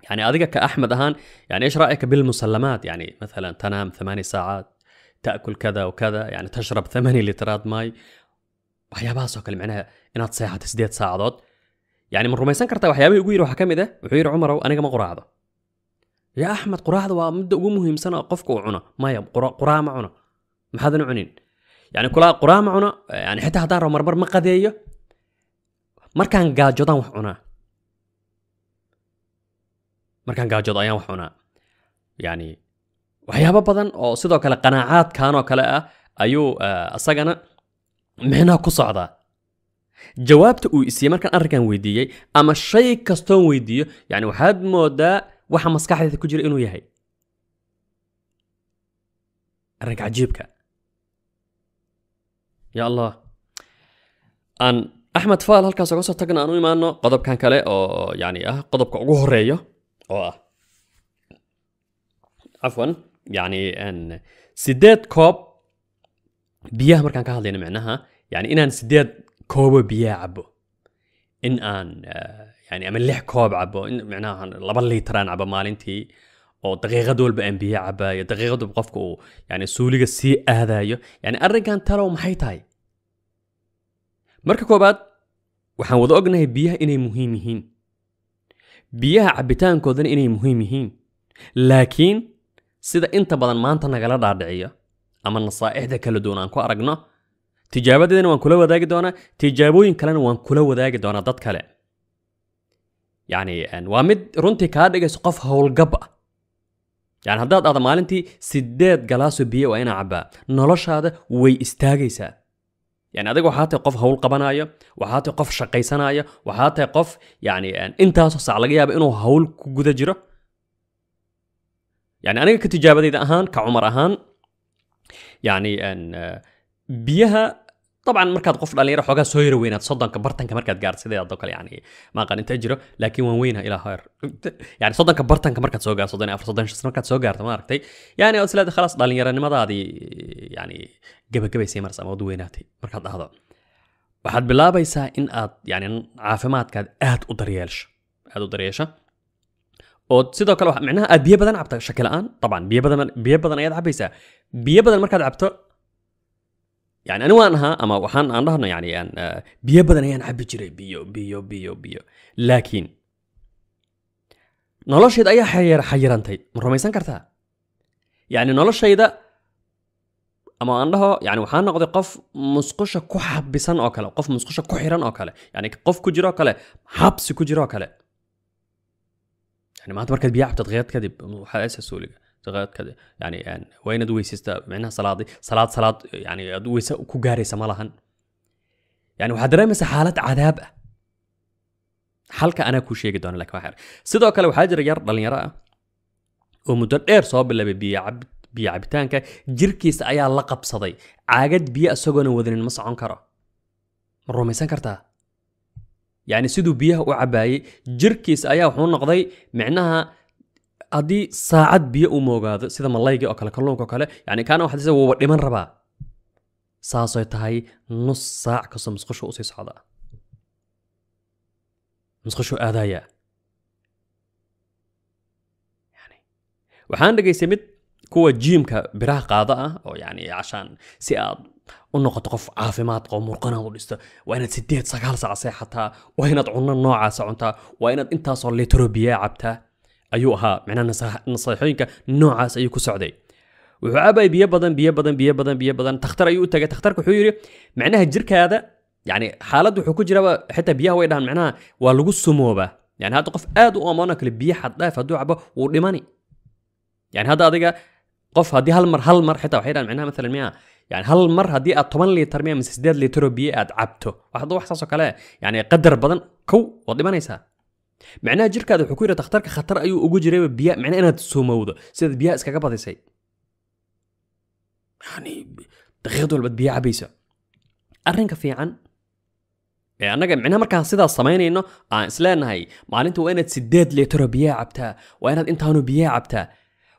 يعني adiga ka axmed ahaan yani ايش رايك بالمسلمات يعني مثلا تنام ثماني ساعات تاكل كذا وكذا يعني تشرب 8 لترات ماي وحيا بها سوكل معناها انها تصيحة تسديد ساعدات يعني من رميسان كرتا وحيا بها يقول حكم ده وحير عمره وانا ما قرا هذا يا احمد قرا هذا ومد اقوم مهم سنه اقفك وعنا ما يا قرا قرا معنا عنا ما حدا نعنين يعني كلها قرا معنا يعني حتى هذا رمر مر ما قضيه مر كان قال جدا وحنا مر كان قال جدا وحنا يعني waxyaabo badan oo sidoo kale qanaacaadkan oo kale ah ayuu isagana micnaha ku socdaa jawaabta uu isiiyey markaan arrinkan weydiiyey ama shay kastoon weydiiyo yani waxaad moodaa waxa maskaxdeeda ku jira inuu yahay arrinka cajiibka ya allah aan axmed faal halkaas oga soo tagna aan u imaano qodobkan kale oo yani ah qodobka ugu horeeya oo ah cafwan yani sideed koob biyaha markaan ka hadlayna micnaha yani inaan sideed koobo biyaha cabo in aan yani ama lix koob cabo micnaha laba litraan cabo maalintii oo daqiiqad walba aan biyo cabaayo daqiiqad walba qofka uu yani suuliga sii aadayo yani arrinkan talow maxay tahay marka koobaad waxaan wada ognahay biyaha inay muhiim yihiin biyaha cabitaankoodana inay muhiim yihiin laakiin sida inta badan maanta nagala dhaadhiciyo ama nasaa'ixda kala duwan aan ku aragno tijaabadeedana waan kula wadaagi doonaa tijaabooyin kalena waan kula wadaagi doonaa dad kale yani waa mid runtii kaa dhigayso qof howlgab ah yani haddaad aada maalintii sideed galaaso biyo waa inaa cabbaa noloshaada way istaagaysaa yani adiga waxaa tahay qof howl qabanayo waxaa tahay qof shaqaysanayo waxaa tahay qof yani intaasoo sac laga yaaba inuu howl ku guda jiro yani aniga ka tijaabadayda ahaan ka cumar ahaan yani eh, biyaha dabcan markaad qof dhalinyaro xoogaa soo yara weynaad soddonka bartanka markaad gaarto sideed kale yani ma aqaan jiro laakiin waan weyna ilaa heer yani soddonka bartanka markaad soo gaarto soddon afar soddon shan markaad soo gaarto maaragtay yani ood isleedahay khalaas dhalinyaronimadaadii yani gabagabaysay maras ama ood weynaatay markaad dhahdo waxaad bilaabaysaa in aad yani caafimaadkaad aad u daryeelsho aad u daryeesho oo sidoo kale micnaha aad biyo badan cabta shaki la-aan dabcan biyo badan biyo badan ayaad cabaysaa biyo badan markaad cabto yani ani waan ahaa ama waxaan aan dhahno yani ah, biyo badan ayaan cabi jiray biyo biyo biyo biyo laakiin nolosheed ayaa xayar xayirantay ma rumaysan kartaa yani noloshayda ama aan dhaho yani waxaa noqday qof musqusha ku xabisan oo kale qof musqusha ku xiran oo kale yani qof ku jiroo kale xabsi ku jiroo kale yani maanta markaad biyaa cabtad keyd kadib waxaa asaas soo liga qeyd kadib yani waa inaad weysaysta micnaha salaadi salaad salaad yani aad weyse ku gaaraysa ma lahan yani waxaad dareemaysaa xaalad cadaab ah halka anaa kuu sheegi doona lakin waxaa sidoo kale waxaa jira yar dhalinyaro ah oo muddo dheer soo bilaabay biyacab biyo cabitaanka jirkiisa ayaa la qabsaday caagad biyo isagoona wadanin ma socon karo ma kartaa yani siduu biyaha u cabaayey jirkiisa ayaa wuxuu noqday micnaha haddii saacad biyo u moogaado sida malayga oo kale kalluunka oo kale yani kaana waxaa waba dhiman rabaa saasay tahay nus saac kastoo musqushu usii socda musqushu aadaaya waxaan dhegaystay mid kuwa jiimka biraha qaada ah oo yani cashaan si aad u noqoto qof caafimaad qabo murqanaad u dhista waa inaad sideed sagaal saac seexataa waa inaad cunno noocaasa cuntaa waa inaad intaasoo litro biyaa cabtaa ayuu ahaa micnaha naseexooyinka noocaas ayuu ku socday wuxuu caabaya biyo badan biyo badan biyo badan biyo badan takhtar ayuu u tagay takhtarka wuxuu yidhi micnaha jirkaada yani xaalad wuxuu ku jiraba xitaa biyaha way dhahan micnaha waa lagu sumoobaa yani hadda qof aad u amoonoo kale biyo xaddhaaf hadduu cabo wuu dhimani yani hadda adiga qof haddii hal mar hal mar xitaa waxay dhahan micnaha maalan miyaa yani hal mar haddii aad toban liitar mi mise sideed liitaro biyo aad cabto hadda wax saasoo kale yani qadar badan kow waad dhimanaysaa macnaha jirkaada wuxuu ku yidhi dhakhtarka khatar ayuu ugu jirayba biya macnaha inaad soomowdo sidaad biyaha iskaga badisay yani daqiiqad walbaad biyo cabaysa arrinka fiican ee annaga micnaha markaan sidaas samaynayno aan isleenahay maalinta waa inaad sideed liitaro biyaha cabtaa waa inaad intaanu biyaha cabtaa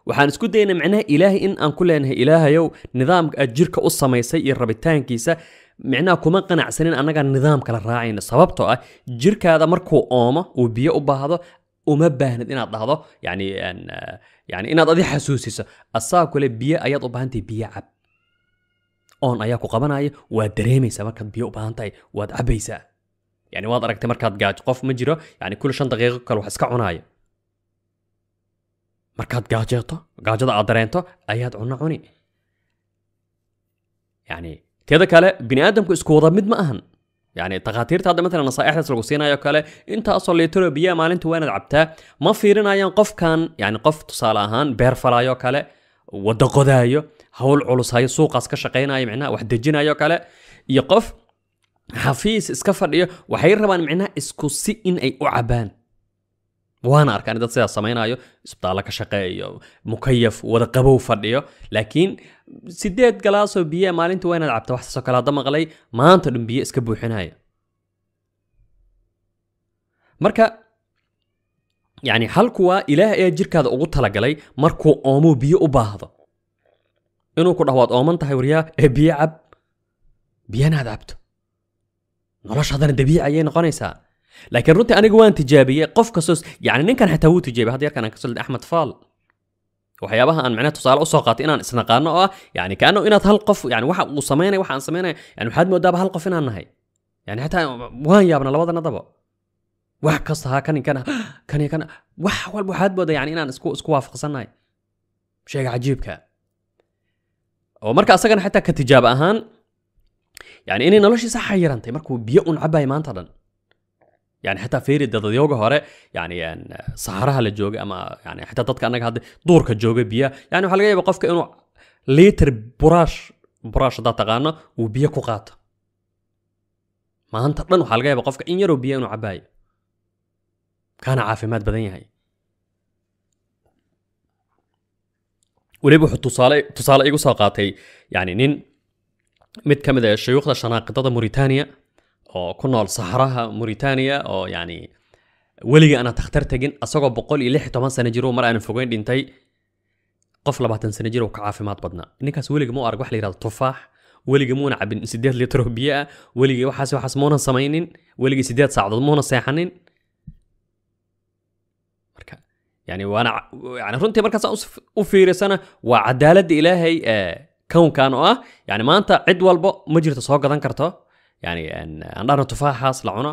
waxaan isku daynaa micnaha ilaahay in aan ku leenahay ilaahayow nidaamka aad jirka u samaysay iyo rabitaankiisa micnaha kuma qanacsanin annagaa nidaam kala raacayno sababtoo ah jirkaada markuu oomo uu biyo u baahdo uma baahnid inaad dhahdo yani ah, yani inaad adi xasuusiso asaa kule biyo ayaad u baahantahay biyo cab oon ayaa ku qabanaya waad dareemaysaa markaad biyo u baahan tahay waad cabbaysaa yani waad aragtay markaad gaaj qof ma jiro yani kul shan daqiiqo kale wax iska cunaaya markaad gaajeeto gaajada aad dareento ayaad cunno cuni yani teeda kale bini aadamku isku wada mid ma ahan yani takhaatiirta hadda maalan nasaaixdaas lagu siinayo kale intaasoo liitro biyaa maalinta waanaad cabtaa ma fiirinayaan qofkan yani qof tusaale ahaan beer falaayo kale wada qodaayo howl culusayo suuqaas ka shaqaynayo micnaha wax dejinayo kale iyo qof xafiis iska fadhiyo waxay rabaan micnaha isku si in ay u cabaan waana arkaan dad sidaas samaynayo isbitaallo ka shaqeeyo mukayaf wadaqabow fadhiyo laakiin sideed galaasoo biye maalintii waa inaad cabta waxsaasoo kale hadda maqlay maanta dhan biyo iska buuxinaya marka yani halku waa ilaah ayaa jirkaada ugu talagalay markuu oomoo biyo u baahdo inuu ku dhaho waad ooman tahay waryaa ee eh, biyo cab biyana cabto nolosha haddana noqonaysaa لكن رنتي أنا جوان تجابية قف كسوس يعني نين كان حتوه تجابي هذا كان كسول أحمد فال بها أن معناته صار أسوق قاتينا سنقارنا يعني كأنه أن تهلقف يعني واحد وصمينا واحد أنصمينا يعني واحد مودا بهلقف إنا النهاية يعني حتى وين يا ابن الوضع نضبه واحد قصها كان كان كان كان واحد واحد بودا يعني إنا نسكو سكو وافق صناي شيء عجيب كان ومرك أصلا حتى كتجاب أهان يعني إني نلاش صح حيرانتي مركو بيئون عباي ما انتظرن yani xitaa feeri dadadyoga hore yani saharaha la joogay ama yani xitaa dadka annaga hadda duurka jooga biya yani waxaa laga yaaba qofka inuu liter buraash buraash haddaa taqaano uu biyo ku qaato maanta dhan waxaa laga yaaba qofka in yaroo biyo inuu cabaayo kaana caafimaad badan yahay weliba wuxuu tusaale tusaale igu soo qaatay yani nin mid ka mid a shuyuukhda shanaaqidada muritaaniya oo ku nool sahraha muritaaniya oo yacni weliga aanad takhtar tegin asagoo boqol iyo lix iyo toban sano jiruu mar aanan fogeyn dhintay qof labaatan sano jir oo ka caafimaad badnaa ninkaas weliga muu arag wax la yidhahdo tufaax weliga muuna cabin sideed litr oo biyo ah weligii waxaas waxaas muunan samaynin weligii sideed saacadood muuna seexanin marka yani waana yani runtii markaasaan u fiirisana waa cadaaladda ilaahay kownkan oo ah yani maanta cid walbo ma jirto soo gadan karto yani aan dhahno tufaaxaas la cuno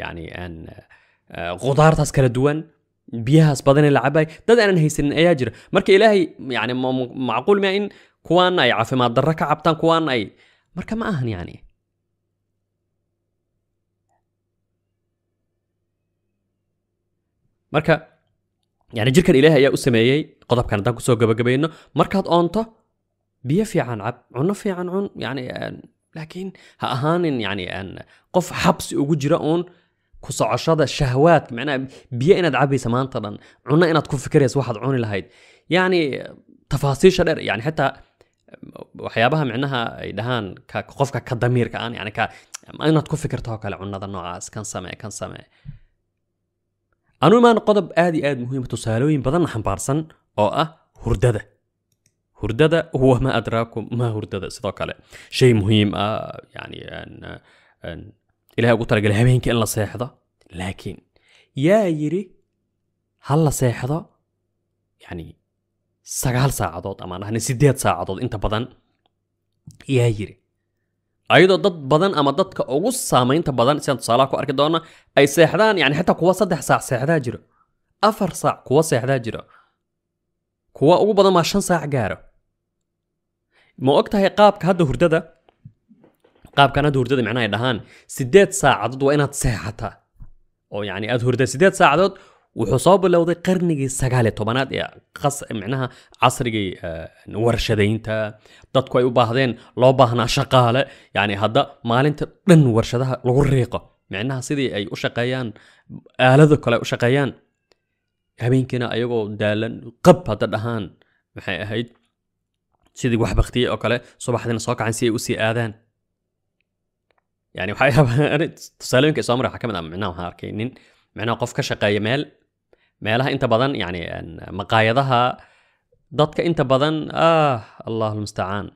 yani aan khudaartaas kala duwan biyahaas badan ee la cabaay dad aanan haysanin ayaa jira marka ilaahay yani macquul mia in kuwaan ay caafimaad darro ka cabtaan kuwaan ay marka ma ahan yani marka yani jirkan ilaahay ayaa u sameeyey qodobkan haddaan kusoo gabagabayno markaad oonto biyo fiican cab cunno fiican cun yani laakiin ha ahaanin yani qof xabsi ugu jira uun ku socoshada shahwaadka macnaha biyo inaad cabaysa maanta dhan cunno inaad ku fikiraysa waxaad cuni lahayd yacni tafaasiisha dheer yani xitaa waxyaabaha micnaha ay dhahaan qofka ka damiirka aan yani ka inaad ku fikirto oo kale cunnada noocaas kan samee kan samee anumaan qodob aad i aad muhiima tusaalooyin badan xambaarsan oo ah hurdada هرددة هو ما أدراكم ما هرددة سيدوك على شيء مهم آه، يعني أن أن إلى أقول قال همين كأن الله لكن يا يري هل الله يعني سجال ساعدات أما نحن يعني سديات ساعدات أنت بدن يا يري أيضا ضد بدن أما ضد كأوس سامين تبدن سيان صلاكو أركدونا أي ساحدان يعني حتى قوة صدح ساعة ساحدة جرو أفر ساعة قوة ساحدة جرو قوة أو بدن ما شن ساعة جارو ma og qaabka hadda hurdada qaabkan hadda hurdada micnaha dhahaan siddeed saacadood waa inaad seexataa oo yacni aada hurda siddeed saacadood wuxuu soo bilowday qarnigii sagaaliyo tobanaad ee qas micnaha casrigii warshadaynta dadku ay u baahdeen loo baahnaa shaqaale yacni hadda maalinta dhan warshadaha lagu riiqo micnaha sidii ay u shaqeeyaan aalado kale u shaqeeyaan habeenkiina ayagoo daalan qab hadda dhahaan maxay ahayd sidii wax baktiye oo kale subaxdina soo kacan si ay usii aadaan yani waxaatusaalooyinka maray waxaa ka mid ah micnaha waxaan arkay nin micnaha qof ka shaqeeya meel meelaha inta badan yani maqaayadaha dadka inta badan ah allah almustacaan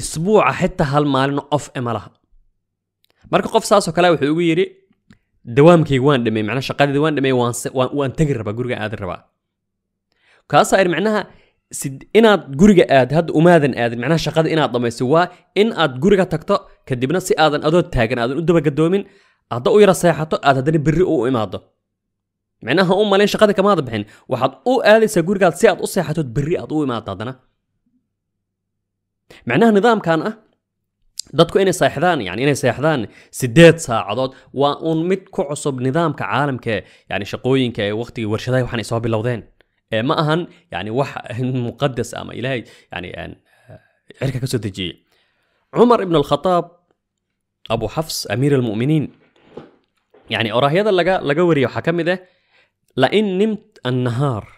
isbuuca xitaa hal maalin off ema laha marka qof saasoo kale wuxuu ugu yidhi dawaamkayga waan dhamey macnaa shaqadayda waan dhamey waan tegi rabaa guriga aadi rabaa kaasaa ir macnaha sid inaad guriga aad hadda umaadan aadin macnaha shaqada inaad dhamayso waa in aad guriga tagto kadibna si aadan adoo taagan aadan u dabagadoomin hadda u yara seexato aad haddana berri u imaado macnaha u malayn shaqada kamaada bixin waxaad u aadaysaa gurigaad si aad u seexatood berri aad u imaado haddana macnaha nidaamkan ah dadku inay seexdaan yani inay seexdaan sideed saacadood waa uun mid ku cusub nidaamka caalamka yani shaqooyinka ee waqtigii warshadaha waxaan ay soo bilowdeen إيه، ما أهن يعني وح مقدس أما إلهي يعني يعني عركة كسودجي عمر بن الخطاب أبو حفص أمير المؤمنين يعني أراه يدا لقى لقوري وحكم ذا لأن نمت النهار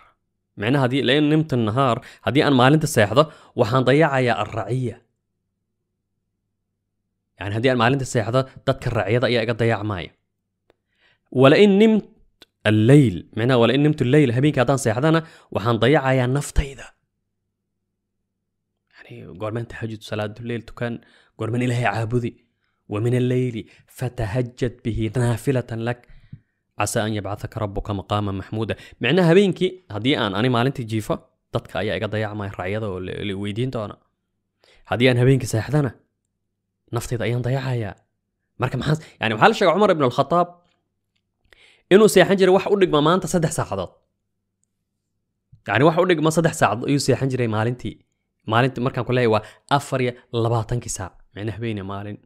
معنى هذه لأن نمت النهار هذه أن مالنت السيحظة وحان ضيع يا الرعية يعني هذه أن مالنت السيحظة تذكر الرعية ضيع معي ولئن نمت الليل معنا ولا إن نمت الليل هبينك هذا صحيح هذانا ضيع يا نفط إذا يعني من تهجد صلاة الليل تكان من إلهي عابدي ومن الليل فتهجد به نافلة لك عسى أن يبعثك ربك مقاما محمودا معنا هبينك هذي أنا أنا مالنتي جيفة تتك أي أجد ضيع ما يرعي هذا اللي ويدين تونا هذي أنا هبينك صحيح هذانا نفط إذا أيان ضيعها يا مركم حاس يعني وحال شيخ عمر بن الخطاب inuu seexan jiray wax u dhigma maanta saddex saacadood yani wax u dhigma saddex saacadood ayuu seexan jiray maalintii maalinti markaan ku leeyahay waa afar iyo labaatankii saac micne habeene maalin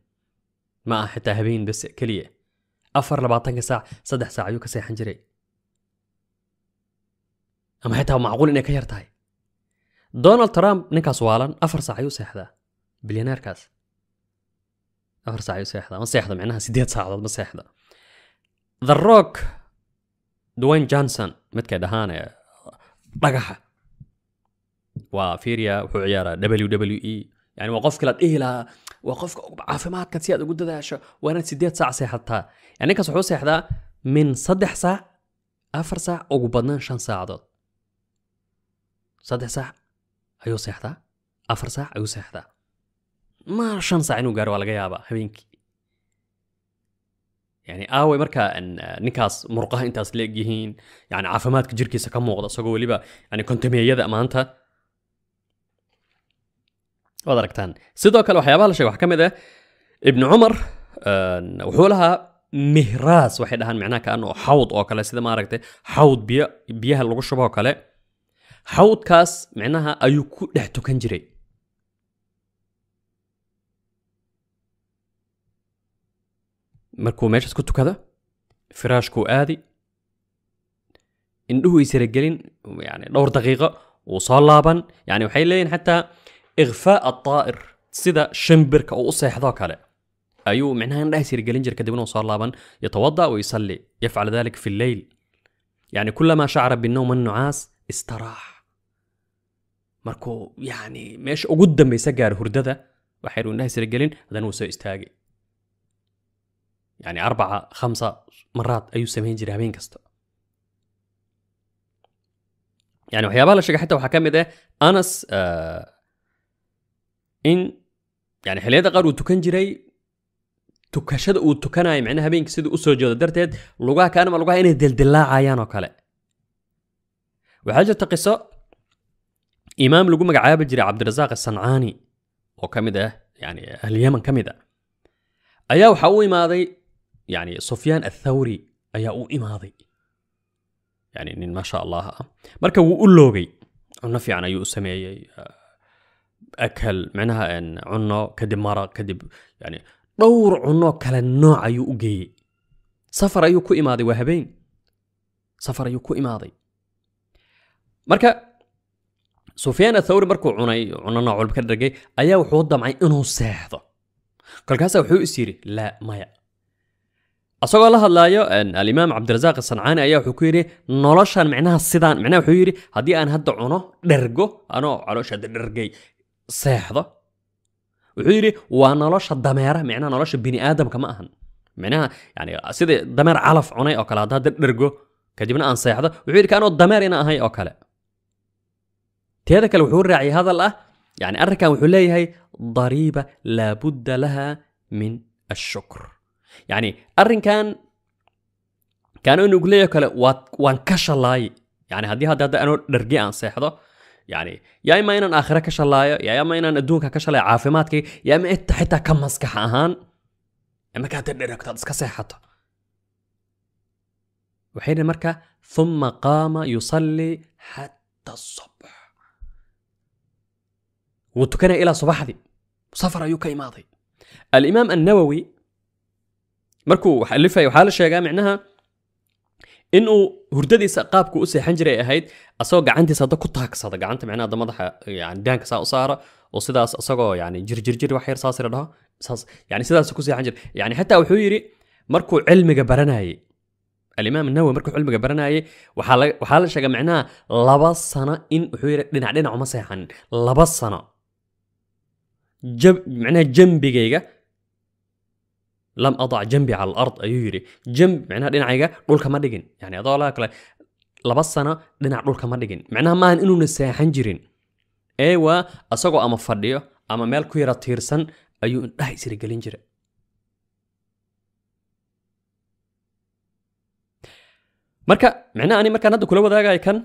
ma ah xitaa habeen bas keliya afar labaatankii saac saddex saac ayuu ka seexan jiray ama xitaa macquul inay ka yar tahay donald trump ninkaas waalan afar saac ayuu seexdaa bilyaneerkaas afar saac ayuu seexdaa ma seexda micnaha sideed saacadood ma seexda ذا روك دوين جانسون متك دهانة رقحة وفيريا وحو عيارة دبليو دبليو اي e. يعني وقف كلا إيه لا وقفك عافمات كان سياد قد داشا وانا سيديت ساعة سيحتها يعني كاس وحو سيحدا من صدح ساعة أفر ساعة او بدنا شان ساعة صدح ساعة أيو سيحدا أفر ساعة أيو سيحدا ما شان ساعة إنو على لقيابا هبينكي yani aaway marka ninkaas murqaha intaas la egyihiin yani caafimaadka jirkiisa ka muuqda isagoo weliba yani kontameyada maanta waad aragtaan sidoo kale waxyaabaha la sheeg waxaa ka mid ah ibnu cumar wuxuu lahaa mihraas waxay dhahaan micnaha kaan oo xawd oo kale sida maaragtay xawd biyo biyaha lagu shuboo kale xawdkaas micnaha ayuu ku dhex tukan jiray markuu meeshaas ku tukada firaashkuu aadi indhuhu isira gelin yani dhowr daqiiqo wuu soo laaban yani waxay leeyihin xataa ikhfaa attaa'ir sida shimbirka uu u seexdoo kale ayuu micnaha indhaha isirgelin jir kadibna uu soo laaban yatawada wayusalli yafcal dalik fi lleyl yani kulamaa shacra binowma nucaas istaraax markuu yani meesha ugu dambaysa gaar hurdada waxaa yidhi indhaha isirgelin haddana wuu soo istaagi يعني أربعة خمسة مرات أيو سمين جرامين كستو يعني وحيا بالا شكا حتى وحكامي ده أنس آه إن يعني ده قارو تكن جري تكشد أو عايم معناها يعني بينك سيدو أسو جودة درتيد لغاها ما لغاها إنه دلدلا عيانو كالا وحاجة تقصو إمام لغو مقعاب جري عبد الرزاق الصنعاني وكامي ده يعني أهل اليمن كامي ده أيا وحاوي ماضي yani sufyaan athawri ayaa u imaaday yani nin maasha allah ah marka wuu u loogay cunno fiican ayuu u sameeyey akal micnaha cunno kadib maraq kadib yani dhowr cunno kala nooc ayuu u geeyey safar ayuu ku imaaday waa habeen safar ayuu ku imaaday marka sufyaan athawri markuu cunay cunno nooc walba ka dhargay ayaa wuxuu damcay inuu seexdo kolkaasa wuxuu is yidhi laa asagoo la hadlaayo alimaam cabdirasaaq sancaani ayaa wuxuu ku yidhi noloshan micnaha sidaan micnaha wuxuu yidhi haddii aan hadda cuno dhergo anoo caloosha dhergay seexdo wuxuu yidhi waa nolosha dameera micnaha nolosha bini'aadamka ma ahan micnaha yani sidii dameer calaf cunay oo kale hadda hadda dhergo kadibna aan seexdo wuxuu yidhi kaanoo dameer ina ahay oo kale teeda kale wuxuu raaciyay hadal ah yani arrinkan wuxuu leeyahay dariiba laabudda laha min ashukr يعني أرن كان كانوا إنه يقول لك وان كش الله يعني هذه هذا أنا درجي أنصح صحة يعني يا إما إنا آخر كش الله يا يا إما إنا ندون كش الله عافيماتك يا إما إنت حتى كم مسك حان إما كانت درجة تدرس كصحة وحين مركا ثم قام يصلي حتى الصبح وتكنا إلى صباح سفر يوكي ماضي الإمام النووي markuu wax alifay waxaa la sheegaa micnaha inuu hurdadiisa qaabku u seexan jiray ahayd asagoo gacantiisa hadda ku taagsada gacanta micnaha hadda madaxa yani daanka saa u saara oo sidaas asagoo yani jirjirjir wax saas ira dhaho saas yani sidaas ku seexan jiray yani xataa wuxuu yidhi markuu cilmiga baranayay alimaam nawowi markuu cilmiga baranaayay waxaa la sheega micnaha laba sano in wuxuu yidhi dhinac dhinac uma seexanin laba sano jab micnaha jambigayga لم أضع جنبي على الأرض أيوري أيوه، أيوه. جنب معناها دينعيقة دولك ما دقين يعني أضع لك لك دين سنة دينع ما دقين معناها ما إنو نساحن جيرين أيوة أساقو أما فرديو أما ميل كويرا تيرسن أيو ده يسيري قلين جيري marka micnaha ani markaan hadda kula wadaagaya kan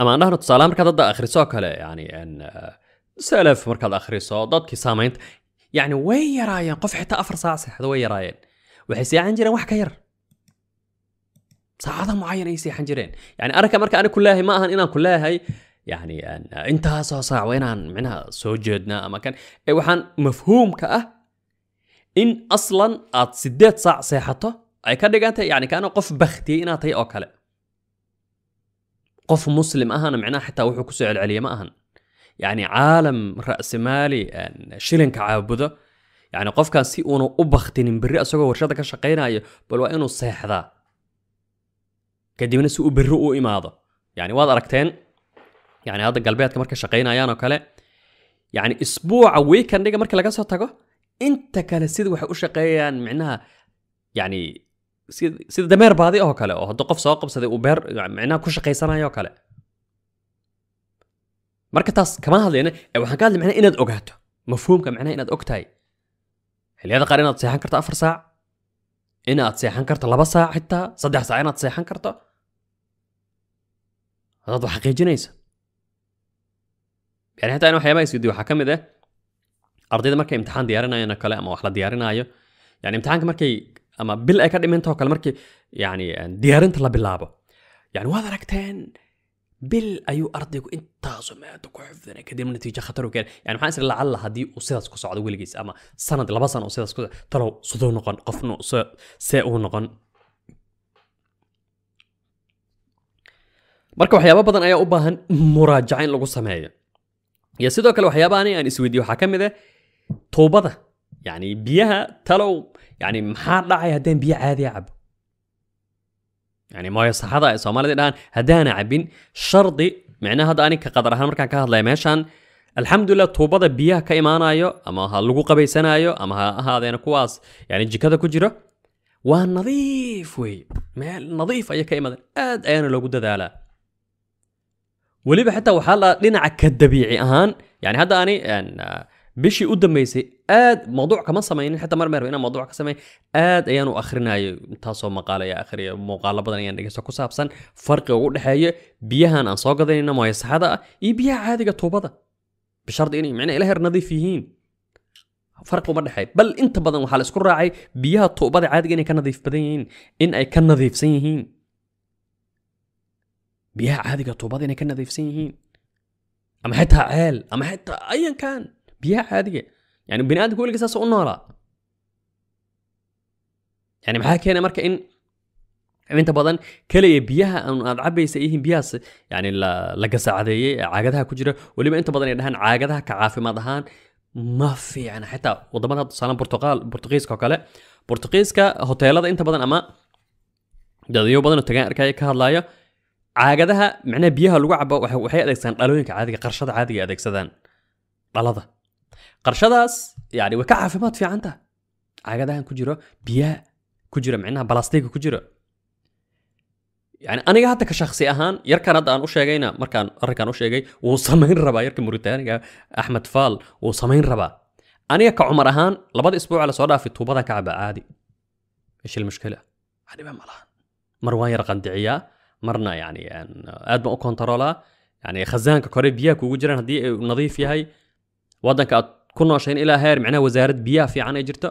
ama aan dhahno tusaalaha markaad hadda akhriso kale yani salaf markaad akhriso كي saamaynta يعني وي راين قف حتى أفر ساسة هذا وي راين وحسي عنجرين واحد كير ساعة معين يسي حنجرين يعني أركا مركا أنا كلها ما أهن إنا كلها يعني أن أنت سو ساعة وين منها سوجدنا أما كان إيه وحن مفهوم كأه إن أصلا أتسديت صاع ساعة أي كان دقانته يعني كان قف بختي إنا تي أو قف مسلم أهن معناه حتى وحو كسو العليا ما أهن yani caalam ra'simaali shilinka caabudo yani qofkan si uunu u baktinin berri asagoo warshada ka shaqaynayo bal waa inuu seexdaa kadibna si uu berri u imaado yani waad aragteen yani hadda galbeedka marka shaqaynayaan oo kale yani isbuuca weekendhiga marka laga soo tago inta kale sida waxay u shaqeeyaan micnaha yani sida dameer baadi oo kale oo hadda qof soo qabsaday uu beer micnaha ku shaqaysanayo oo kale marka taas kama hadlayna waxaan ka hadli macnaha inaad ogaato mafhuumka macnaha inaad og tahay xilliyada qaar inaad seexan karto afar saac inaad seexan karto laba saac xitaa saddex saac inaad seexan karto hadaad wax xaqiijinaysa yani hataa in waxyaabaha iswidi waxaa ka mid ah ardayda markay imtixaan diyaarinayaan kale ama wax la diyaarinaayo yani imtixaanka markay ama bil ay ka dhimintao kale markii yani eh, diyaarinta la bilaabo yani waad aragteen bil ayuu ardaygu intaasoo maada ku xifdinay kadibna natiijo khatar u keenay yani maxaan isla lacalla haddii uu sidaas ku socdo weligiis ama sanad laba sano uu sidaas ku talow siduu noqon qofna see uu noqon marka waxyaaba badan ayaa u baahan muraajaca in lagu sameeyo iyo sidoo kale waxyaabahani aan isweydiiyo waxaa ka mid ah tuubada yani biyaha talow yani maxaa dhacay haddaan biyo caadiya ah cabo يعني ما يصح هذا سو مالتي الان هدانا عبين شرطي معناها هذا اني كقدر هان مركان كهضلا ماشان الحمد لله توبضه بيا كايمانايو اما ها لوقو قبي سنايو اما ها هذا يعني كواس يعني جي كذا كجرو وان نظيف وي ما نظيف اي كلمة اد انا لو قد ذا ولي حتى وحالا لنا كدبيعي اهان يعني هذا اني يعني بشي قدام ميسي aad mawduuc kama samaynin xataa mar meer inaan mawduuc ka sameyn aad ayaan u akhrinayo intaasoo maqaal ayaa akhriya muuqaalo badan ayaan dhegeysto ku saabsan farqiga ugu dhexeeya biyahan aan soo gadanayno mooye saxada ah iyo biyaha caadiga tuubada bishardi inay micnaa ila heer nadiif yihiin farqi uma dhexeey bal inta badan waxaa la isku raacay biyaha tuubada caadiga inay ka nadiif badan yihiin in ay ka nadiifsan yihiin biyaha caadiga tuubada inay ka nadiifsan yihiin ama xitaa ceel ama xitaa ayankan biyaha caadiga يعني بناء تقول قصص النار يعني بحكي هنا مركه ان يعني انت بضن كل يبيها ان عبي سيهم بياس يعني لا لا قصا عادي عاقدها كجرة ولما انت بضن يدهن عاقدها كعافي ما دهان ما في يعني حتى وضمن هذا صار برتقال برتغيز كوكالة برتغيز كهوتيل هذا انت بضن اما جذيو بضن التجارة كهاي كهالايا عاقدها معنى بيها الوعبة وحي وحي اديكسان قالوا لك عادي قرشة عادي اديكسان قال هذا qarshadaas yani way ka caafimaad fiican taha caagadahan ku jiro biyaa ku jira micnaha balastiga ku jira yani aniga hadda ka shaksi ahaan yarkan hadda aan u sheegayna markaan arrinkan u sheegay wuu samayn rabaa yarka muritaaniga axmed faal wuu samayn rabaa aniga ka cumar ahaan labada isbuuca lasoo dhaafay tuubadan ka caba caadi ايش المشكله؟ حنبقى ملان مروان يرقن دعيا مرنا يعني, يعني اد ما كنترولا يعني خزانك كوري بيا كوجران هدي نظيف ياهي ودنك ku nooshayn ilaa heer micnaha wasaarad biyaha fiican ay jirto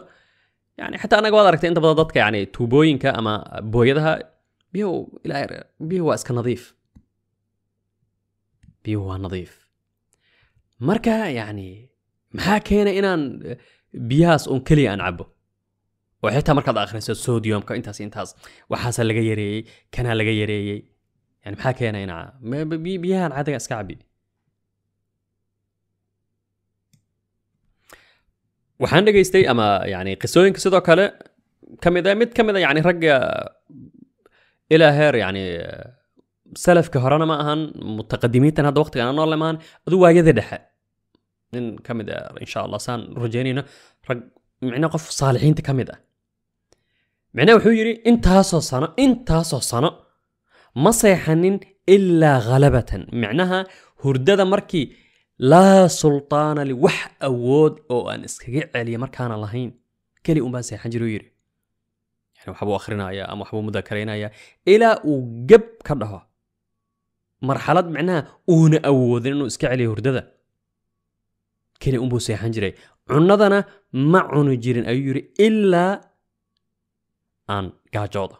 yani xataa anaga waad aragtay inta badan dadka yani tuubooyinka ama booyadaha biyuhu ilaa biyuhu waa iska nadiif biyuhu waa nadiif marka yani maxaa keenay inaan eh, biyahaas uun keliya aan cabo oo xitaa markaad akhrinayso sodiumka intaas intaas waxaasa laga yareeyey kanaa laga yareeyey yani maxaa keenay inaa biyahan cadiga iska cabi waxaan dhegaystay ama yani qisooyinka sidoo kale ka mid a mid ka mid yani ragga ilaa heer yani salafka horena ma ahan mutaqadimiintan hadda waqtigan noole ma ahan aduu waayada dhexe nin ka a insha allah saan rajaynayno rag micne qof saalixiinta ka mid ah micne wuxuu yidhi intaasoo sano intaasoo sano ma seexanin ilaa khalabatan micnaha hurdada markii laa sultaana li wax awood oo aan iskaga celiya markaana lahayn keli unbaan seexan jir yidhi yani waxbuu ahrinayaa ama waxbuu mudakaraynayaa ilaa uu geb ka dhaho marxalad micnaha uuna awoodin inuu iska celiyo hurdada keli unbuu seexan jiray cunnadana ma cuni jirin ayuu yiri ilaa aan gaajooda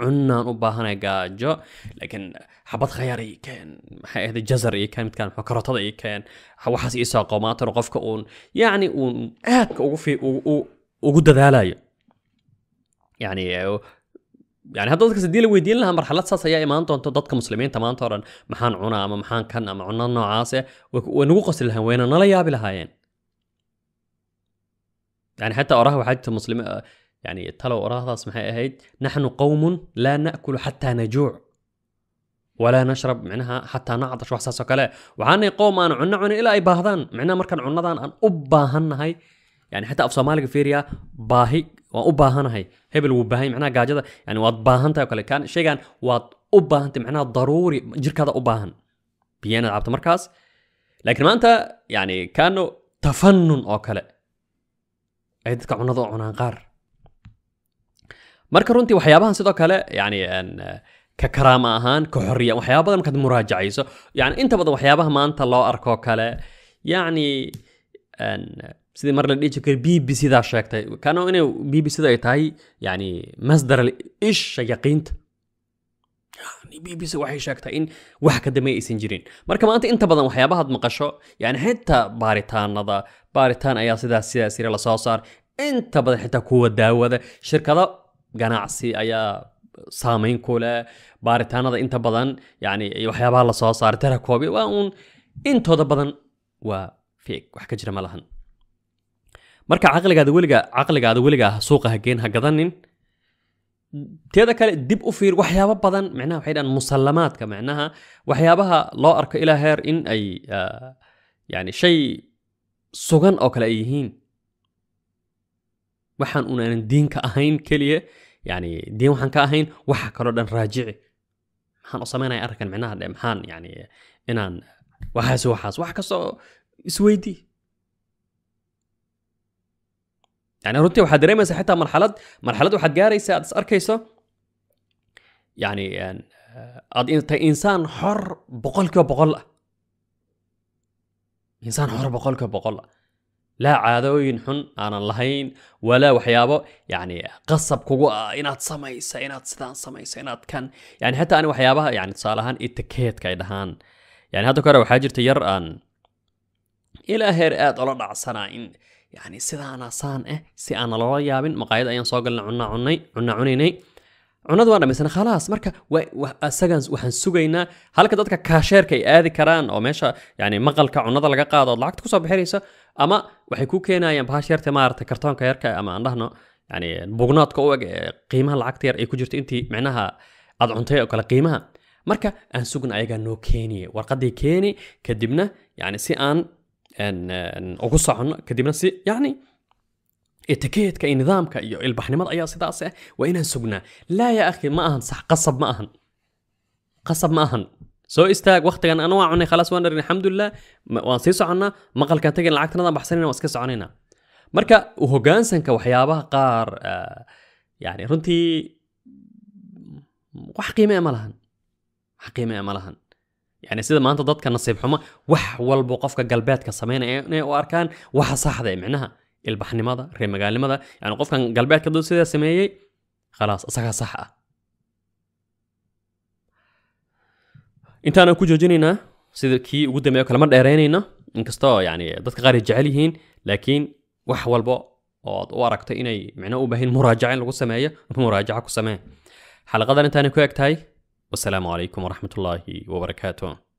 عنان وباهنا قاجو لكن حبط خياري كان هذا جزر إيه كان كان فكرت هذا كان هو حس إيسا قماطر وقفك أون يعني أون أك وفي و و وقد ذا لاي يعني يعني هذا كسر ديل ويدين لها مرحلة ساسة يا إيمان تون تضط كمسلمين تمان تورن محان عنا أما محان كان أما عنا نوع عاسة ونوقس لها وين أنا لا يابي لهاين يعني. يعني حتى أراه واحد مسلم أه يعني تلو أراثا اسمها هي نحن قوم لا نأكل حتى نجوع ولا نشرب معناها حتى نعطش وحساس وكلا وعاني قوم أنا عنا عنا إلا أي باهدان معناها مركان عنا دان أن أباهن هاي يعني حتى أفصى مالك فيريا باهي وأباهن هاي هبل وباهي معنا قاجدة يعني واد باهن كان كان شيء كان واد أباهن معناها ضروري جرك هذا أباهن بيان عبد المركز لكن ما أنت يعني كانوا تفنن أو كلا أيدك عنا ضوء عنا غار marka runtii waxyaabahan sidoo kale yani ka karaama ahaan ka xoriya waxyaaba badan markaad muraajacayso yani inta badan waxyaabaha maanta loo arkoo kale yani sidii mar la dhihi jir b b c sheegtay kano inay b b c ay tahay yani masdar isha yaqiinta b b c waxay sheegtay in wax ka dambe aysan jirin marka maanta inta badan waxyaabahaad maqasho yani xitaa baaritaanada baaritaan ayaa sidaas sidaas yira lasoo saar inta badan xitaa kuwa daawada shirkada ganacsi ayaa saamayn ku leh baaritaanada inta badan yani waxyaabaha la saaray terakoobi waa uun intooda badan waa fake wax ka jira ma marka caqligaada weligaa caqligaada weligaa ah, suuqa hageen ha gadanin teeda kale dib u fiir waxyaabo badan micnaha waxay dhahan musallamaadka micnaha waxyaabaha loo arko ilaa heer in ay ah, yani shay sugan oo kale ay yihiin waxaan unaanan diin ka ahayn keliya yani diin waxaan ka ahayn waxa kaloo dhan raajici maxaan u samaynaya arrinkan micnaha dhe maxaan yani inaan waxaas waxaas wax kastoo isweydii yani runtii waxaad dareemaysaa xitaa marxalad marxalad waxaad gaaraysaa aad is arkayso yani aad tahay insaan xor boqolkiiba boqol ah insaan xor boqolkiiba boqol ah لا عادوين حن أنا اللهين ولا وحيابه يعني قصب كوجو آه، إنات سماي سينات سدان سماي سينات كان يعني حتى أنا وحيابه يعني تصالحان إتكيت كيدهان يعني هذا كره وحاجر تجر أن إلى هير آت الله عصنا إن يعني سدان سان إيه سي أنا الله يابين مقايد أيام صقل عنا عني عنا عنيني عني cunada waan dhamaysanay khalaas marka isagan waxaan sugaynaa halka dadka kaasheerka ay aadi karaan oo meesha yani maqalka cunada laga qaado ood lacagta kusoo bixinaysa ama waxay ku keenayaan bahaash yarta maarata kartoonka yarka ama aan dhahno yani bugnaadka u eg ee qiimaha lacagta yar ay ku jirto intii micnaha aad cuntay oo kale qiimaha marka aan sugan ayagaa noo keeniye warqadii keeni kadibna yani si aan ugu socono kadibna si yani etikeedka iyo nidaamka iyo ilbaxnimada ayaa sidaas ah waa inaan sugnaa laa ya akhi ma ahan sax qasab ma ahan qasab ma ahan soo istaag waqtigan anu waa cunay khalaas waan dharin alxamdulilah waan sii soconnaa maqalkaan tegin lacagtanadan baxsanayna waan iska soconaynaa marka hoggaansanka waxyaabaha qaar eh, yani runtii wax qiimea ah ma lahan wax qiimea ah ma lahan yani sida maanta dadka nasiib xumo wax walbo qofka galbeedka samaynaya inay u arkaan waxa saxda eh, micnaha ilbaxnimada reer magaalnimada yani qofkan galbeedka dad sidaa sameeyey khalaas isagaa sax ah intaanaan ku joojinaynaa sida kii ugu dambeeyo kale ma inkastoo yani dadka qaar ay jecel yihiin laakiin wax walba ood u aragto inay micno u baahin muraajaca in lagu sameeyo muraajaca ku samee xalaqadan intaanay ku eg wasalaamu calaykum waraxmatullaahi wabarakaatu